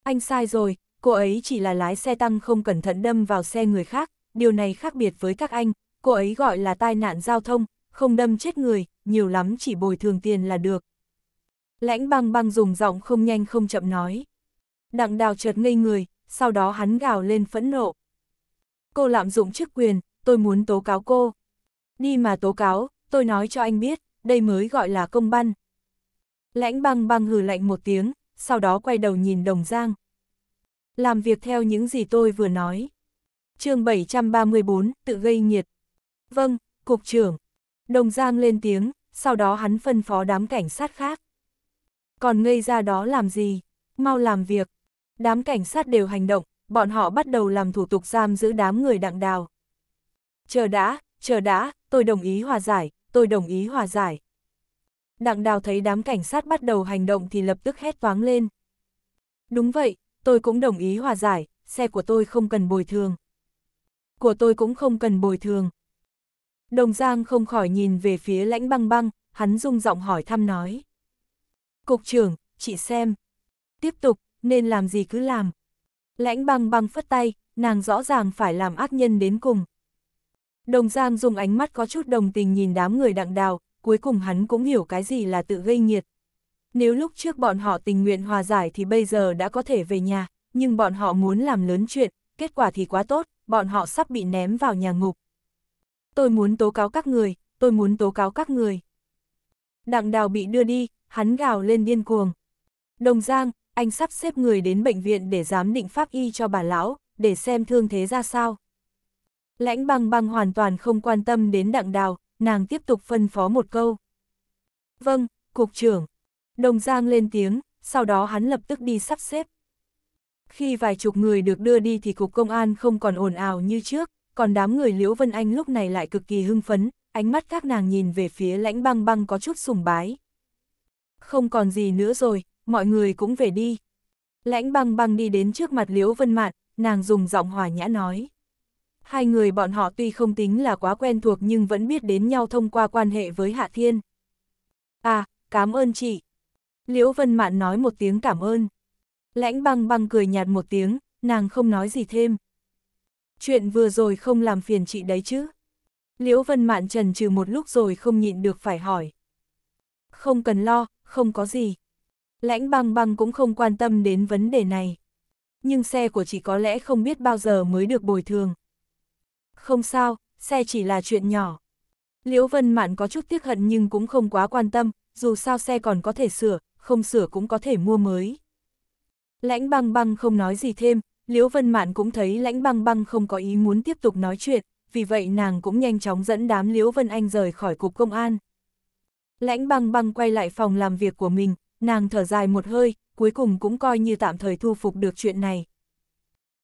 Anh sai rồi, cô ấy chỉ là lái xe tăng không cẩn thận đâm vào xe người khác, điều này khác biệt với các anh, cô ấy gọi là tai nạn giao thông, không đâm chết người, nhiều lắm chỉ bồi thường tiền là được. Lãnh băng băng dùng giọng không nhanh không chậm nói. Đặng đào chợt ngây người, sau đó hắn gào lên phẫn nộ. Cô lạm dụng chức quyền, tôi muốn tố cáo cô. Đi mà tố cáo, tôi nói cho anh biết, đây mới gọi là công băn. Lãnh băng băng hừ lạnh một tiếng, sau đó quay đầu nhìn đồng giang. Làm việc theo những gì tôi vừa nói. chương 734, tự gây nhiệt. Vâng, Cục trưởng. Đồng Giang lên tiếng, sau đó hắn phân phó đám cảnh sát khác còn ngây ra đó làm gì, mau làm việc. Đám cảnh sát đều hành động, bọn họ bắt đầu làm thủ tục giam giữ đám người đặng đào. Chờ đã, chờ đã, tôi đồng ý hòa giải, tôi đồng ý hòa giải. Đặng đào thấy đám cảnh sát bắt đầu hành động thì lập tức hét toáng lên. Đúng vậy, tôi cũng đồng ý hòa giải, xe của tôi không cần bồi thường. Của tôi cũng không cần bồi thường. Đồng Giang không khỏi nhìn về phía lãnh băng băng, hắn rung giọng hỏi thăm nói. Cục trưởng, chị xem. Tiếp tục, nên làm gì cứ làm. Lãnh băng băng phất tay, nàng rõ ràng phải làm ác nhân đến cùng. Đồng Giang dùng ánh mắt có chút đồng tình nhìn đám người đặng đào, cuối cùng hắn cũng hiểu cái gì là tự gây nhiệt. Nếu lúc trước bọn họ tình nguyện hòa giải thì bây giờ đã có thể về nhà, nhưng bọn họ muốn làm lớn chuyện, kết quả thì quá tốt, bọn họ sắp bị ném vào nhà ngục. Tôi muốn tố cáo các người, tôi muốn tố cáo các người đặng đào bị đưa đi, hắn gào lên điên cuồng. Đồng Giang, anh sắp xếp người đến bệnh viện để giám định pháp y cho bà lão, để xem thương thế ra sao. Lãnh băng băng hoàn toàn không quan tâm đến đặng đào, nàng tiếp tục phân phó một câu. Vâng, cục trưởng. Đồng Giang lên tiếng, sau đó hắn lập tức đi sắp xếp. Khi vài chục người được đưa đi thì cục công an không còn ồn ào như trước, còn đám người Liễu Vân Anh lúc này lại cực kỳ hưng phấn, ánh mắt các nàng nhìn về phía lãnh băng băng có chút sùng bái. Không còn gì nữa rồi, mọi người cũng về đi. Lãnh băng băng đi đến trước mặt Liễu Vân Mạn, nàng dùng giọng hòa nhã nói. Hai người bọn họ tuy không tính là quá quen thuộc nhưng vẫn biết đến nhau thông qua quan hệ với Hạ Thiên. À, cảm ơn chị. Liễu Vân Mạn nói một tiếng cảm ơn. Lãnh băng băng cười nhạt một tiếng, nàng không nói gì thêm. Chuyện vừa rồi không làm phiền chị đấy chứ. Liễu Vân Mạn trần trừ một lúc rồi không nhịn được phải hỏi. Không cần lo, không có gì. Lãnh băng băng cũng không quan tâm đến vấn đề này. Nhưng xe của chị có lẽ không biết bao giờ mới được bồi thường. Không sao, xe chỉ là chuyện nhỏ. Liễu Vân Mạn có chút tiếc hận nhưng cũng không quá quan tâm, dù sao xe còn có thể sửa, không sửa cũng có thể mua mới. Lãnh băng băng không nói gì thêm, Liễu Vân Mạn cũng thấy lãnh băng băng không có ý muốn tiếp tục nói chuyện, vì vậy nàng cũng nhanh chóng dẫn đám Liễu Vân Anh rời khỏi cục công an. Lãnh băng băng quay lại phòng làm việc của mình, nàng thở dài một hơi, cuối cùng cũng coi như tạm thời thu phục được chuyện này.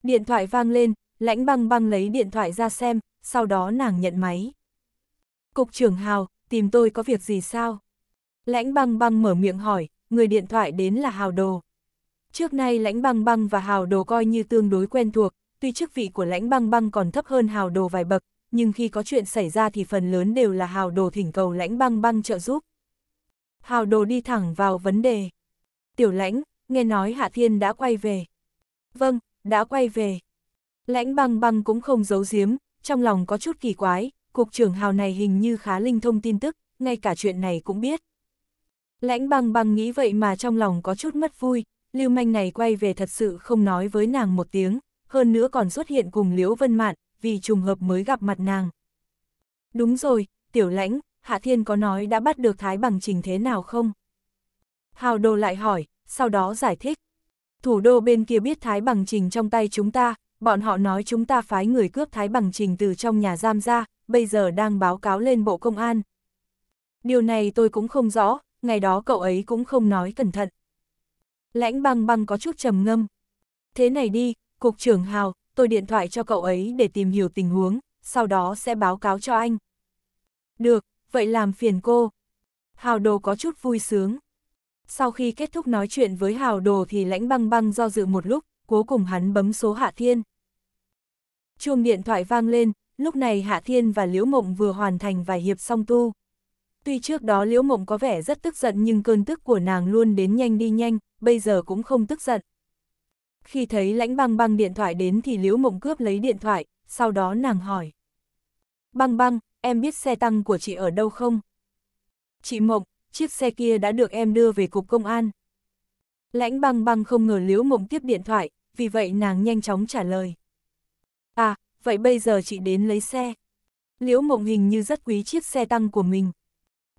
Điện thoại vang lên, lãnh băng băng lấy điện thoại ra xem, sau đó nàng nhận máy. Cục trưởng Hào, tìm tôi có việc gì sao? Lãnh băng băng mở miệng hỏi, người điện thoại đến là Hào Đồ. Trước nay lãnh băng băng và Hào Đồ coi như tương đối quen thuộc, tuy chức vị của lãnh băng băng còn thấp hơn hào đồ vài bậc, nhưng khi có chuyện xảy ra thì phần lớn đều là hào đồ thỉnh cầu lãnh băng băng trợ giúp. Hào đồ đi thẳng vào vấn đề. Tiểu lãnh, nghe nói Hạ Thiên đã quay về. Vâng, đã quay về. Lãnh băng băng cũng không giấu giếm, trong lòng có chút kỳ quái, cục trưởng hào này hình như khá linh thông tin tức, ngay cả chuyện này cũng biết. Lãnh băng băng nghĩ vậy mà trong lòng có chút mất vui, lưu manh này quay về thật sự không nói với nàng một tiếng hơn nữa còn xuất hiện cùng Liễu Vân Mạn, vì trùng hợp mới gặp mặt nàng. Đúng rồi, tiểu lãnh, Hạ Thiên có nói đã bắt được Thái Bằng Trình thế nào không? Hào Đồ lại hỏi, sau đó giải thích. Thủ đô bên kia biết Thái Bằng Trình trong tay chúng ta, bọn họ nói chúng ta phái người cướp Thái Bằng Trình từ trong nhà giam ra, bây giờ đang báo cáo lên Bộ Công an. Điều này tôi cũng không rõ, ngày đó cậu ấy cũng không nói cẩn thận. Lãnh băng băng có chút trầm ngâm. Thế này đi, Cục trưởng Hào, tôi điện thoại cho cậu ấy để tìm hiểu tình huống, sau đó sẽ báo cáo cho anh. Được, vậy làm phiền cô. Hào Đồ có chút vui sướng. Sau khi kết thúc nói chuyện với Hào Đồ thì lãnh băng băng do dự một lúc, cuối cùng hắn bấm số Hạ Thiên. Chuông điện thoại vang lên, lúc này Hạ Thiên và Liễu Mộng vừa hoàn thành vài hiệp song tu. Tuy trước đó Liễu Mộng có vẻ rất tức giận nhưng cơn tức của nàng luôn đến nhanh đi nhanh, bây giờ cũng không tức giận. Khi thấy lãnh băng băng điện thoại đến thì Liễu Mộng cướp lấy điện thoại, sau đó nàng hỏi. Băng băng, em biết xe tăng của chị ở đâu không? Chị Mộng, chiếc xe kia đã được em đưa về cục công an. Lãnh băng băng không ngờ Liễu Mộng tiếp điện thoại, vì vậy nàng nhanh chóng trả lời. À, vậy bây giờ chị đến lấy xe. Liễu Mộng hình như rất quý chiếc xe tăng của mình.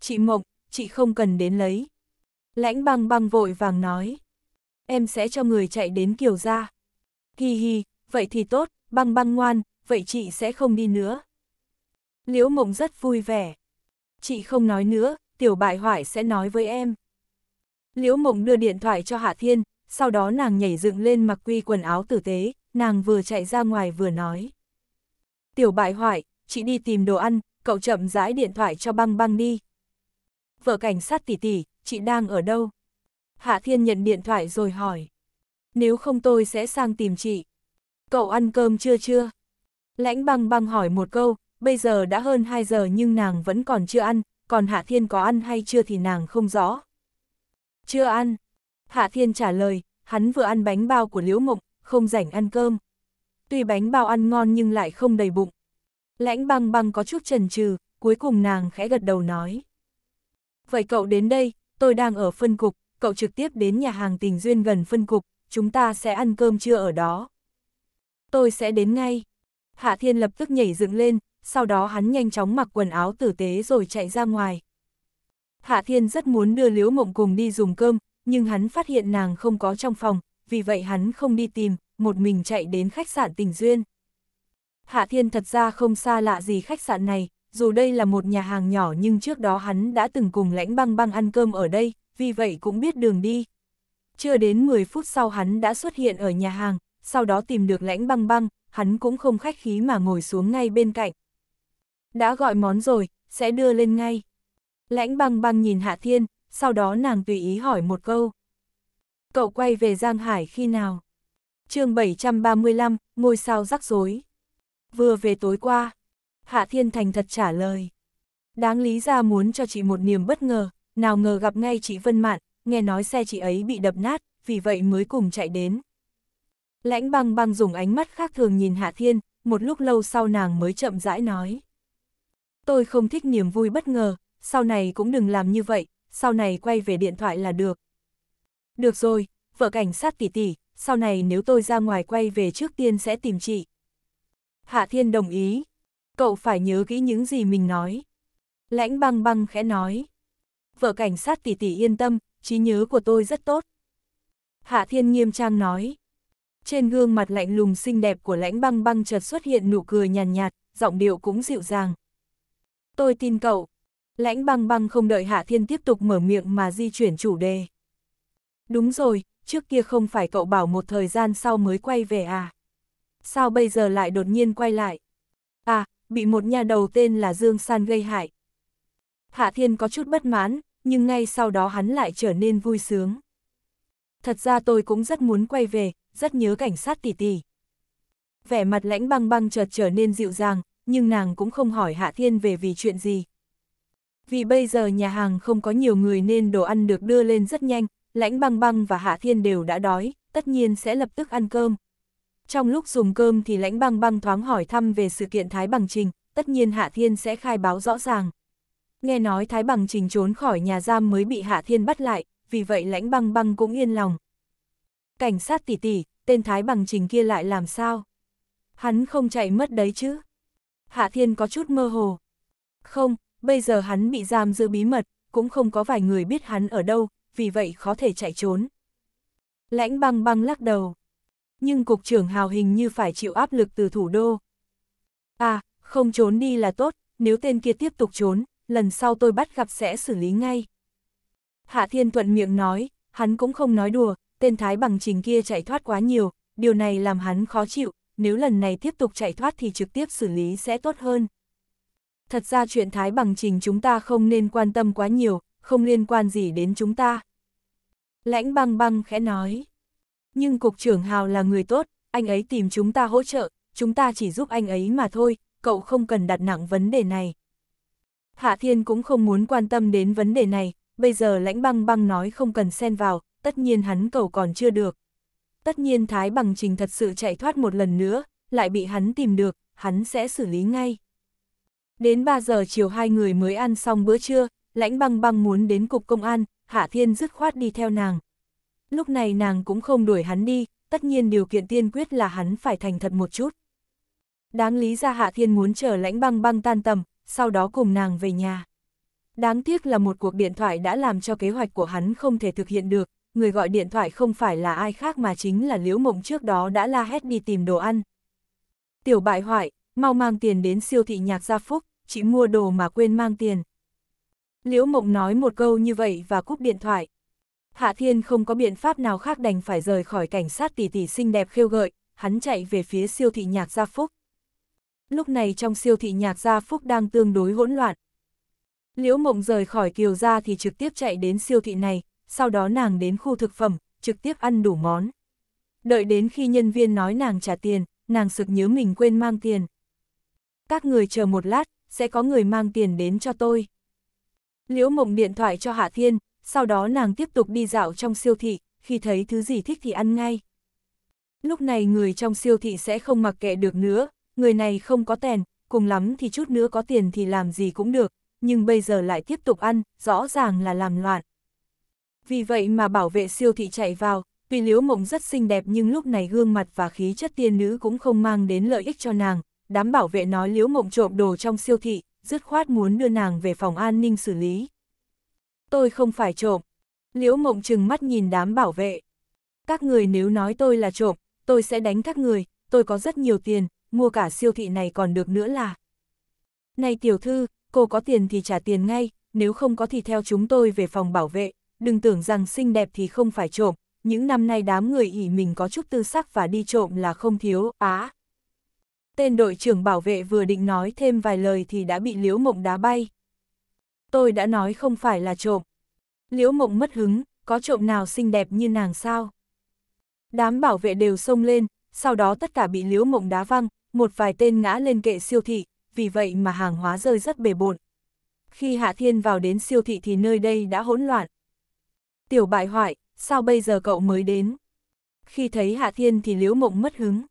Chị Mộng, chị không cần đến lấy. Lãnh băng băng vội vàng nói em sẽ cho người chạy đến Kiều ra. Hi hi, vậy thì tốt, băng băng ngoan, vậy chị sẽ không đi nữa. Liễu mộng rất vui vẻ. Chị không nói nữa, tiểu bại hoại sẽ nói với em. Liễu mộng đưa điện thoại cho Hạ Thiên, sau đó nàng nhảy dựng lên mặc quy quần áo tử tế, nàng vừa chạy ra ngoài vừa nói. Tiểu bại hoại, chị đi tìm đồ ăn, cậu chậm rãi điện thoại cho băng băng đi. Vợ cảnh sát tỷ tỷ, chị đang ở đâu? Hạ Thiên nhận điện thoại rồi hỏi. Nếu không tôi sẽ sang tìm chị. Cậu ăn cơm chưa chưa? Lãnh băng băng hỏi một câu, bây giờ đã hơn 2 giờ nhưng nàng vẫn còn chưa ăn, còn Hạ Thiên có ăn hay chưa thì nàng không rõ. Chưa ăn. Hạ Thiên trả lời, hắn vừa ăn bánh bao của Liễu Mộng, không rảnh ăn cơm. Tuy bánh bao ăn ngon nhưng lại không đầy bụng. Lãnh băng băng có chút chần chừ, cuối cùng nàng khẽ gật đầu nói. Vậy cậu đến đây, tôi đang ở phân cục, cậu trực tiếp đến nhà hàng tình duyên gần phân cục, chúng ta sẽ ăn cơm trưa ở đó. Tôi sẽ đến ngay. Hạ Thiên lập tức nhảy dựng lên, sau đó hắn nhanh chóng mặc quần áo tử tế rồi chạy ra ngoài. Hạ Thiên rất muốn đưa Liễu Mộng cùng đi dùng cơm, nhưng hắn phát hiện nàng không có trong phòng, vì vậy hắn không đi tìm, một mình chạy đến khách sạn Tình Duyên. Hạ Thiên thật ra không xa lạ gì khách sạn này, dù đây là một nhà hàng nhỏ nhưng trước đó hắn đã từng cùng lãnh băng băng ăn cơm ở đây, vì vậy cũng biết đường đi. Chưa đến 10 phút sau hắn đã xuất hiện ở nhà hàng, sau đó tìm được lãnh băng băng, hắn cũng không khách khí mà ngồi xuống ngay bên cạnh. Đã gọi món rồi, sẽ đưa lên ngay. Lãnh băng băng nhìn Hạ Thiên, sau đó nàng tùy ý hỏi một câu. Cậu quay về Giang Hải khi nào? chương 735, ngôi sao rắc rối. Vừa về tối qua, Hạ Thiên Thành thật trả lời. Đáng lý ra muốn cho chị một niềm bất ngờ, nào ngờ gặp ngay chị Vân Mạn, nghe nói xe chị ấy bị đập nát, vì vậy mới cùng chạy đến. Lãnh băng băng dùng ánh mắt khác thường nhìn Hạ Thiên, một lúc lâu sau nàng mới chậm rãi nói. Tôi không thích niềm vui bất ngờ, sau này cũng đừng làm như vậy, sau này quay về điện thoại là được. Được rồi, vợ cảnh sát tỷ tỷ, sau này nếu tôi ra ngoài quay về trước tiên sẽ tìm chị. Hạ Thiên đồng ý, cậu phải nhớ kỹ những gì mình nói. Lãnh băng băng khẽ nói vợ cảnh sát tỷ tỷ yên tâm, trí nhớ của tôi rất tốt. Hạ Thiên nghiêm trang nói. Trên gương mặt lạnh lùng xinh đẹp của lãnh băng băng chợt xuất hiện nụ cười nhàn nhạt, nhạt, giọng điệu cũng dịu dàng. Tôi tin cậu. Lãnh băng băng không đợi Hạ Thiên tiếp tục mở miệng mà di chuyển chủ đề. Đúng rồi, trước kia không phải cậu bảo một thời gian sau mới quay về à? Sao bây giờ lại đột nhiên quay lại? À, bị một nhà đầu tên là Dương San gây hại, Hạ Thiên có chút bất mãn, nhưng ngay sau đó hắn lại trở nên vui sướng. Thật ra tôi cũng rất muốn quay về, rất nhớ cảnh sát tỷ tỷ. Vẻ mặt lãnh băng băng chợt trở nên dịu dàng, nhưng nàng cũng không hỏi Hạ Thiên về vì chuyện gì. Vì bây giờ nhà hàng không có nhiều người nên đồ ăn được đưa lên rất nhanh, lãnh băng băng và Hạ Thiên đều đã đói, tất nhiên sẽ lập tức ăn cơm. Trong lúc dùng cơm thì lãnh băng băng thoáng hỏi thăm về sự kiện Thái Bằng Trình, tất nhiên Hạ Thiên sẽ khai báo rõ ràng nghe nói Thái Bằng Trình trốn khỏi nhà giam mới bị Hạ Thiên bắt lại, vì vậy lãnh băng băng cũng yên lòng. Cảnh sát tỷ tỷ, tên Thái Bằng Trình kia lại làm sao? Hắn không chạy mất đấy chứ? Hạ Thiên có chút mơ hồ. Không, bây giờ hắn bị giam giữ bí mật, cũng không có vài người biết hắn ở đâu, vì vậy khó thể chạy trốn. Lãnh băng băng lắc đầu. Nhưng cục trưởng hào hình như phải chịu áp lực từ thủ đô. À, không trốn đi là tốt, nếu tên kia tiếp tục trốn, lần sau tôi bắt gặp sẽ xử lý ngay. Hạ Thiên Thuận miệng nói, hắn cũng không nói đùa, tên Thái bằng trình kia chạy thoát quá nhiều, điều này làm hắn khó chịu, nếu lần này tiếp tục chạy thoát thì trực tiếp xử lý sẽ tốt hơn. Thật ra chuyện Thái bằng trình chúng ta không nên quan tâm quá nhiều, không liên quan gì đến chúng ta. Lãnh băng băng khẽ nói. Nhưng Cục trưởng Hào là người tốt, anh ấy tìm chúng ta hỗ trợ, chúng ta chỉ giúp anh ấy mà thôi, cậu không cần đặt nặng vấn đề này. Hạ Thiên cũng không muốn quan tâm đến vấn đề này, bây giờ lãnh băng băng nói không cần xen vào, tất nhiên hắn cầu còn chưa được. Tất nhiên Thái Bằng Trình thật sự chạy thoát một lần nữa, lại bị hắn tìm được, hắn sẽ xử lý ngay. Đến 3 giờ chiều hai người mới ăn xong bữa trưa, lãnh băng băng muốn đến cục công an, Hạ Thiên dứt khoát đi theo nàng. Lúc này nàng cũng không đuổi hắn đi, tất nhiên điều kiện tiên quyết là hắn phải thành thật một chút. Đáng lý ra Hạ Thiên muốn chờ lãnh băng băng tan tầm, sau đó cùng nàng về nhà. Đáng tiếc là một cuộc điện thoại đã làm cho kế hoạch của hắn không thể thực hiện được, người gọi điện thoại không phải là ai khác mà chính là Liễu Mộng trước đó đã la hét đi tìm đồ ăn. Tiểu bại hoại, mau mang tiền đến siêu thị nhạc gia phúc, chỉ mua đồ mà quên mang tiền. Liễu Mộng nói một câu như vậy và cúp điện thoại. Hạ Thiên không có biện pháp nào khác đành phải rời khỏi cảnh sát tỷ tỷ xinh đẹp khêu gợi, hắn chạy về phía siêu thị nhạc gia phúc. Lúc này trong siêu thị nhạc gia phúc đang tương đối hỗn loạn. Liễu mộng rời khỏi kiều gia thì trực tiếp chạy đến siêu thị này, sau đó nàng đến khu thực phẩm, trực tiếp ăn đủ món. Đợi đến khi nhân viên nói nàng trả tiền, nàng sực nhớ mình quên mang tiền. Các người chờ một lát, sẽ có người mang tiền đến cho tôi. Liễu mộng điện thoại cho Hạ Thiên, sau đó nàng tiếp tục đi dạo trong siêu thị, khi thấy thứ gì thích thì ăn ngay. Lúc này người trong siêu thị sẽ không mặc kệ được nữa, người này không có tèn, cùng lắm thì chút nữa có tiền thì làm gì cũng được, nhưng bây giờ lại tiếp tục ăn, rõ ràng là làm loạn. Vì vậy mà bảo vệ siêu thị chạy vào, tuy liễu mộng rất xinh đẹp nhưng lúc này gương mặt và khí chất tiên nữ cũng không mang đến lợi ích cho nàng, đám bảo vệ nói liễu mộng trộm đồ trong siêu thị, dứt khoát muốn đưa nàng về phòng an ninh xử lý. Tôi không phải trộm. Liễu mộng chừng mắt nhìn đám bảo vệ. Các người nếu nói tôi là trộm, tôi sẽ đánh các người, tôi có rất nhiều tiền, mua cả siêu thị này còn được nữa là. Này tiểu thư, cô có tiền thì trả tiền ngay, nếu không có thì theo chúng tôi về phòng bảo vệ, đừng tưởng rằng xinh đẹp thì không phải trộm, những năm nay đám người ỉ mình có chút tư sắc và đi trộm là không thiếu, á. Tên đội trưởng bảo vệ vừa định nói thêm vài lời thì đã bị Liễu Mộng đá bay. Tôi đã nói không phải là trộm. Liễu Mộng mất hứng, có trộm nào xinh đẹp như nàng sao? Đám bảo vệ đều xông lên, sau đó tất cả bị Liễu Mộng đá văng, một vài tên ngã lên kệ siêu thị, vì vậy mà hàng hóa rơi rất bề bộn. Khi Hạ Thiên vào đến siêu thị thì nơi đây đã hỗn loạn. Tiểu bại hoại, sao bây giờ cậu mới đến? Khi thấy Hạ Thiên thì Liễu Mộng mất hứng.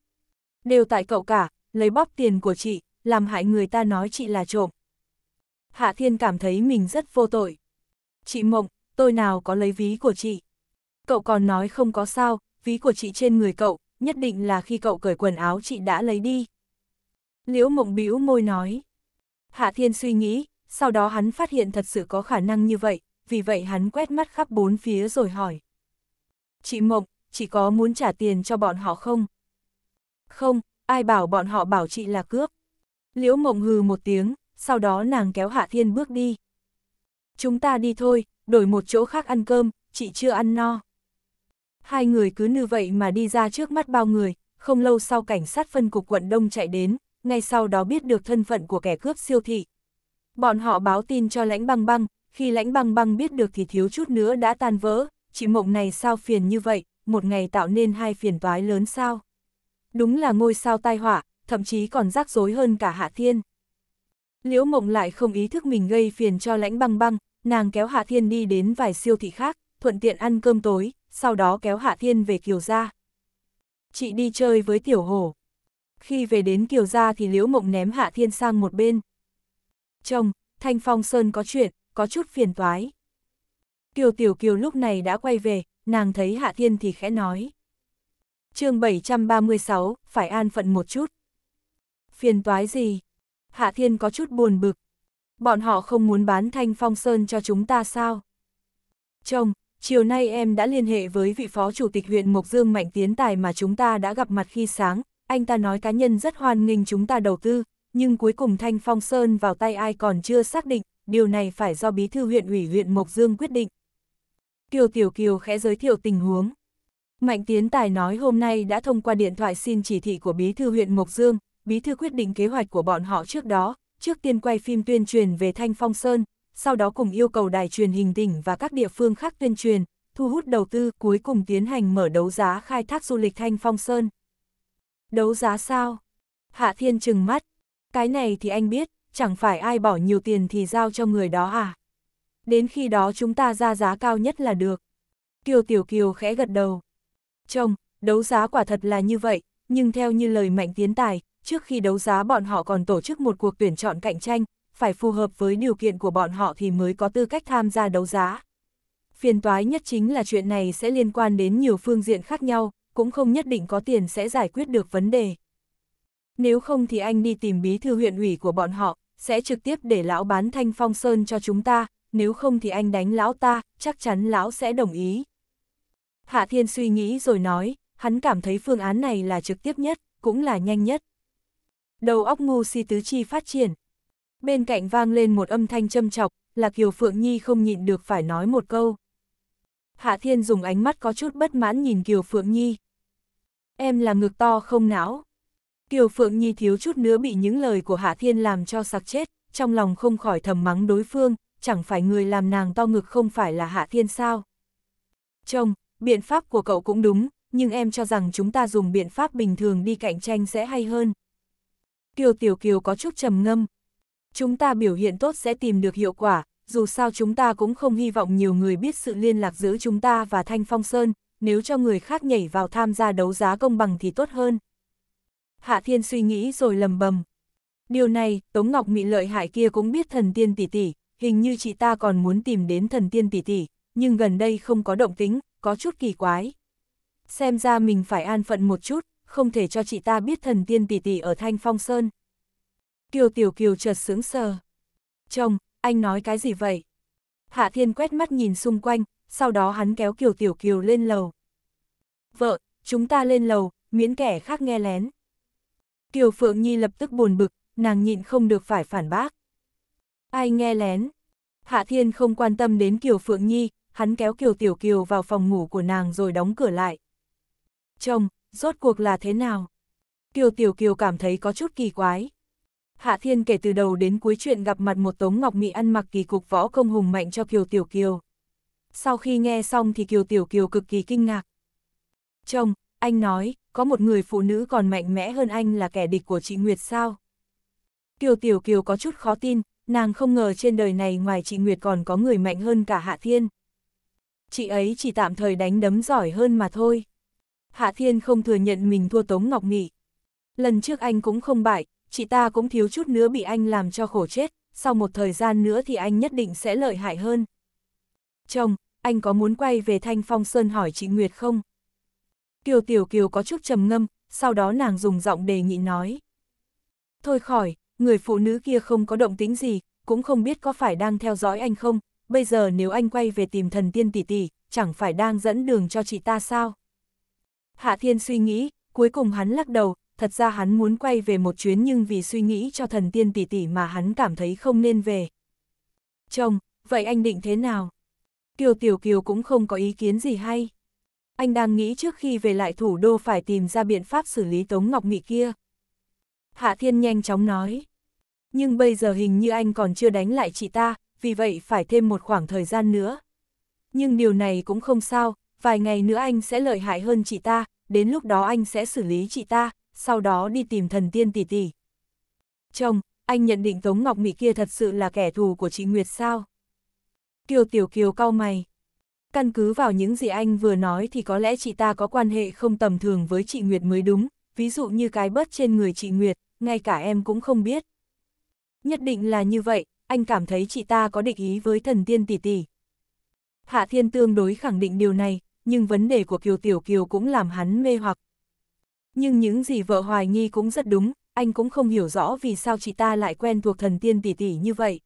Đều tại cậu cả, lấy bóp tiền của chị, làm hại người ta nói chị là trộm. Hạ Thiên cảm thấy mình rất vô tội. Chị Mộng, tôi nào có lấy ví của chị? Cậu còn nói không có sao, ví của chị trên người cậu, nhất định là khi cậu cởi quần áo chị đã lấy đi. Liễu mộng bĩu môi nói. Hạ Thiên suy nghĩ, sau đó hắn phát hiện thật sự có khả năng như vậy, vì vậy hắn quét mắt khắp bốn phía rồi hỏi. Chị Mộng, chị có muốn trả tiền cho bọn họ không? Không, ai bảo bọn họ bảo chị là cướp. Liễu Mộng hừ một tiếng, sau đó nàng kéo Hạ Thiên bước đi. Chúng ta đi thôi, đổi một chỗ khác ăn cơm, chị chưa ăn no. Hai người cứ như vậy mà đi ra trước mắt bao người, không lâu sau cảnh sát phân cục quận Đông chạy đến, ngay sau đó biết được thân phận của kẻ cướp siêu thị. Bọn họ báo tin cho lãnh băng băng, khi lãnh băng băng biết được thì thiếu chút nữa đã tan vỡ, chị mộng này sao phiền như vậy, một ngày tạo nên hai phiền toái lớn sao. Đúng là ngôi sao tai họa, thậm chí còn rắc rối hơn cả Hạ Thiên. Liễu mộng lại không ý thức mình gây phiền cho lãnh băng băng, nàng kéo Hạ Thiên đi đến vài siêu thị khác, thuận tiện ăn cơm tối, sau đó kéo Hạ Thiên về Kiều Gia. Chị đi chơi với Tiểu Hổ. Khi về đến Kiều Gia thì Liễu Mộng ném Hạ Thiên sang một bên. Chồng, Thanh Phong Sơn có chuyện, có chút phiền toái. Kiều Tiểu Kiều lúc này đã quay về, nàng thấy Hạ Thiên thì khẽ nói. chương 736, phải an phận một chút. Phiền toái gì? Hạ Thiên có chút buồn bực. Bọn họ không muốn bán Thanh Phong Sơn cho chúng ta sao? Chồng, chiều nay em đã liên hệ với vị phó chủ tịch huyện Mộc Dương Mạnh Tiến Tài mà chúng ta đã gặp mặt khi sáng, anh ta nói cá nhân rất hoan nghênh chúng ta đầu tư, nhưng cuối cùng Thanh Phong Sơn vào tay ai còn chưa xác định, điều này phải do bí thư huyện ủy huyện Mộc Dương quyết định. Kiều Tiểu Kiều khẽ giới thiệu tình huống. Mạnh Tiến Tài nói hôm nay đã thông qua điện thoại xin chỉ thị của bí thư huyện Mộc Dương, bí thư quyết định kế hoạch của bọn họ trước đó, trước tiên quay phim tuyên truyền về Thanh Phong Sơn, sau đó cùng yêu cầu đài truyền hình tỉnh và các địa phương khác tuyên truyền, thu hút đầu tư cuối cùng tiến hành mở đấu giá khai thác du lịch Thanh Phong Sơn. Đấu giá sao? Hạ Thiên trừng mắt. Cái này thì anh biết, chẳng phải ai bỏ nhiều tiền thì giao cho người đó à? Đến khi đó chúng ta ra giá cao nhất là được. Kiều Tiểu Kiều khẽ gật đầu. Chồng, đấu giá quả thật là như vậy, nhưng theo như lời Mạnh Tiến Tài, trước khi đấu giá bọn họ còn tổ chức một cuộc tuyển chọn cạnh tranh, phải phù hợp với điều kiện của bọn họ thì mới có tư cách tham gia đấu giá. Phiền toái nhất chính là chuyện này sẽ liên quan đến nhiều phương diện khác nhau, cũng không nhất định có tiền sẽ giải quyết được vấn đề. Nếu không thì anh đi tìm bí thư huyện ủy của bọn họ, sẽ trực tiếp để lão bán thanh phong sơn cho chúng ta, nếu không thì anh đánh lão ta, chắc chắn lão sẽ đồng ý. Hạ Thiên suy nghĩ rồi nói, hắn cảm thấy phương án này là trực tiếp nhất, cũng là nhanh nhất. Đầu óc ngu si tứ chi phát triển, bên cạnh vang lên một âm thanh châm chọc, là Kiều Phượng Nhi không nhịn được phải nói một câu. Hạ Thiên dùng ánh mắt có chút bất mãn nhìn Kiều Phượng Nhi. Em là ngực to không não. Kiều Phượng Nhi thiếu chút nữa bị những lời của Hạ Thiên làm cho sặc chết, trong lòng không khỏi thầm mắng đối phương, chẳng phải người làm nàng to ngực không phải là Hạ Thiên sao. Trông, biện pháp của cậu cũng đúng, nhưng em cho rằng chúng ta dùng biện pháp bình thường đi cạnh tranh sẽ hay hơn. Kiều Tiểu Kiều có chút trầm ngâm, Chúng ta biểu hiện tốt sẽ tìm được hiệu quả, dù sao chúng ta cũng không hy vọng nhiều người biết sự liên lạc giữa chúng ta và Thanh Phong Sơn, nếu cho người khác nhảy vào tham gia đấu giá công bằng thì tốt hơn. Hạ Thiên suy nghĩ rồi lầm bầm. Điều này, Tống Ngọc Mị lợi hại kia cũng biết thần tiên tỷ tỷ, hình như chị ta còn muốn tìm đến thần tiên tỷ tỷ, nhưng gần đây không có động tính, có chút kỳ quái. Xem ra mình phải an phận một chút, không thể cho chị ta biết thần tiên tỷ tỷ ở Thanh Phong Sơn. Kiều Tiểu Kiều chợt sướng sờ. Chồng, anh nói cái gì vậy? Hạ Thiên quét mắt nhìn xung quanh, sau đó hắn kéo Kiều Tiểu Kiều lên lầu. Vợ, chúng ta lên lầu, miễn kẻ khác nghe lén. Kiều Phượng Nhi lập tức buồn bực, nàng nhịn không được phải phản bác. Ai nghe lén? Hạ Thiên không quan tâm đến Kiều Phượng Nhi, hắn kéo Kiều Tiểu Kiều vào phòng ngủ của nàng rồi đóng cửa lại. Chồng, rốt cuộc là thế nào? Kiều Tiểu Kiều cảm thấy có chút kỳ quái. Hạ Thiên kể từ đầu đến cuối chuyện gặp mặt một Tống Ngọc mị ăn mặc kỳ cục võ công hùng mạnh cho Kiều Tiểu Kiều. Sau khi nghe xong thì Kiều Tiểu Kiều cực kỳ kinh ngạc. Chồng, anh nói, có một người phụ nữ còn mạnh mẽ hơn anh là kẻ địch của chị Nguyệt sao? Kiều Tiểu Kiều có chút khó tin, nàng không ngờ trên đời này ngoài chị Nguyệt còn có người mạnh hơn cả Hạ Thiên. Chị ấy chỉ tạm thời đánh đấm giỏi hơn mà thôi. Hạ Thiên không thừa nhận mình thua Tống Ngọc mị. Lần trước anh cũng không bại, chị ta cũng thiếu chút nữa bị anh làm cho khổ chết, sau một thời gian nữa thì anh nhất định sẽ lợi hại hơn. Chồng, anh có muốn quay về Thanh Phong Sơn hỏi chị Nguyệt không? Kiều Tiểu Kiều có chút trầm ngâm, sau đó nàng dùng giọng đề nghị nói. Thôi khỏi, người phụ nữ kia không có động tính gì, cũng không biết có phải đang theo dõi anh không, bây giờ nếu anh quay về tìm thần tiên tỷ tỷ, chẳng phải đang dẫn đường cho chị ta sao? Hạ Thiên suy nghĩ, cuối cùng hắn lắc đầu, thật ra hắn muốn quay về một chuyến nhưng vì suy nghĩ cho thần tiên tỷ tỷ mà hắn cảm thấy không nên về. Chồng, vậy anh định thế nào? Kiều Tiểu Kiều cũng không có ý kiến gì hay. Anh đang nghĩ trước khi về lại thủ đô phải tìm ra biện pháp xử lý Tống Ngọc Nghị kia. Hạ Thiên nhanh chóng nói. Nhưng bây giờ hình như anh còn chưa đánh lại chị ta, vì vậy phải thêm một khoảng thời gian nữa. Nhưng điều này cũng không sao, vài ngày nữa anh sẽ lợi hại hơn chị ta, đến lúc đó anh sẽ xử lý chị ta, sau đó đi tìm thần tiên tỷ tỷ. Chồng, anh nhận định Tống Ngọc Mỹ kia thật sự là kẻ thù của chị Nguyệt sao? Kiều Tiểu Kiều cau mày. Căn cứ vào những gì anh vừa nói thì có lẽ chị ta có quan hệ không tầm thường với chị Nguyệt mới đúng, ví dụ như cái bớt trên người chị Nguyệt, ngay cả em cũng không biết. Nhất định là như vậy, anh cảm thấy chị ta có định ý với thần tiên tỷ tỷ. Hạ Thiên tương đối khẳng định điều này, nhưng vấn đề của Kiều Tiểu Kiều cũng làm hắn mê hoặc, nhưng những gì vợ hoài nghi cũng rất đúng, anh cũng không hiểu rõ vì sao chị ta lại quen thuộc thần tiên tỷ tỷ như vậy.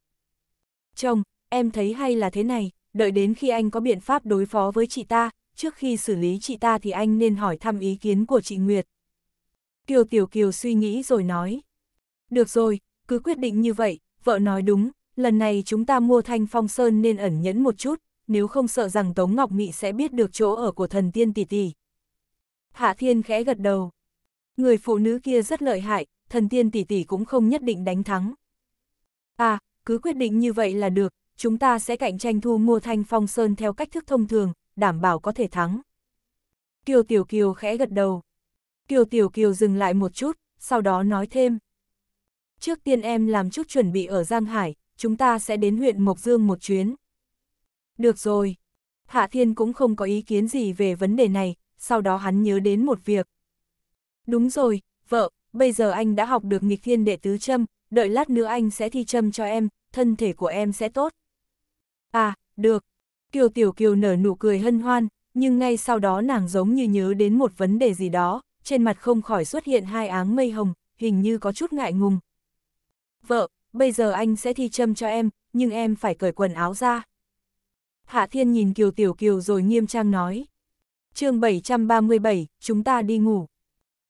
Chồng, em thấy hay là thế này, đợi đến khi anh có biện pháp đối phó với chị ta, trước khi xử lý chị ta thì anh nên hỏi thăm ý kiến của chị Nguyệt. Kiều Tiểu Kiều suy nghĩ rồi nói. Được rồi, cứ quyết định như vậy, vợ nói đúng, lần này chúng ta mua thanh phong sơn nên ẩn nhẫn một chút, nếu không sợ rằng Tống Ngọc Mị sẽ biết được chỗ ở của thần tiên tỷ tỷ. Hạ Thiên khẽ gật đầu. Người phụ nữ kia rất lợi hại, thần tiên tỷ tỷ cũng không nhất định đánh thắng. À, cứ quyết định như vậy là được, chúng ta sẽ cạnh tranh thu mua thanh phong sơn theo cách thức thông thường, đảm bảo có thể thắng. Kiều Tiểu Kiều khẽ gật đầu. Kiều Tiểu Kiều dừng lại một chút, sau đó nói thêm. Trước tiên em làm chút chuẩn bị ở Giang Hải, chúng ta sẽ đến huyện Mộc Dương một chuyến. Được rồi. Hạ Thiên cũng không có ý kiến gì về vấn đề này, sau đó hắn nhớ đến một việc. Đúng rồi, vợ, bây giờ anh đã học được nghịch thiên đệ tứ châm, đợi lát nữa anh sẽ thi châm cho em, thân thể của em sẽ tốt. À, được. Kiều Tiểu Kiều nở nụ cười hân hoan, nhưng ngay sau đó nàng giống như nhớ đến một vấn đề gì đó, trên mặt không khỏi xuất hiện hai áng mây hồng, hình như có chút ngại ngùng. Vợ, bây giờ anh sẽ thi châm cho em, nhưng em phải cởi quần áo ra. Hạ Thiên nhìn Kiều Tiểu Kiều rồi nghiêm trang nói chương 737, chúng ta đi ngủ.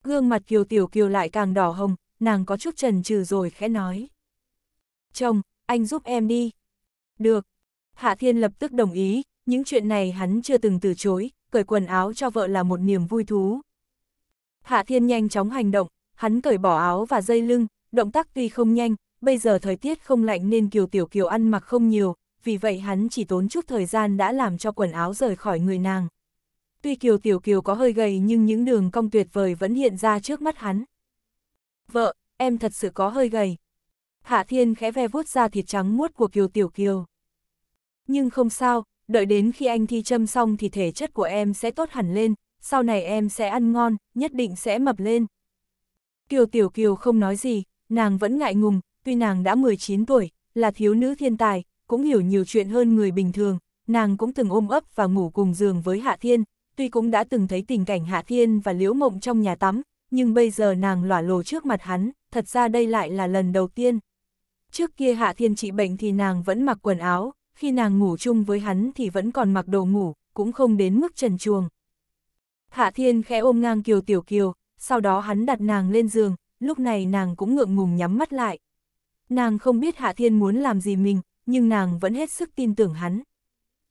Gương mặt Kiều Tiểu Kiều lại càng đỏ hồng, nàng có chút trần trừ rồi khẽ nói. Chồng, anh giúp em đi. Được. Hạ Thiên lập tức đồng ý, những chuyện này hắn chưa từng từ chối, cởi quần áo cho vợ là một niềm vui thú. Hạ Thiên nhanh chóng hành động, hắn cởi bỏ áo và dây lưng, động tác tuy không nhanh, bây giờ thời tiết không lạnh nên Kiều Tiểu Kiều ăn mặc không nhiều, vì vậy hắn chỉ tốn chút thời gian đã làm cho quần áo rời khỏi người nàng tuy Kiều Tiểu Kiều có hơi gầy nhưng những đường cong tuyệt vời vẫn hiện ra trước mắt hắn. Vợ, em thật sự có hơi gầy. Hạ Thiên khẽ ve vuốt da thịt trắng muốt của Kiều Tiểu Kiều. Nhưng không sao, đợi đến khi anh thi châm xong thì thể chất của em sẽ tốt hẳn lên, sau này em sẽ ăn ngon, nhất định sẽ mập lên. Kiều Tiểu Kiều không nói gì, nàng vẫn ngại ngùng, tuy nàng đã 19 tuổi, là thiếu nữ thiên tài, cũng hiểu nhiều chuyện hơn người bình thường, nàng cũng từng ôm ấp và ngủ cùng giường với Hạ Thiên, tuy cũng đã từng thấy tình cảnh Hạ Thiên và Liễu Mộng trong nhà tắm, nhưng bây giờ nàng lỏa lồ trước mặt hắn, thật ra đây lại là lần đầu tiên. Trước kia Hạ Thiên trị bệnh thì nàng vẫn mặc quần áo, khi nàng ngủ chung với hắn thì vẫn còn mặc đồ ngủ, cũng không đến mức trần chuồng. Hạ Thiên khẽ ôm ngang Kiều Tiểu Kiều, sau đó hắn đặt nàng lên giường, lúc này nàng cũng ngượng ngùng nhắm mắt lại. Nàng không biết Hạ Thiên muốn làm gì mình, nhưng nàng vẫn hết sức tin tưởng hắn.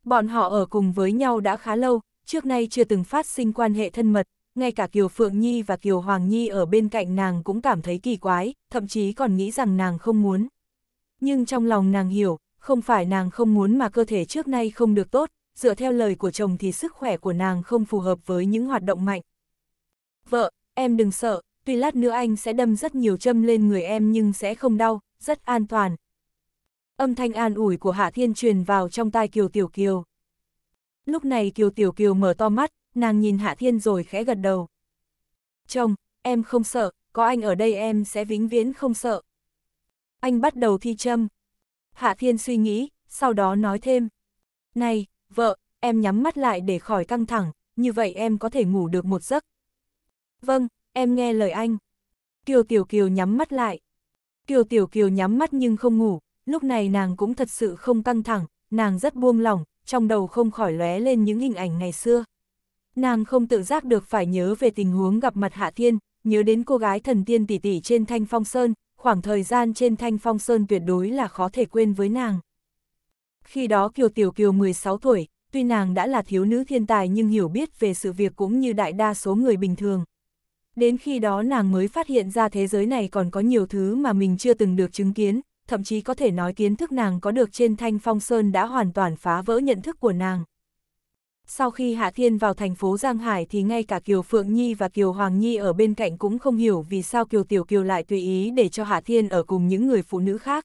Bọn họ ở cùng với nhau đã khá lâu, trước nay chưa từng phát sinh quan hệ thân mật, ngay cả Kiều Phượng Nhi và Kiều Hoàng Nhi ở bên cạnh nàng cũng cảm thấy kỳ quái, thậm chí còn nghĩ rằng nàng không muốn. Nhưng trong lòng nàng hiểu, không phải nàng không muốn mà cơ thể trước nay không được tốt, dựa theo lời của chồng thì sức khỏe của nàng không phù hợp với những hoạt động mạnh. Vợ, em đừng sợ, tuy lát nữa anh sẽ đâm rất nhiều châm lên người em nhưng sẽ không đau, rất an toàn. Âm thanh an ủi của Hạ Thiên truyền vào trong tai Kiều Tiểu Kiều. Lúc này Kiều Tiểu Kiều mở to mắt, nàng nhìn Hạ Thiên rồi khẽ gật đầu. Chồng, em không sợ, có anh ở đây em sẽ vĩnh viễn không sợ. Anh bắt đầu thi châm. Hạ Thiên suy nghĩ, sau đó nói thêm. Này, vợ, em nhắm mắt lại để khỏi căng thẳng, như vậy em có thể ngủ được một giấc. Vâng, em nghe lời anh. Kiều Tiểu Kiều nhắm mắt lại. Kiều Tiểu Kiều nhắm mắt nhưng không ngủ, lúc này nàng cũng thật sự không căng thẳng, nàng rất buông lỏng, trong đầu không khỏi lóe lên những hình ảnh ngày xưa. Nàng không tự giác được phải nhớ về tình huống gặp mặt Hạ Thiên, nhớ đến cô gái thần tiên tỷ tỷ trên Thanh Phong Sơn, khoảng thời gian trên Thanh Phong Sơn tuyệt đối là khó thể quên với nàng. Khi đó Kiều Tiểu Kiều 16 tuổi, tuy nàng đã là thiếu nữ thiên tài nhưng hiểu biết về sự việc cũng như đại đa số người bình thường. Đến khi đó nàng mới phát hiện ra thế giới này còn có nhiều thứ mà mình chưa từng được chứng kiến, thậm chí có thể nói kiến thức nàng có được trên Thanh Phong Sơn đã hoàn toàn phá vỡ nhận thức của nàng. Sau khi Hạ Thiên vào thành phố Giang Hải thì ngay cả Kiều Phượng Nhi và Kiều Hoàng Nhi ở bên cạnh cũng không hiểu vì sao Kiều Tiểu Kiều lại tùy ý để cho Hạ Thiên ở cùng những người phụ nữ khác.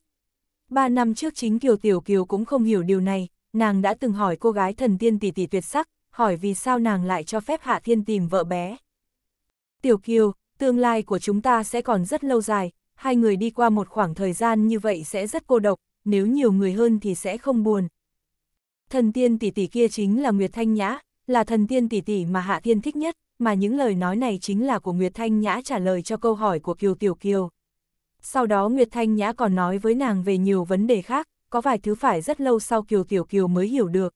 Ba năm trước chính Kiều Tiểu Kiều cũng không hiểu điều này, nàng đã từng hỏi cô gái thần tiên tỷ tỷ tuyệt sắc, hỏi vì sao nàng lại cho phép Hạ Thiên tìm vợ bé. Tiểu Kiều, tương lai của chúng ta sẽ còn rất lâu dài, hai người đi qua một khoảng thời gian như vậy sẽ rất cô độc, nếu nhiều người hơn thì sẽ không buồn. Thần tiên tỷ tỷ kia chính là Nguyệt Thanh Nhã, là thần tiên tỷ tỷ mà Hạ Thiên thích nhất, mà những lời nói này chính là của Nguyệt Thanh Nhã trả lời cho câu hỏi của Kiều Tiểu Kiều. Sau đó Nguyệt Thanh Nhã còn nói với nàng về nhiều vấn đề khác, có vài thứ phải rất lâu sau Kiều Tiểu Kiều mới hiểu được.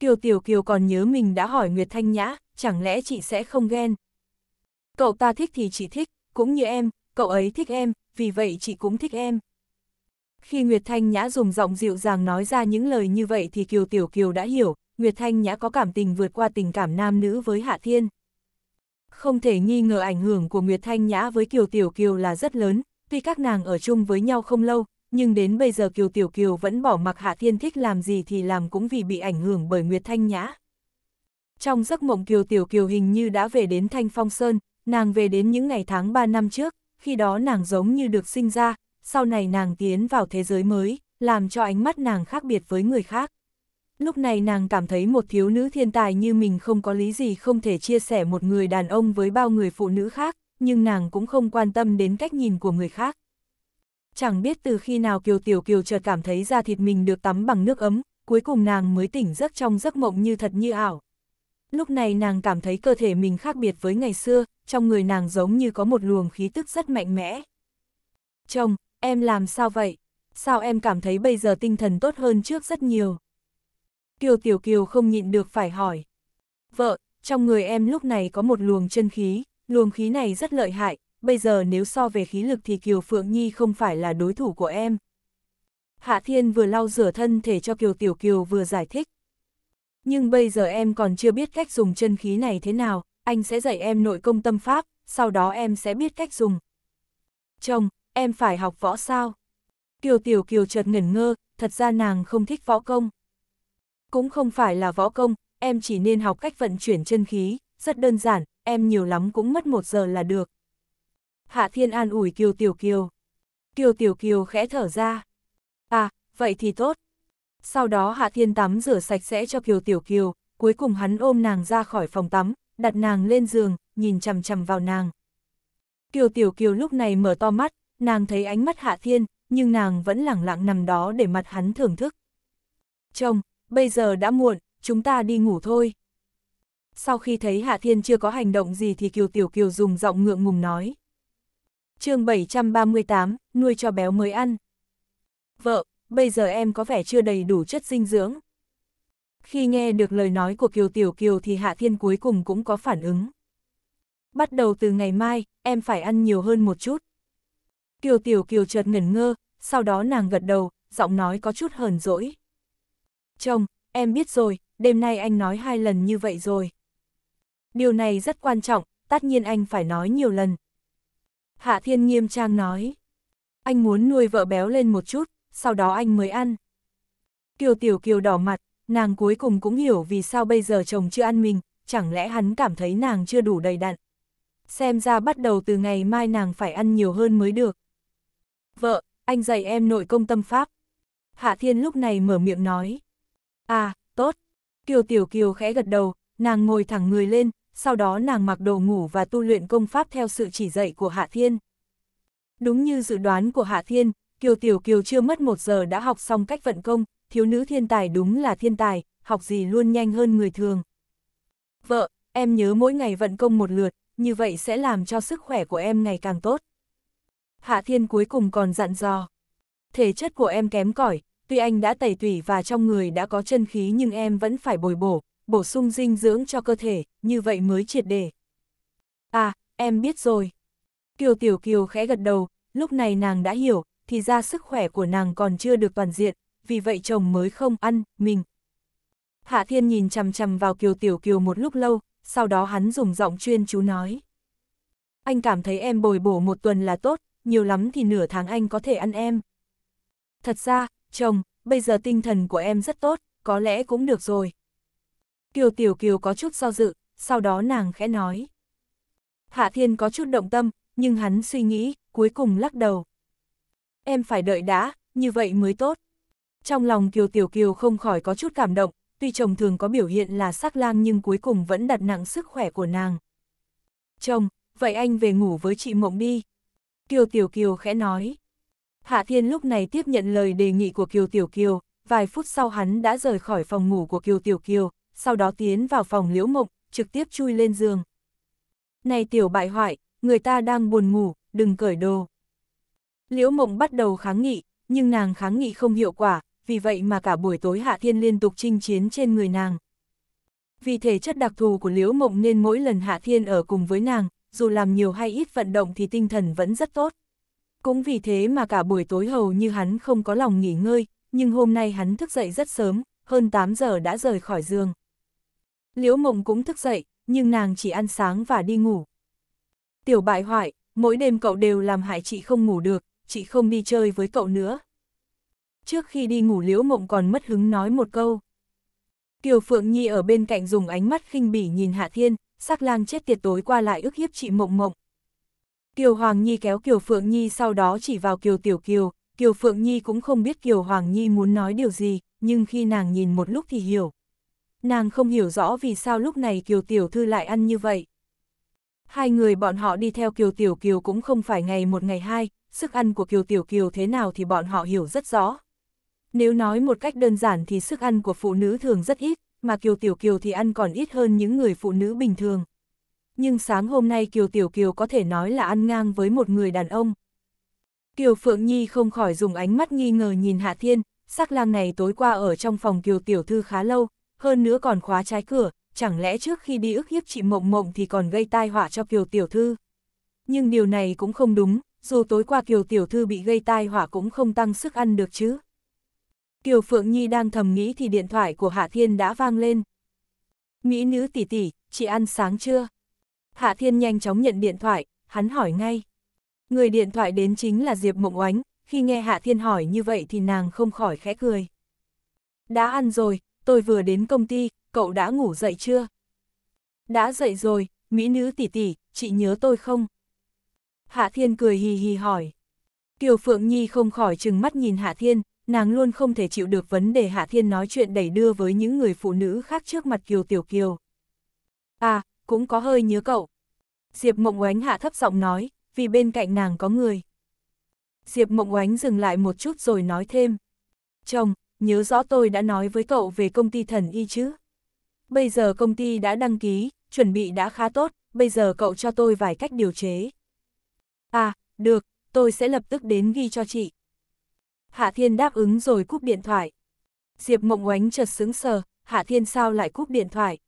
Kiều Tiểu Kiều còn nhớ mình đã hỏi Nguyệt Thanh Nhã, chẳng lẽ chị sẽ không ghen? Cậu ta thích thì chị thích, cũng như em, cậu ấy thích em, vì vậy chị cũng thích em. Khi Nguyệt Thanh Nhã dùng giọng dịu dàng nói ra những lời như vậy thì Kiều Tiểu Kiều đã hiểu, Nguyệt Thanh Nhã có cảm tình vượt qua tình cảm nam nữ với Hạ Thiên. Không thể nghi ngờ ảnh hưởng của Nguyệt Thanh Nhã với Kiều Tiểu Kiều là rất lớn, tuy các nàng ở chung với nhau không lâu, nhưng đến bây giờ Kiều Tiểu Kiều vẫn bỏ mặc Hạ Thiên thích làm gì thì làm cũng vì bị ảnh hưởng bởi Nguyệt Thanh Nhã. Trong giấc mộng Kiều Tiểu Kiều hình như đã về đến Thanh Phong Sơn, nàng về đến những ngày tháng 3 năm trước, khi đó nàng giống như được sinh ra, sau này nàng tiến vào thế giới mới, làm cho ánh mắt nàng khác biệt với người khác. Lúc này nàng cảm thấy một thiếu nữ thiên tài như mình không có lý gì không thể chia sẻ một người đàn ông với bao người phụ nữ khác, nhưng nàng cũng không quan tâm đến cách nhìn của người khác. Chẳng biết từ khi nào Kiều Tiểu Kiều chợt cảm thấy da thịt mình được tắm bằng nước ấm, cuối cùng nàng mới tỉnh giấc trong giấc mộng như thật như ảo, Lúc này nàng cảm thấy cơ thể mình khác biệt với ngày xưa, trong người nàng giống như có một luồng khí tức rất mạnh mẽ. Chồng, em làm sao vậy? Sao em cảm thấy bây giờ tinh thần tốt hơn trước rất nhiều? Kiều Tiểu Kiều không nhịn được phải hỏi. Vợ, trong người em lúc này có một luồng chân khí, luồng khí này rất lợi hại, bây giờ nếu so về khí lực thì Kiều Phượng Nhi không phải là đối thủ của em. Hạ Thiên vừa lau rửa thân thể cho Kiều Tiểu Kiều vừa giải thích nhưng bây giờ em còn chưa biết cách dùng chân khí này thế nào, anh sẽ dạy em nội công tâm pháp, sau đó em sẽ biết cách dùng. Chồng, em phải học võ sao? Kiều Tiểu Kiều chợt ngẩn ngơ, thật ra nàng không thích võ công. Cũng không phải là võ công, em chỉ nên học cách vận chuyển chân khí, rất đơn giản, em nhiều lắm cũng mất một giờ là được. Hạ Thiên An ủi Kiều Tiểu Kiều. Kiều Tiểu Kiều khẽ thở ra. À, vậy thì tốt. Sau đó Hạ Thiên tắm rửa sạch sẽ cho Kiều Tiểu Kiều, cuối cùng hắn ôm nàng ra khỏi phòng tắm, đặt nàng lên giường, nhìn chằm chằm vào nàng. Kiều Tiểu Kiều lúc này mở to mắt, nàng thấy ánh mắt Hạ Thiên, nhưng nàng vẫn lẳng lặng nằm đó để mặt hắn thưởng thức. Chồng, bây giờ đã muộn, chúng ta đi ngủ thôi. Sau khi thấy Hạ Thiên chưa có hành động gì thì Kiều Tiểu Kiều dùng giọng ngượng ngùng nói. chương 738, nuôi cho béo mới ăn. Vợ, bây giờ em có vẻ chưa đầy đủ chất dinh dưỡng. Khi nghe được lời nói của Kiều Tiểu Kiều thì Hạ Thiên cuối cùng cũng có phản ứng. Bắt đầu từ ngày mai, em phải ăn nhiều hơn một chút. Kiều Tiểu Kiều chợt ngẩn ngơ, sau đó nàng gật đầu, giọng nói có chút hờn dỗi. Chồng, em biết rồi, đêm nay anh nói hai lần như vậy rồi. Điều này rất quan trọng, tất nhiên anh phải nói nhiều lần. Hạ Thiên nghiêm trang nói. Anh muốn nuôi vợ béo lên một chút, sau đó anh mới ăn. Kiều Tiểu Kiều đỏ mặt, nàng cuối cùng cũng hiểu vì sao bây giờ chồng chưa ăn mình, chẳng lẽ hắn cảm thấy nàng chưa đủ đầy đặn. Xem ra bắt đầu từ ngày mai nàng phải ăn nhiều hơn mới được. Vợ, anh dạy em nội công tâm pháp. Hạ Thiên lúc này mở miệng nói. À, tốt. Kiều Tiểu Kiều khẽ gật đầu, nàng ngồi thẳng người lên, sau đó nàng mặc đồ ngủ và tu luyện công pháp theo sự chỉ dạy của Hạ Thiên. Đúng như dự đoán của Hạ Thiên, Kiều Tiểu Kiều chưa mất một giờ đã học xong cách vận công, thiếu nữ thiên tài đúng là thiên tài, học gì luôn nhanh hơn người thường. Vợ, em nhớ mỗi ngày vận công một lượt, như vậy sẽ làm cho sức khỏe của em ngày càng tốt. Hạ Thiên cuối cùng còn dặn dò. Thể chất của em kém cỏi, tuy anh đã tẩy tủy và trong người đã có chân khí nhưng em vẫn phải bồi bổ, bổ sung dinh dưỡng cho cơ thể, như vậy mới triệt để. À, em biết rồi. Kiều Tiểu Kiều khẽ gật đầu, lúc này nàng đã hiểu, thì ra sức khỏe của nàng còn chưa được toàn diện, vì vậy chồng mới không ăn, mình. Hạ Thiên nhìn chằm chằm vào Kiều Tiểu Kiều một lúc lâu, sau đó hắn dùng giọng chuyên chú nói. Anh cảm thấy em bồi bổ một tuần là tốt, nhiều lắm thì nửa tháng anh có thể ăn em. Thật ra, chồng, bây giờ tinh thần của em rất tốt, có lẽ cũng được rồi. Kiều Tiểu Kiều có chút do dự, sau đó nàng khẽ nói. Hạ Thiên có chút động tâm, nhưng hắn suy nghĩ, cuối cùng lắc đầu em phải đợi đã, như vậy mới tốt. Trong lòng Kiều Tiểu Kiều không khỏi có chút cảm động, tuy chồng thường có biểu hiện là sắc lang nhưng cuối cùng vẫn đặt nặng sức khỏe của nàng. Chồng, vậy anh về ngủ với chị Mộng đi. Kiều Tiểu Kiều khẽ nói. Hạ Thiên lúc này tiếp nhận lời đề nghị của Kiều Tiểu Kiều, vài phút sau hắn đã rời khỏi phòng ngủ của Kiều Tiểu Kiều, sau đó tiến vào phòng Liễu Mộng, trực tiếp chui lên giường. Này tiểu bại hoại, người ta đang buồn ngủ, đừng cởi đồ. Liễu Mộng bắt đầu kháng nghị, nhưng nàng kháng nghị không hiệu quả, vì vậy mà cả buổi tối Hạ Thiên liên tục chinh chiến trên người nàng. Vì thể chất đặc thù của Liễu Mộng nên mỗi lần Hạ Thiên ở cùng với nàng, dù làm nhiều hay ít vận động thì tinh thần vẫn rất tốt. Cũng vì thế mà cả buổi tối hầu như hắn không có lòng nghỉ ngơi, nhưng hôm nay hắn thức dậy rất sớm, hơn 8 giờ đã rời khỏi giường. Liễu Mộng cũng thức dậy, nhưng nàng chỉ ăn sáng và đi ngủ. Tiểu bại hoại, mỗi đêm cậu đều làm hại chị không ngủ được, chị không đi chơi với cậu nữa. Trước khi đi ngủ Liễu Mộng còn mất hứng nói một câu. Kiều Phượng Nhi ở bên cạnh dùng ánh mắt khinh bỉ nhìn Hạ Thiên, sắc lang chết tiệt tối qua lại ức hiếp chị Mộng Mộng. Kiều Hoàng Nhi kéo Kiều Phượng Nhi sau đó chỉ vào Kiều Tiểu Kiều, Kiều Phượng Nhi cũng không biết Kiều Hoàng Nhi muốn nói điều gì, nhưng khi nàng nhìn một lúc thì hiểu. Nàng không hiểu rõ vì sao lúc này Kiều Tiểu Thư lại ăn như vậy. Hai người bọn họ đi theo Kiều Tiểu Kiều cũng không phải ngày một ngày hai, sức ăn của Kiều Tiểu Kiều thế nào thì bọn họ hiểu rất rõ. Nếu nói một cách đơn giản thì sức ăn của phụ nữ thường rất ít, mà Kiều Tiểu Kiều thì ăn còn ít hơn những người phụ nữ bình thường. Nhưng sáng hôm nay Kiều Tiểu Kiều có thể nói là ăn ngang với một người đàn ông. Kiều Phượng Nhi không khỏi dùng ánh mắt nghi ngờ nhìn Hạ Thiên, sắc lang này tối qua ở trong phòng Kiều Tiểu Thư khá lâu, hơn nữa còn khóa trái cửa, chẳng lẽ trước khi đi ức hiếp chị Mộng Mộng thì còn gây tai họa cho Kiều Tiểu Thư. Nhưng điều này cũng không đúng, dù tối qua Kiều Tiểu Thư bị gây tai họa cũng không tăng sức ăn được chứ. Kiều Phượng Nhi đang thầm nghĩ thì điện thoại của Hạ Thiên đã vang lên. Mỹ nữ tỷ tỷ, chị ăn sáng chưa? Hạ Thiên nhanh chóng nhận điện thoại, hắn hỏi ngay. Người điện thoại đến chính là Diệp Mộng Oánh, khi nghe Hạ Thiên hỏi như vậy thì nàng không khỏi khẽ cười. Đã ăn rồi, tôi vừa đến công ty, cậu đã ngủ dậy chưa? Đã dậy rồi, mỹ nữ tỷ tỷ, chị nhớ tôi không? Hạ Thiên cười hì hì hỏi. Kiều Phượng Nhi không khỏi chừng mắt nhìn Hạ Thiên, nàng luôn không thể chịu được vấn đề Hạ Thiên nói chuyện đẩy đưa với những người phụ nữ khác trước mặt Kiều Tiểu Kiều. À, cũng có hơi nhớ cậu. Diệp Mộng Oánh hạ thấp giọng nói, vì bên cạnh nàng có người. Diệp Mộng Oánh dừng lại một chút rồi nói thêm. Chồng, nhớ rõ tôi đã nói với cậu về công ty thần y chứ. Bây giờ công ty đã đăng ký, chuẩn bị đã khá tốt, bây giờ cậu cho tôi vài cách điều chế. À, được, tôi sẽ lập tức đến ghi cho chị. Hạ Thiên đáp ứng rồi cúp điện thoại. Diệp Mộng Oánh chợt sững sờ, Hạ Thiên sao lại cúp điện thoại?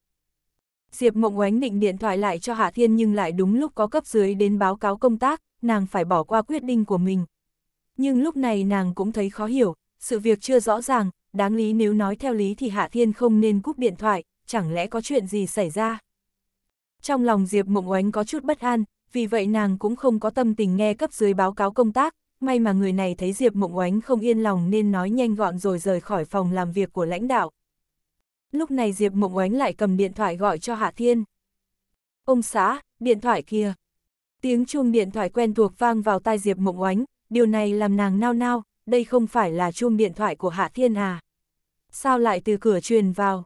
Diệp Mộng Oánh định điện thoại lại cho Hạ Thiên nhưng lại đúng lúc có cấp dưới đến báo cáo công tác, nàng phải bỏ qua quyết định của mình. Nhưng lúc này nàng cũng thấy khó hiểu, sự việc chưa rõ ràng, đáng lý nếu nói theo lý thì Hạ Thiên không nên cúp điện thoại, chẳng lẽ có chuyện gì xảy ra? Trong lòng Diệp Mộng Oánh có chút bất an, vì vậy nàng cũng không có tâm tình nghe cấp dưới báo cáo công tác, may mà người này thấy Diệp Mộng Oánh không yên lòng nên nói nhanh gọn rồi rời khỏi phòng làm việc của lãnh đạo. Lúc này Diệp Mộng Oánh lại cầm điện thoại gọi cho Hạ Thiên. Ông xã, điện thoại kia. Tiếng chuông điện thoại quen thuộc vang vào tai Diệp Mộng Oánh, điều này làm nàng nao nao, đây không phải là chuông điện thoại của Hạ Thiên à. Sao lại từ cửa truyền vào?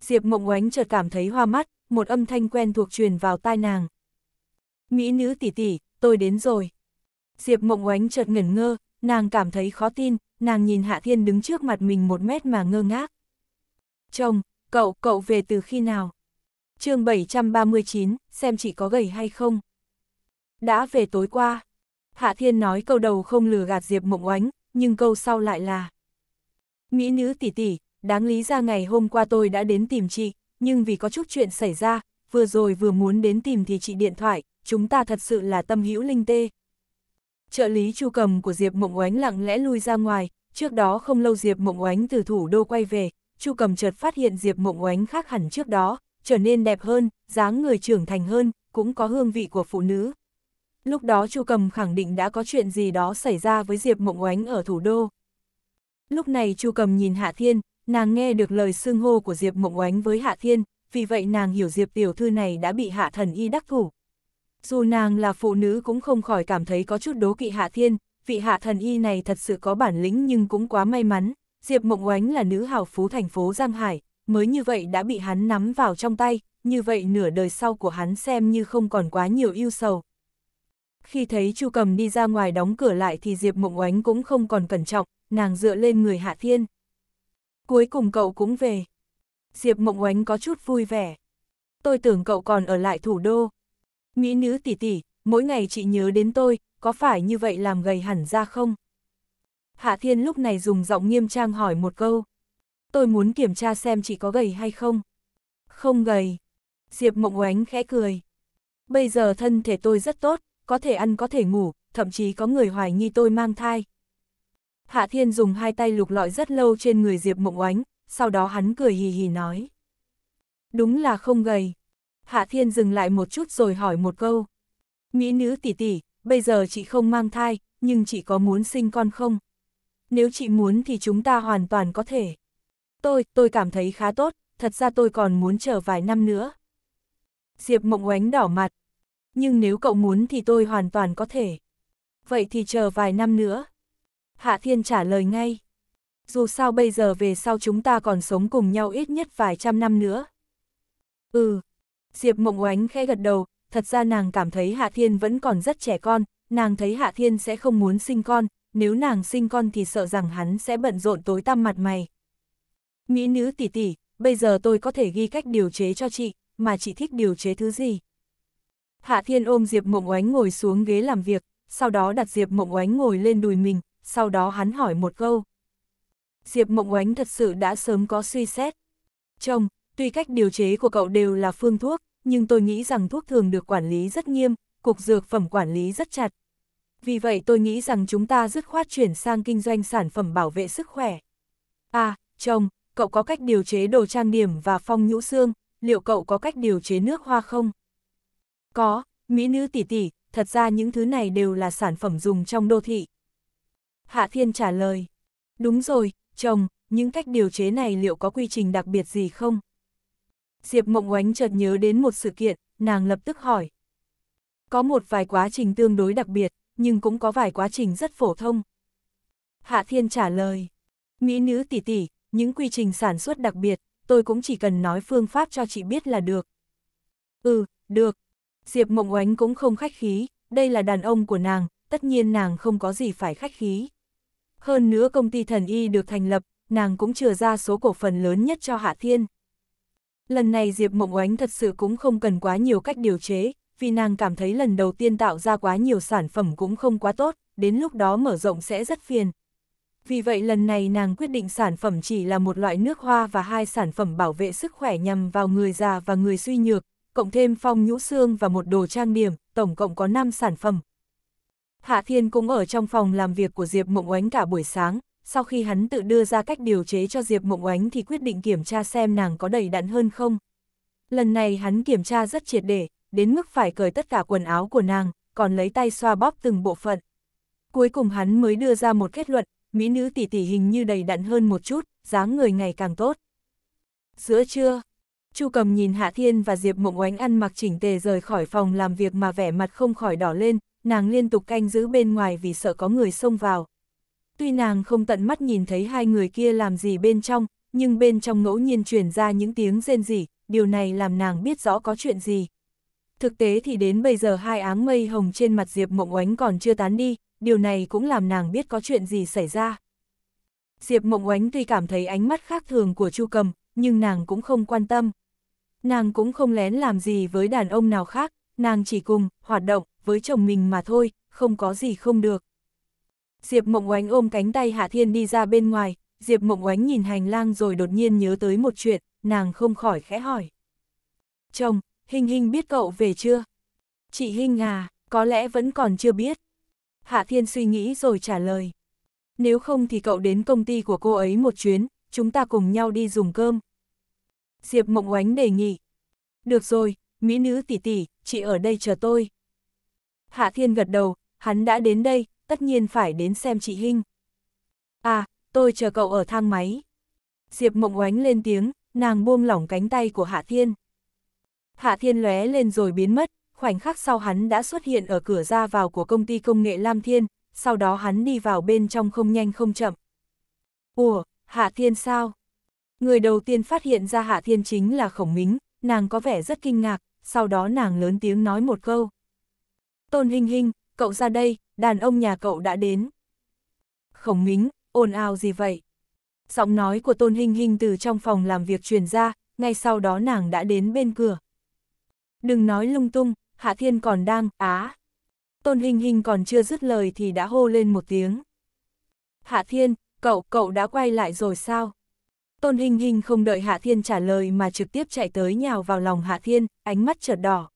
Diệp Mộng Oánh chợt cảm thấy hoa mắt, một âm thanh quen thuộc truyền vào tai nàng, Mỹ nữ tỷ tỷ, tôi đến rồi. Diệp mộng oánh chợt ngẩn ngơ, nàng cảm thấy khó tin, nàng nhìn Hạ Thiên đứng trước mặt mình một mét mà ngơ ngác. Chồng, cậu, cậu về từ khi nào? chương 739, xem chị có gầy hay không? Đã về tối qua. Hạ Thiên nói câu đầu không lừa gạt Diệp mộng oánh, nhưng câu sau lại là. Mỹ nữ tỷ tỷ, đáng lý ra ngày hôm qua tôi đã đến tìm chị, nhưng vì có chút chuyện xảy ra, vừa rồi vừa muốn đến tìm thì chị điện thoại, chúng ta thật sự là tâm hữu linh tê. Trợ lý chu cầm của Diệp Mộng Oánh lặng lẽ lui ra ngoài, trước đó không lâu Diệp Mộng Oánh từ thủ đô quay về, chu cầm chợt phát hiện Diệp Mộng Oánh khác hẳn trước đó, trở nên đẹp hơn, dáng người trưởng thành hơn, cũng có hương vị của phụ nữ. Lúc đó chu cầm khẳng định đã có chuyện gì đó xảy ra với Diệp Mộng Oánh ở thủ đô. Lúc này chu cầm nhìn Hạ Thiên, nàng nghe được lời xưng hô của Diệp Mộng Oánh với Hạ Thiên, vì vậy nàng hiểu Diệp tiểu thư này đã bị Hạ Thần Y đắc thủ, dù nàng là phụ nữ cũng không khỏi cảm thấy có chút đố kỵ hạ thiên, vị hạ thần y này thật sự có bản lĩnh nhưng cũng quá may mắn, Diệp Mộng Oánh là nữ hào phú thành phố Giang Hải, mới như vậy đã bị hắn nắm vào trong tay, như vậy nửa đời sau của hắn xem như không còn quá nhiều ưu sầu. Khi thấy Chu Cầm đi ra ngoài đóng cửa lại thì Diệp Mộng Oánh cũng không còn cẩn trọng, nàng dựa lên người Hạ Thiên. Cuối cùng cậu cũng về. Diệp Mộng Oánh có chút vui vẻ. Tôi tưởng cậu còn ở lại thủ đô. Mỹ nữ tỷ tỷ, mỗi ngày chị nhớ đến tôi, có phải như vậy làm gầy hẳn ra không? Hạ Thiên lúc này dùng giọng nghiêm trang hỏi một câu. Tôi muốn kiểm tra xem chị có gầy hay không. Không gầy. Diệp Mộng Oánh khẽ cười. Bây giờ thân thể tôi rất tốt, có thể ăn có thể ngủ, thậm chí có người hoài nghi tôi mang thai. Hạ Thiên dùng hai tay lục lọi rất lâu trên người Diệp Mộng Oánh, sau đó hắn cười hì hì nói. Đúng là không gầy, Hạ Thiên dừng lại một chút rồi hỏi một câu. Mỹ nữ tỷ tỷ, bây giờ chị không mang thai, nhưng chị có muốn sinh con không? Nếu chị muốn thì chúng ta hoàn toàn có thể. Tôi, tôi cảm thấy khá tốt, thật ra tôi còn muốn chờ vài năm nữa. Diệp mộng oánh đỏ mặt. Nhưng nếu cậu muốn thì tôi hoàn toàn có thể. Vậy thì chờ vài năm nữa. Hạ Thiên trả lời ngay. Dù sao bây giờ về sau chúng ta còn sống cùng nhau ít nhất vài trăm năm nữa. Ừ, Diệp Mộng Oánh khe gật đầu, thật ra nàng cảm thấy Hạ Thiên vẫn còn rất trẻ con, nàng thấy Hạ Thiên sẽ không muốn sinh con, nếu nàng sinh con thì sợ rằng hắn sẽ bận rộn tối tăm mặt mày. Mỹ nữ tỷ tỷ, bây giờ tôi có thể ghi cách điều chế cho chị, mà chị thích điều chế thứ gì? Hạ Thiên ôm Diệp Mộng Oánh ngồi xuống ghế làm việc, sau đó đặt Diệp Mộng Oánh ngồi lên đùi mình, sau đó hắn hỏi một câu. Diệp Mộng Oánh thật sự đã sớm có suy xét. Chồng, tuy cách điều chế của cậu đều là phương thuốc, nhưng tôi nghĩ rằng thuốc thường được quản lý rất nghiêm, cục dược phẩm quản lý rất chặt. Vì vậy tôi nghĩ rằng chúng ta dứt khoát chuyển sang kinh doanh sản phẩm bảo vệ sức khỏe. À, chồng, cậu có cách điều chế đồ trang điểm và phong nhũ xương, liệu cậu có cách điều chế nước hoa không? Có, mỹ nữ tỷ tỷ, thật ra những thứ này đều là sản phẩm dùng trong đô thị. Hạ Thiên trả lời. Đúng rồi, chồng, những cách điều chế này liệu có quy trình đặc biệt gì không? Diệp Mộng Oánh chợt nhớ đến một sự kiện, nàng lập tức hỏi. Có một vài quá trình tương đối đặc biệt, nhưng cũng có vài quá trình rất phổ thông. Hạ Thiên trả lời, Mỹ nữ tỷ tỷ, những quy trình sản xuất đặc biệt, tôi cũng chỉ cần nói phương pháp cho chị biết là được. Ừ, được. Diệp Mộng Oánh cũng không khách khí, đây là đàn ông của nàng, tất nhiên nàng không có gì phải khách khí. Hơn nữa công ty thần y được thành lập, nàng cũng chừa ra số cổ phần lớn nhất cho Hạ Thiên. Lần này Diệp Mộng Oánh thật sự cũng không cần quá nhiều cách điều chế, vì nàng cảm thấy lần đầu tiên tạo ra quá nhiều sản phẩm cũng không quá tốt, đến lúc đó mở rộng sẽ rất phiền. Vì vậy lần này nàng quyết định sản phẩm chỉ là một loại nước hoa và hai sản phẩm bảo vệ sức khỏe nhằm vào người già và người suy nhược, cộng thêm phong nhũ xương và một đồ trang điểm, tổng cộng có 5 sản phẩm. Hạ Thiên cũng ở trong phòng làm việc của Diệp Mộng Oánh cả buổi sáng, sau khi hắn tự đưa ra cách điều chế cho Diệp Mộng Oánh thì quyết định kiểm tra xem nàng có đầy đặn hơn không. Lần này hắn kiểm tra rất triệt để, đến mức phải cởi tất cả quần áo của nàng, còn lấy tay xoa bóp từng bộ phận. Cuối cùng hắn mới đưa ra một kết luận, mỹ nữ tỷ tỷ hình như đầy đặn hơn một chút, dáng người ngày càng tốt. Giữa trưa, Chu Cầm nhìn Hạ Thiên và Diệp Mộng Oánh ăn mặc chỉnh tề rời khỏi phòng làm việc mà vẻ mặt không khỏi đỏ lên, nàng liên tục canh giữ bên ngoài vì sợ có người xông vào. Tuy nàng không tận mắt nhìn thấy hai người kia làm gì bên trong, nhưng bên trong ngẫu nhiên truyền ra những tiếng rên rỉ, điều này làm nàng biết rõ có chuyện gì. Thực tế thì đến bây giờ hai áng mây hồng trên mặt Diệp Mộng Oánh còn chưa tán đi, điều này cũng làm nàng biết có chuyện gì xảy ra. Diệp Mộng Oánh tuy cảm thấy ánh mắt khác thường của Chu Cầm, nhưng nàng cũng không quan tâm. Nàng cũng không lén làm gì với đàn ông nào khác, nàng chỉ cùng, hoạt động, với chồng mình mà thôi, không có gì không được. Diệp Mộng Oánh ôm cánh tay Hạ Thiên đi ra bên ngoài, Diệp Mộng Oánh nhìn hành lang rồi đột nhiên nhớ tới một chuyện, nàng không khỏi khẽ hỏi. Chồng, Hình Hình biết cậu về chưa? Chị Hình à, có lẽ vẫn còn chưa biết. Hạ Thiên suy nghĩ rồi trả lời. Nếu không thì cậu đến công ty của cô ấy một chuyến, chúng ta cùng nhau đi dùng cơm. Diệp Mộng Oánh đề nghị. Được rồi, mỹ nữ tỷ tỷ, chị ở đây chờ tôi. Hạ Thiên gật đầu, hắn đã đến đây, tất nhiên phải đến xem chị Hinh. À, tôi chờ cậu ở thang máy. Diệp mộng oánh lên tiếng, nàng buông lỏng cánh tay của Hạ Thiên. Hạ Thiên lóe lên rồi biến mất, khoảnh khắc sau hắn đã xuất hiện ở cửa ra vào của công ty công nghệ Lam Thiên, sau đó hắn đi vào bên trong không nhanh không chậm. Ủa, Hạ Thiên sao? Người đầu tiên phát hiện ra Hạ Thiên chính là Khổng Mính, nàng có vẻ rất kinh ngạc, sau đó nàng lớn tiếng nói một câu. Tôn Hinh Hinh, cậu ra đây, đàn ông nhà cậu đã đến. Khổng mính, ồn ào gì vậy? Giọng nói của Tôn Hinh Hinh từ trong phòng làm việc truyền ra, ngay sau đó nàng đã đến bên cửa. Đừng nói lung tung, Hạ Thiên còn đang, á. Tôn Hinh Hinh còn chưa dứt lời thì đã hô lên một tiếng. Hạ Thiên, cậu, cậu đã quay lại rồi sao? Tôn Hinh Hinh không đợi Hạ Thiên trả lời mà trực tiếp chạy tới nhào vào lòng Hạ Thiên, ánh mắt chợt đỏ.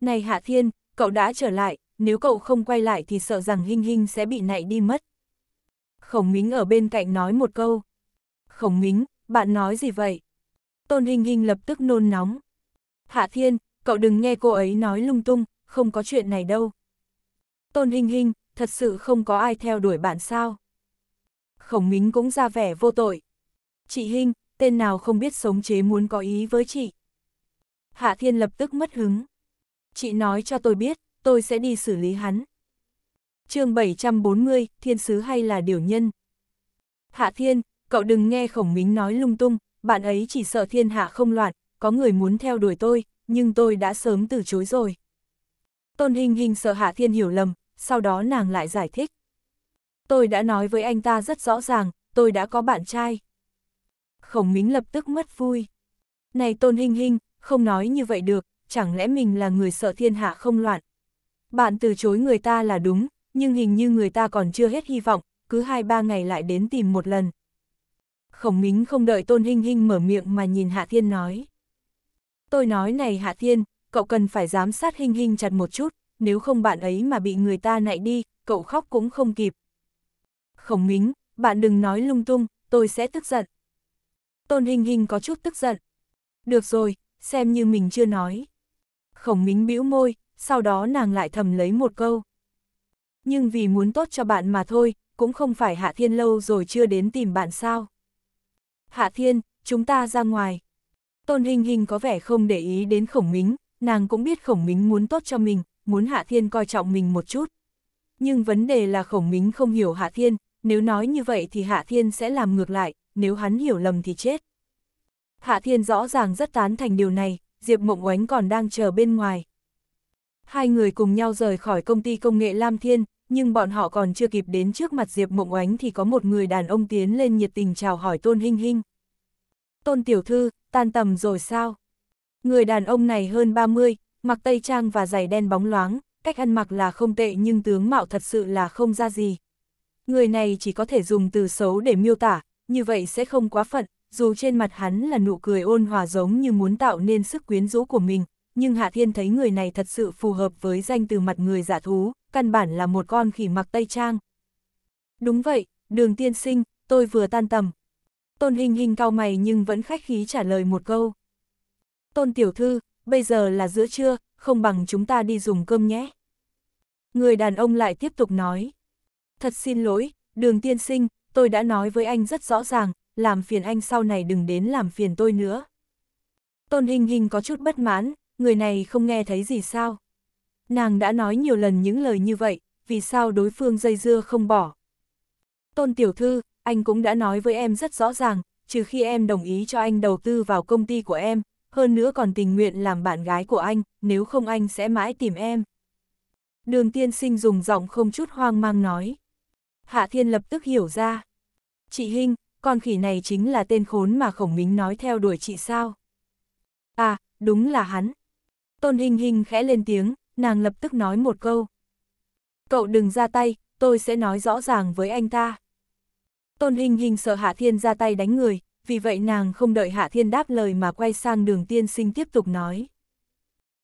Này Hạ Thiên, cậu đã trở lại, nếu cậu không quay lại thì sợ rằng Hinh Hinh sẽ bị nảy đi mất. Khổng Mính ở bên cạnh nói một câu. Khổng Mính, bạn nói gì vậy? Tôn Hinh Hinh lập tức nôn nóng. Hạ Thiên, cậu đừng nghe cô ấy nói lung tung, không có chuyện này đâu. Tôn Hinh Hinh, thật sự không có ai theo đuổi bạn sao? Khổng Mính cũng ra vẻ vô tội. Chị Hinh, tên nào không biết sống chế muốn có ý với chị. Hạ Thiên lập tức mất hứng. Chị nói cho tôi biết tôi sẽ đi xử lý hắn. chương 740, thiên sứ hay là điều nhân? Hạ thiên, cậu đừng nghe khổng mính nói lung tung, bạn ấy chỉ sợ thiên hạ không loạn, có người muốn theo đuổi tôi, nhưng tôi đã sớm từ chối rồi. Tôn Hình Hình sợ Hạ Thiên hiểu lầm, sau đó nàng lại giải thích. Tôi đã nói với anh ta rất rõ ràng, tôi đã có bạn trai. Khổng Mính lập tức mất vui. Này Tôn Hình Hình, không nói như vậy được, chẳng lẽ mình là người sợ thiên hạ không loạn, bạn từ chối người ta là đúng, nhưng hình như người ta còn chưa hết hy vọng, cứ hai ba ngày lại đến tìm một lần. Khổng Mính không đợi Tôn Hinh Hinh mở miệng mà nhìn Hạ Thiên nói. Tôi nói này Hạ Thiên, cậu cần phải giám sát Hinh Hinh chặt một chút, nếu không bạn ấy mà bị người ta nạy đi, cậu khóc cũng không kịp. Khổng Mính, bạn đừng nói lung tung, tôi sẽ tức giận. Tôn Hinh Hinh có chút tức giận. Được rồi, xem như mình chưa nói. Khổng Mính bĩu môi, sau đó nàng lại thầm lấy một câu. Nhưng vì muốn tốt cho bạn mà thôi, cũng không phải Hạ Thiên lâu rồi chưa đến tìm bạn sao. Hạ Thiên, chúng ta ra ngoài. Tôn Hình Hình có vẻ không để ý đến khổng mính, nàng cũng biết khổng mính muốn tốt cho mình, muốn Hạ Thiên coi trọng mình một chút. Nhưng vấn đề là khổng mính không hiểu Hạ Thiên, nếu nói như vậy thì Hạ Thiên sẽ làm ngược lại, nếu hắn hiểu lầm thì chết. Hạ Thiên rõ ràng rất tán thành điều này, Diệp Mộng Oánh còn đang chờ bên ngoài, Hai người cùng nhau rời khỏi công ty công nghệ Lam Thiên, nhưng bọn họ còn chưa kịp đến trước mặt Diệp Mộng Oánh thì có một người đàn ông tiến lên nhiệt tình chào hỏi Tôn Hinh Hinh. Tôn Tiểu Thư, tan tầm rồi sao? Người đàn ông này hơn 30, mặc tây trang và giày đen bóng loáng, cách ăn mặc là không tệ nhưng tướng mạo thật sự là không ra gì. Người này chỉ có thể dùng từ xấu để miêu tả, như vậy sẽ không quá phận, dù trên mặt hắn là nụ cười ôn hòa giống như muốn tạo nên sức quyến rũ của mình, nhưng Hạ Thiên thấy người này thật sự phù hợp với danh từ mặt người giả thú, căn bản là một con khỉ mặc tây trang. Đúng vậy, đường tiên sinh, tôi vừa tan tầm. Tôn Hình Hình cao mày nhưng vẫn khách khí trả lời một câu. Tôn Tiểu Thư, bây giờ là giữa trưa, không bằng chúng ta đi dùng cơm nhé. Người đàn ông lại tiếp tục nói. Thật xin lỗi, đường tiên sinh, tôi đã nói với anh rất rõ ràng, làm phiền anh sau này đừng đến làm phiền tôi nữa. Tôn Hình Hình có chút bất mãn, người này không nghe thấy gì sao? Nàng đã nói nhiều lần những lời như vậy, vì sao đối phương dây dưa không bỏ? Tôn tiểu thư, anh cũng đã nói với em rất rõ ràng, trừ khi em đồng ý cho anh đầu tư vào công ty của em, hơn nữa còn tình nguyện làm bạn gái của anh, nếu không anh sẽ mãi tìm em. Đường tiên sinh dùng giọng không chút hoang mang nói. Hạ thiên lập tức hiểu ra. Chị Hinh, con khỉ này chính là tên khốn mà khổng minh nói theo đuổi chị sao? À, đúng là hắn. Tôn Hình Hình khẽ lên tiếng, nàng lập tức nói một câu. Cậu đừng ra tay, tôi sẽ nói rõ ràng với anh ta. Tôn Hình Hình sợ Hạ Thiên ra tay đánh người, vì vậy nàng không đợi Hạ Thiên đáp lời mà quay sang đường tiên sinh tiếp tục nói.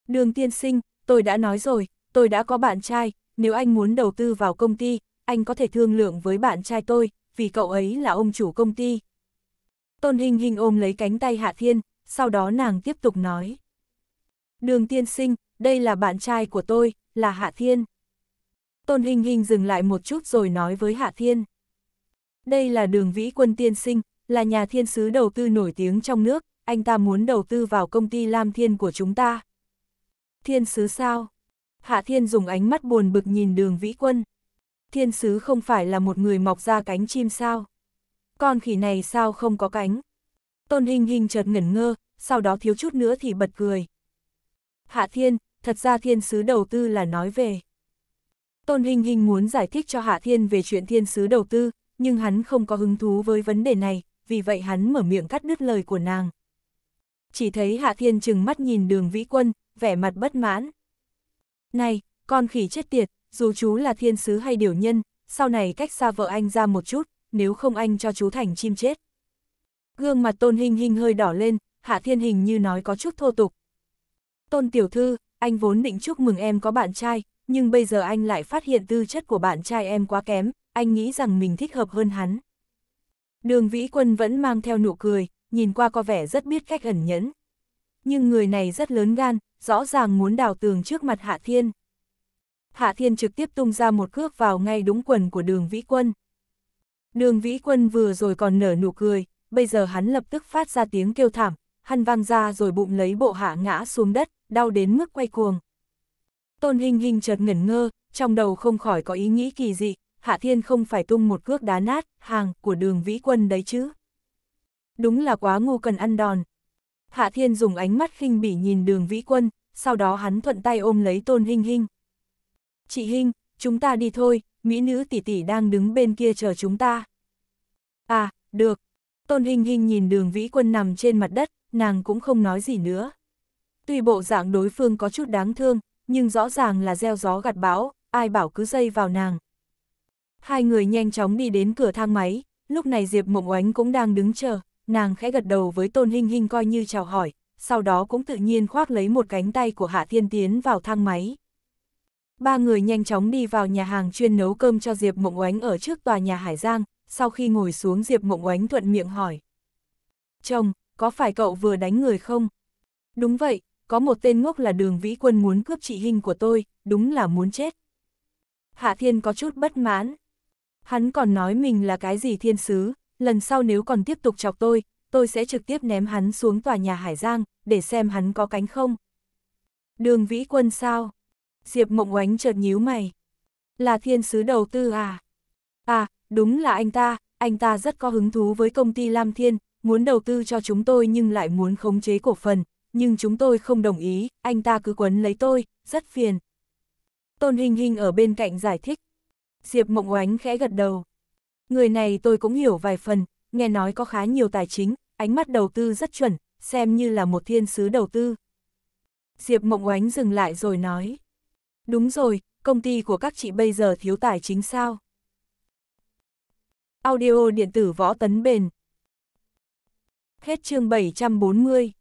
Đường tiên sinh, tôi đã nói rồi, tôi đã có bạn trai, nếu anh muốn đầu tư vào công ty, anh có thể thương lượng với bạn trai tôi, vì cậu ấy là ông chủ công ty. Tôn Hình Hình ôm lấy cánh tay Hạ Thiên, sau đó nàng tiếp tục nói đường tiên sinh, đây là bạn trai của tôi, là Hạ Thiên. Tôn Hình Hình dừng lại một chút rồi nói với Hạ Thiên. Đây là đường vĩ quân tiên sinh, là nhà thiên sứ đầu tư nổi tiếng trong nước, anh ta muốn đầu tư vào công ty Lam Thiên của chúng ta. Thiên sứ sao? Hạ Thiên dùng ánh mắt buồn bực nhìn đường vĩ quân. Thiên sứ không phải là một người mọc ra cánh chim sao? Con khỉ này sao không có cánh? Tôn Hình Hình chợt ngẩn ngơ, sau đó thiếu chút nữa thì bật cười. Hạ Thiên, thật ra thiên sứ đầu tư là nói về. Tôn Hình Hình muốn giải thích cho Hạ Thiên về chuyện thiên sứ đầu tư, nhưng hắn không có hứng thú với vấn đề này, vì vậy hắn mở miệng cắt đứt lời của nàng. Chỉ thấy Hạ Thiên chừng mắt nhìn đường vĩ quân, vẻ mặt bất mãn. Này, con khỉ chết tiệt, dù chú là thiên sứ hay điều nhân, sau này cách xa vợ anh ra một chút, nếu không anh cho chú thành chim chết. Gương mặt tôn hình hình hơi đỏ lên, Hạ Thiên hình như nói có chút thô tục, Tôn tiểu thư, anh vốn định chúc mừng em có bạn trai, nhưng bây giờ anh lại phát hiện tư chất của bạn trai em quá kém, anh nghĩ rằng mình thích hợp hơn hắn. Đường Vĩ Quân vẫn mang theo nụ cười, nhìn qua có vẻ rất biết cách ẩn nhẫn. Nhưng người này rất lớn gan, rõ ràng muốn đào tường trước mặt Hạ Thiên. Hạ Thiên trực tiếp tung ra một cước vào ngay đúng quần của đường Vĩ Quân. Đường Vĩ Quân vừa rồi còn nở nụ cười, bây giờ hắn lập tức phát ra tiếng kêu thảm, hắn văng ra rồi bụng lấy bộ hạ ngã xuống đất, đau đến mức quay cuồng. Tôn Hinh Hinh chợt ngẩn ngơ, trong đầu không khỏi có ý nghĩ kỳ dị, Hạ Thiên không phải tung một cước đá nát, hàng của đường vĩ quân đấy chứ. Đúng là quá ngu cần ăn đòn. Hạ Thiên dùng ánh mắt khinh bỉ nhìn đường vĩ quân, sau đó hắn thuận tay ôm lấy Tôn Hinh Hinh. Chị Hinh, chúng ta đi thôi, mỹ nữ tỷ tỷ đang đứng bên kia chờ chúng ta. À, được. Tôn Hinh Hinh nhìn đường vĩ quân nằm trên mặt đất, nàng cũng không nói gì nữa. Tuy bộ dạng đối phương có chút đáng thương, nhưng rõ ràng là gieo gió gặt bão, ai bảo cứ dây vào nàng. Hai người nhanh chóng đi đến cửa thang máy, lúc này Diệp Mộng Oánh cũng đang đứng chờ, nàng khẽ gật đầu với Tôn Hinh Hinh coi như chào hỏi, sau đó cũng tự nhiên khoác lấy một cánh tay của Hạ Thiên Tiến vào thang máy. Ba người nhanh chóng đi vào nhà hàng chuyên nấu cơm cho Diệp Mộng Oánh ở trước tòa nhà Hải Giang, sau khi ngồi xuống Diệp Mộng Oánh thuận miệng hỏi. Chồng, có phải cậu vừa đánh người không? Đúng vậy, có một tên ngốc là đường vĩ quân muốn cướp chị hình của tôi, đúng là muốn chết. Hạ Thiên có chút bất mãn. Hắn còn nói mình là cái gì thiên sứ, lần sau nếu còn tiếp tục chọc tôi, tôi sẽ trực tiếp ném hắn xuống tòa nhà Hải Giang, để xem hắn có cánh không. Đường vĩ quân sao? Diệp mộng oánh chợt nhíu mày. Là thiên sứ đầu tư à? À, đúng là anh ta, anh ta rất có hứng thú với công ty Lam Thiên, muốn đầu tư cho chúng tôi nhưng lại muốn khống chế cổ phần, nhưng chúng tôi không đồng ý, anh ta cứ quấn lấy tôi, rất phiền. Tôn Hình Hình ở bên cạnh giải thích. Diệp Mộng Oánh khẽ gật đầu. Người này tôi cũng hiểu vài phần, nghe nói có khá nhiều tài chính, ánh mắt đầu tư rất chuẩn, xem như là một thiên sứ đầu tư. Diệp Mộng Oánh dừng lại rồi nói. Đúng rồi, công ty của các chị bây giờ thiếu tài chính sao? Audio điện tử võ tấn bền Hết chương 740